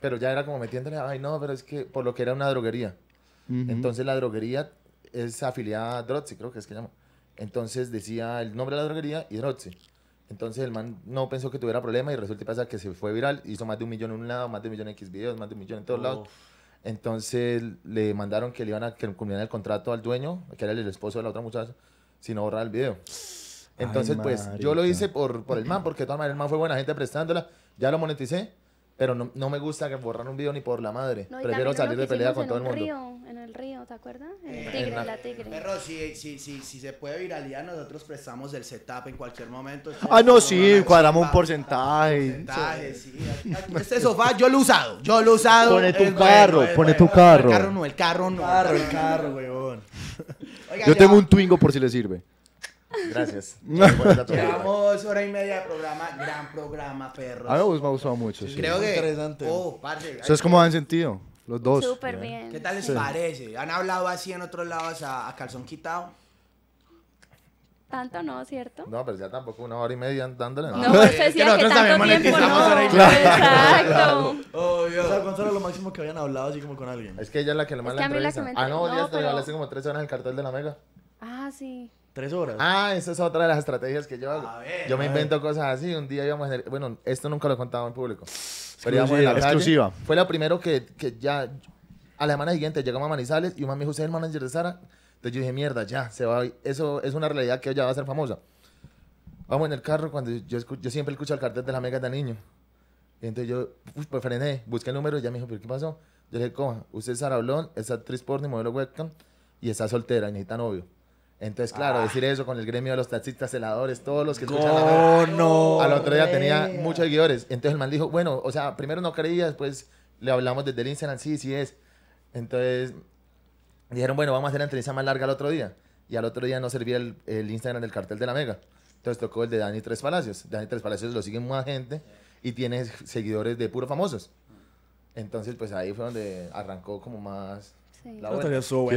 pero ya era como metiéndole, ay no, pero es que por lo que era una droguería. Entonces la droguería es afiliada a Drozzi, creo que es que llama. Entonces decía el nombre de la droguería y Drozzi. Entonces el man no pensó que tuviera problema y resulta y pasa que se fue viral. Hizo más de un millón en un lado, más de un millón en X videos, más de un millón en todos lados. Entonces le mandaron que le iban a que cumplieran el contrato al dueño, que era el esposo de la otra muchacha, si no el video. Entonces, pues yo lo hice por, por el man, porque de todas maneras el man fue buena gente prestándola, ya lo moneticé. Pero no, no, me gusta que borran un video ni por la madre. Prefiero salir de pelea con todo el mundo. Río, en el río, ¿te acuerdas? En el eh, tigre, la, tigre. Pero si, si, si, si, se puede viralizar, nosotros prestamos el setup en cualquier momento. Ah, no, sí, cuadramos un porcentaje. porcentaje sí. Este sofá yo lo he usado, yo lo he usado. Pone tu carro, pone tu carro. El carro no, el carro no. El carro, el carro, weón. yo tengo un Twingo por si le sirve. Gracias. Llevamos hora y media de programa. Gran programa, perros. A mí me ha mucho. Creo que. Interesante. Oh, como han sentido? Los dos. Súper bien. ¿Qué tal les parece? ¿Han hablado así en otros lados a, a, calzón quitado? Tanto no, ¿cierto? No, pero ya tampoco una hora y media dándole. No, no pues decía que, tanto también tiempo no. Exacto. Claro. Obvio. O sea, ¿cuánto era lo máximo que habían hablado así como con alguien? Es que ella es la que le manda la entrevista. Ah, no, no días pero... hablaste como tres horas en el cartel de la mega. Ah, sí. Tres horas. Ah, esa es otra de las estrategias que yo hago. yo me invento cosas así. Un día íbamos a Bueno, esto nunca lo he contado en público. Pero íbamos a la exclusiva. Fue lo primero que, que ya. A la semana siguiente llegamos a Manizales y un me dijo: ¿Usted el manager de Sara? Entonces yo dije: Mierda, ya, se va. Eso es una realidad que ya va a ser famosa. Vamos en el carro cuando yo, yo siempre escucho el cartel de la mega de niño. Y entonces yo pues, frené, busqué el número y ya me dijo: ¿Pero qué pasó? Yo le dije: Coja, usted es Sara Blon, es actriz porno y modelo webcam y está soltera y necesita novio. Entonces, claro, decir eso con el gremio de los taxistas, celadores, todos los que escuchan no, la no. Al otro día tenía muchos seguidores. Entonces el man dijo, bueno, o sea, primero no creía, después le hablamos desde el Instagram, sí, sí es. Entonces dijeron, bueno, vamos a hacer la entrevista más larga al otro día. Y al otro día no servía el, Instagram del cartel de la Mega. Entonces tocó el de Dani Tres Palacios. Dani Tres Palacios lo sigue mucha gente y tiene seguidores de puro famosos. Entonces, pues ahí fue donde arrancó como más la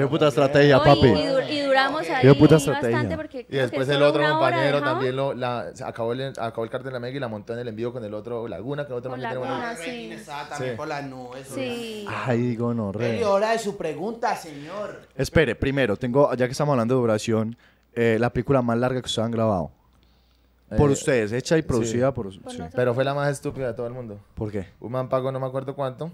puta estrategia, papi. Y, duramos ahí bastante porque Y después el otro compañero también lo, la, acabó, el, acabó el cartel de la Mega y la montó en el envío con el otro Laguna, que otro compañero, sí. también por las nubes. Sí. Ay, no Es hora de su pregunta, señor. Espere, primero, tengo, ya que estamos hablando de duración, eh, la película más larga que se han grabado. Por eh, ustedes, hecha y producida por, Pero fue la más estúpida de todo el mundo. ¿Por qué? Un man pago, no me acuerdo cuánto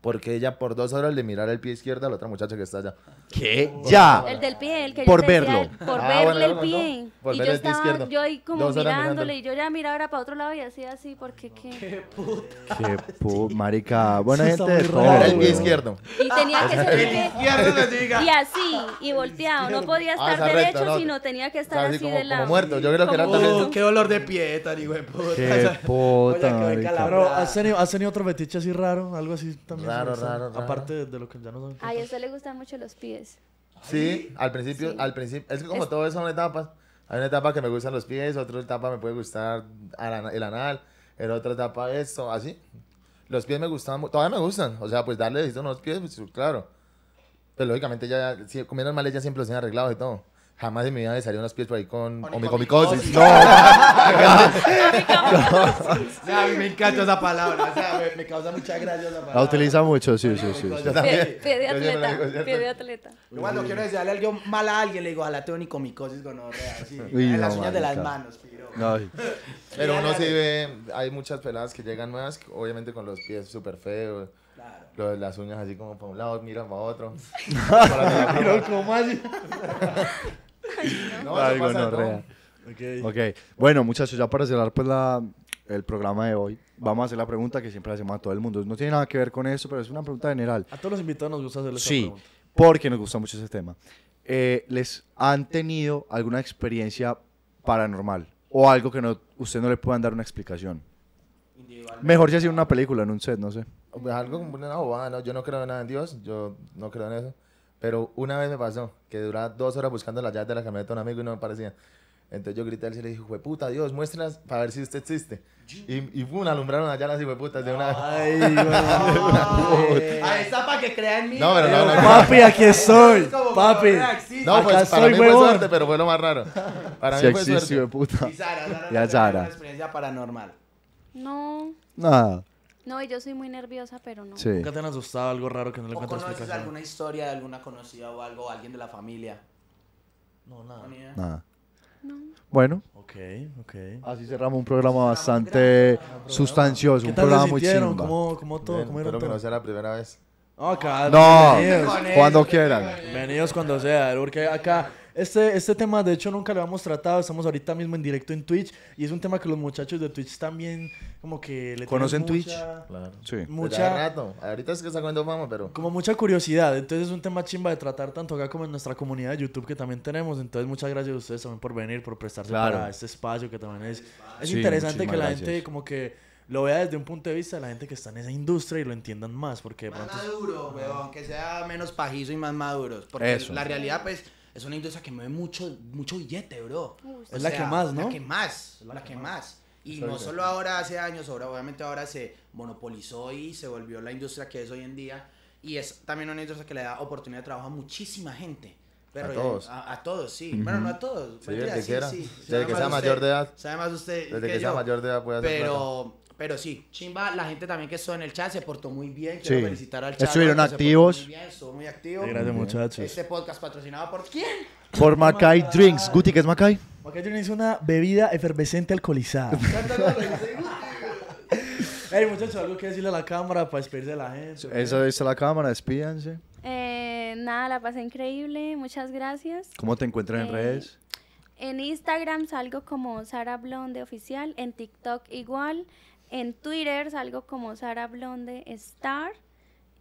porque ella por dos horas le mirara el pie izquierdo a la otra muchacha que está allá. ¿Qué? ¡Ya! El del pie, el que por verlo. por ah, verle el pie. y yo estaba, Yo ahí como mirándole y yo ya miraba para otro lado y hacía así porque qué. ¡Qué puta! ¡Qué puta! Marica, buena gente de el pie izquierdo. Y tenía que ser el pie izquierdo. Y así, y volteado. No podía ah, estar derecho, sino tenía que estar así, Del de lado. Como muerto, yo creo que era también. ¡Qué dolor de pie, tan hijo de puta! ¡Qué puta! ¿Has tenido otro fetiche así raro? Algo así también raro, raro, Aparte de lo que ya no son. a usted le gustan mucho los pies. Sí, al principio, al principio. Es que como todo eso son etapas. Hay una etapa que me gustan los pies, otra etapa me puede gustar el anal, en otra etapa esto, así. Los pies me gustan, todavía me gustan. O sea, pues darle esto a los pies, pues claro. Pero lógicamente ya, si comiendo mal, ya siempre los tienen arreglados y todo. Jamás en mi vida me salieron los pies por ahí con omicomicosis. No, a mí me encanta esa palabra. O sea, me, causa mucha gracia esa palabra. La utiliza mucho, sí, sí, sí. Piede de atleta. Pie de atleta. Yo cuando quiero decirle algo mal a alguien, le digo, ojalá tengo micosis gonorrea. Así, en las uñas de las manos, no. Pero uno sí ve, hay muchas peladas que llegan nuevas, obviamente con los pies súper feos. Lo de las uñas así como para un lado, miran para otro. así? no, ok. Bueno, muchachos, ya para cerrar pues la, el programa de hoy, vamos a hacer la pregunta que siempre hacemos a todo el mundo. No tiene nada que ver con eso, pero es una pregunta general. A todos los invitados nos gusta hacerles Sí, pregunta. porque nos gusta mucho ese tema. Eh, ¿Les han tenido alguna experiencia paranormal o algo que no, usted no le puedan dar una explicación? Mejor si sido una película en un set, no sé. Algo una bobada, ¿no? Yo no creo nada en Dios, yo no creo en eso. Pero una vez me pasó que duraba dos horas buscando las llaves de la camioneta de un amigo y no me parecía. Entonces yo grité al él y le dije, puta, Dios, muéstralas para ver si usted existe. Y, y pum, alumbraron allá las putas de una Ay, güey. a ah, esa para que crean en mí. No, pero no, Papi, aquí estoy. Papi. No, pues Acá para mí fue suerte, pero fue lo más raro. Para sí mí fue existe, suerte. Puta. Y Zara, Zara, y a experiencia paranormal. No. Nada. No, yo soy muy nerviosa, pero no. Sí. ¿Nunca te han asustado algo raro que no le ¿O explicación? conoces alguna historia de alguna conocida o algo, alguien de la familia? No, nada. No, Nada. No. Bueno. Ok, ok. Así cerramos un programa bastante sustancioso, un programa muy chido. ¿Cómo, cómo todo? ¿Cómo era Espero que no sea la primera vez. Ah, no, acá, No, cuando quieran. Bienvenidos cuando sea, porque acá este, este tema, de hecho, nunca lo hemos tratado. Estamos ahorita mismo en directo en Twitch. Y es un tema que los muchachos de Twitch también, como que le ¿Conocen Twitch? Claro. Sí. Mucha. Rato. Ahorita es que está pero. Como mucha curiosidad. Entonces, es un tema chimba de tratar tanto acá como en nuestra comunidad de YouTube que también tenemos. Entonces, muchas gracias a ustedes también por venir, por prestarse claro. para este espacio que también es. Es interesante que la gente, como que lo vea desde un punto de vista de la gente que está en esa industria y lo entiendan más. Porque más maduro, que sea menos pajizo y más maduros. Porque la realidad, pues, es una industria que mueve mucho, mucho billete, bro. es la que más, ¿no? La que más, la, la que, más. Y no solo ahora, hace años, ahora, obviamente ahora se monopolizó y se volvió la industria que es hoy en día. Y es también una industria que le da oportunidad de trabajo a muchísima gente. Pero a todos. A, todos, sí. Bueno, no a todos. Sí, quiera. desde que sea mayor de edad. Sabe más usted. Desde que, sea mayor de edad puede hacer. Pero pero sí, chimba, la gente también que estuvo en el chat se portó muy bien. Quiero felicitar al chat. Estuvieron activos. Muy bien, estuvo muy activo. Gracias, muchachos. Este podcast patrocinado por quién? Por Macay Drinks. Guti, ¿qué es Macay? Macay Drinks es una bebida efervescente alcoholizada. Hey, muchachos, algo que decirle a la cámara para despedirse de la gente. Eso dice la cámara, despídanse. Eh, nada, la pasé increíble, muchas gracias. ¿Cómo te encuentran en eh, redes? En Instagram salgo como Sara Blonde Oficial, en TikTok igual. En Twitter salgo como Sara Blonde Star.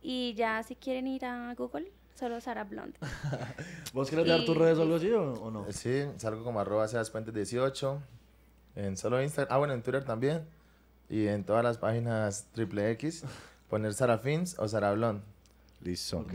Y ya si quieren ir a Google, solo Sara Blonde. ¿Vos querés dar tus redes o algo así o, no? Sí, salgo como arroba Puentes 18. En solo Instagram. Ah, bueno, en Twitter también. Y en todas las páginas triple X. Poner Sara Fins o Sara Blonde. Listo.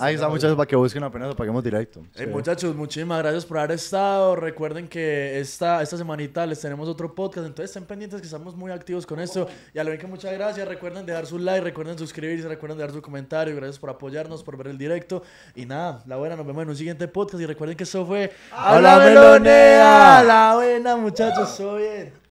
Ahí está, muchachos, para que busquen apenas lo paguemos directo. Eh, muchachos, muchísimas gracias por haber estado. Recuerden que esta, esta semanita les tenemos otro podcast, entonces estén pendientes que estamos muy activos con esto. Y a lo que muchas gracias. Recuerden dar su like, recuerden suscribirse, recuerden dar su comentario. Gracias por apoyarnos, por ver el directo. Y nada, la buena, nos vemos en un siguiente podcast. Y recuerden que eso fue... ¡A la melonea! la buena, muchachos! ¡Soy bien!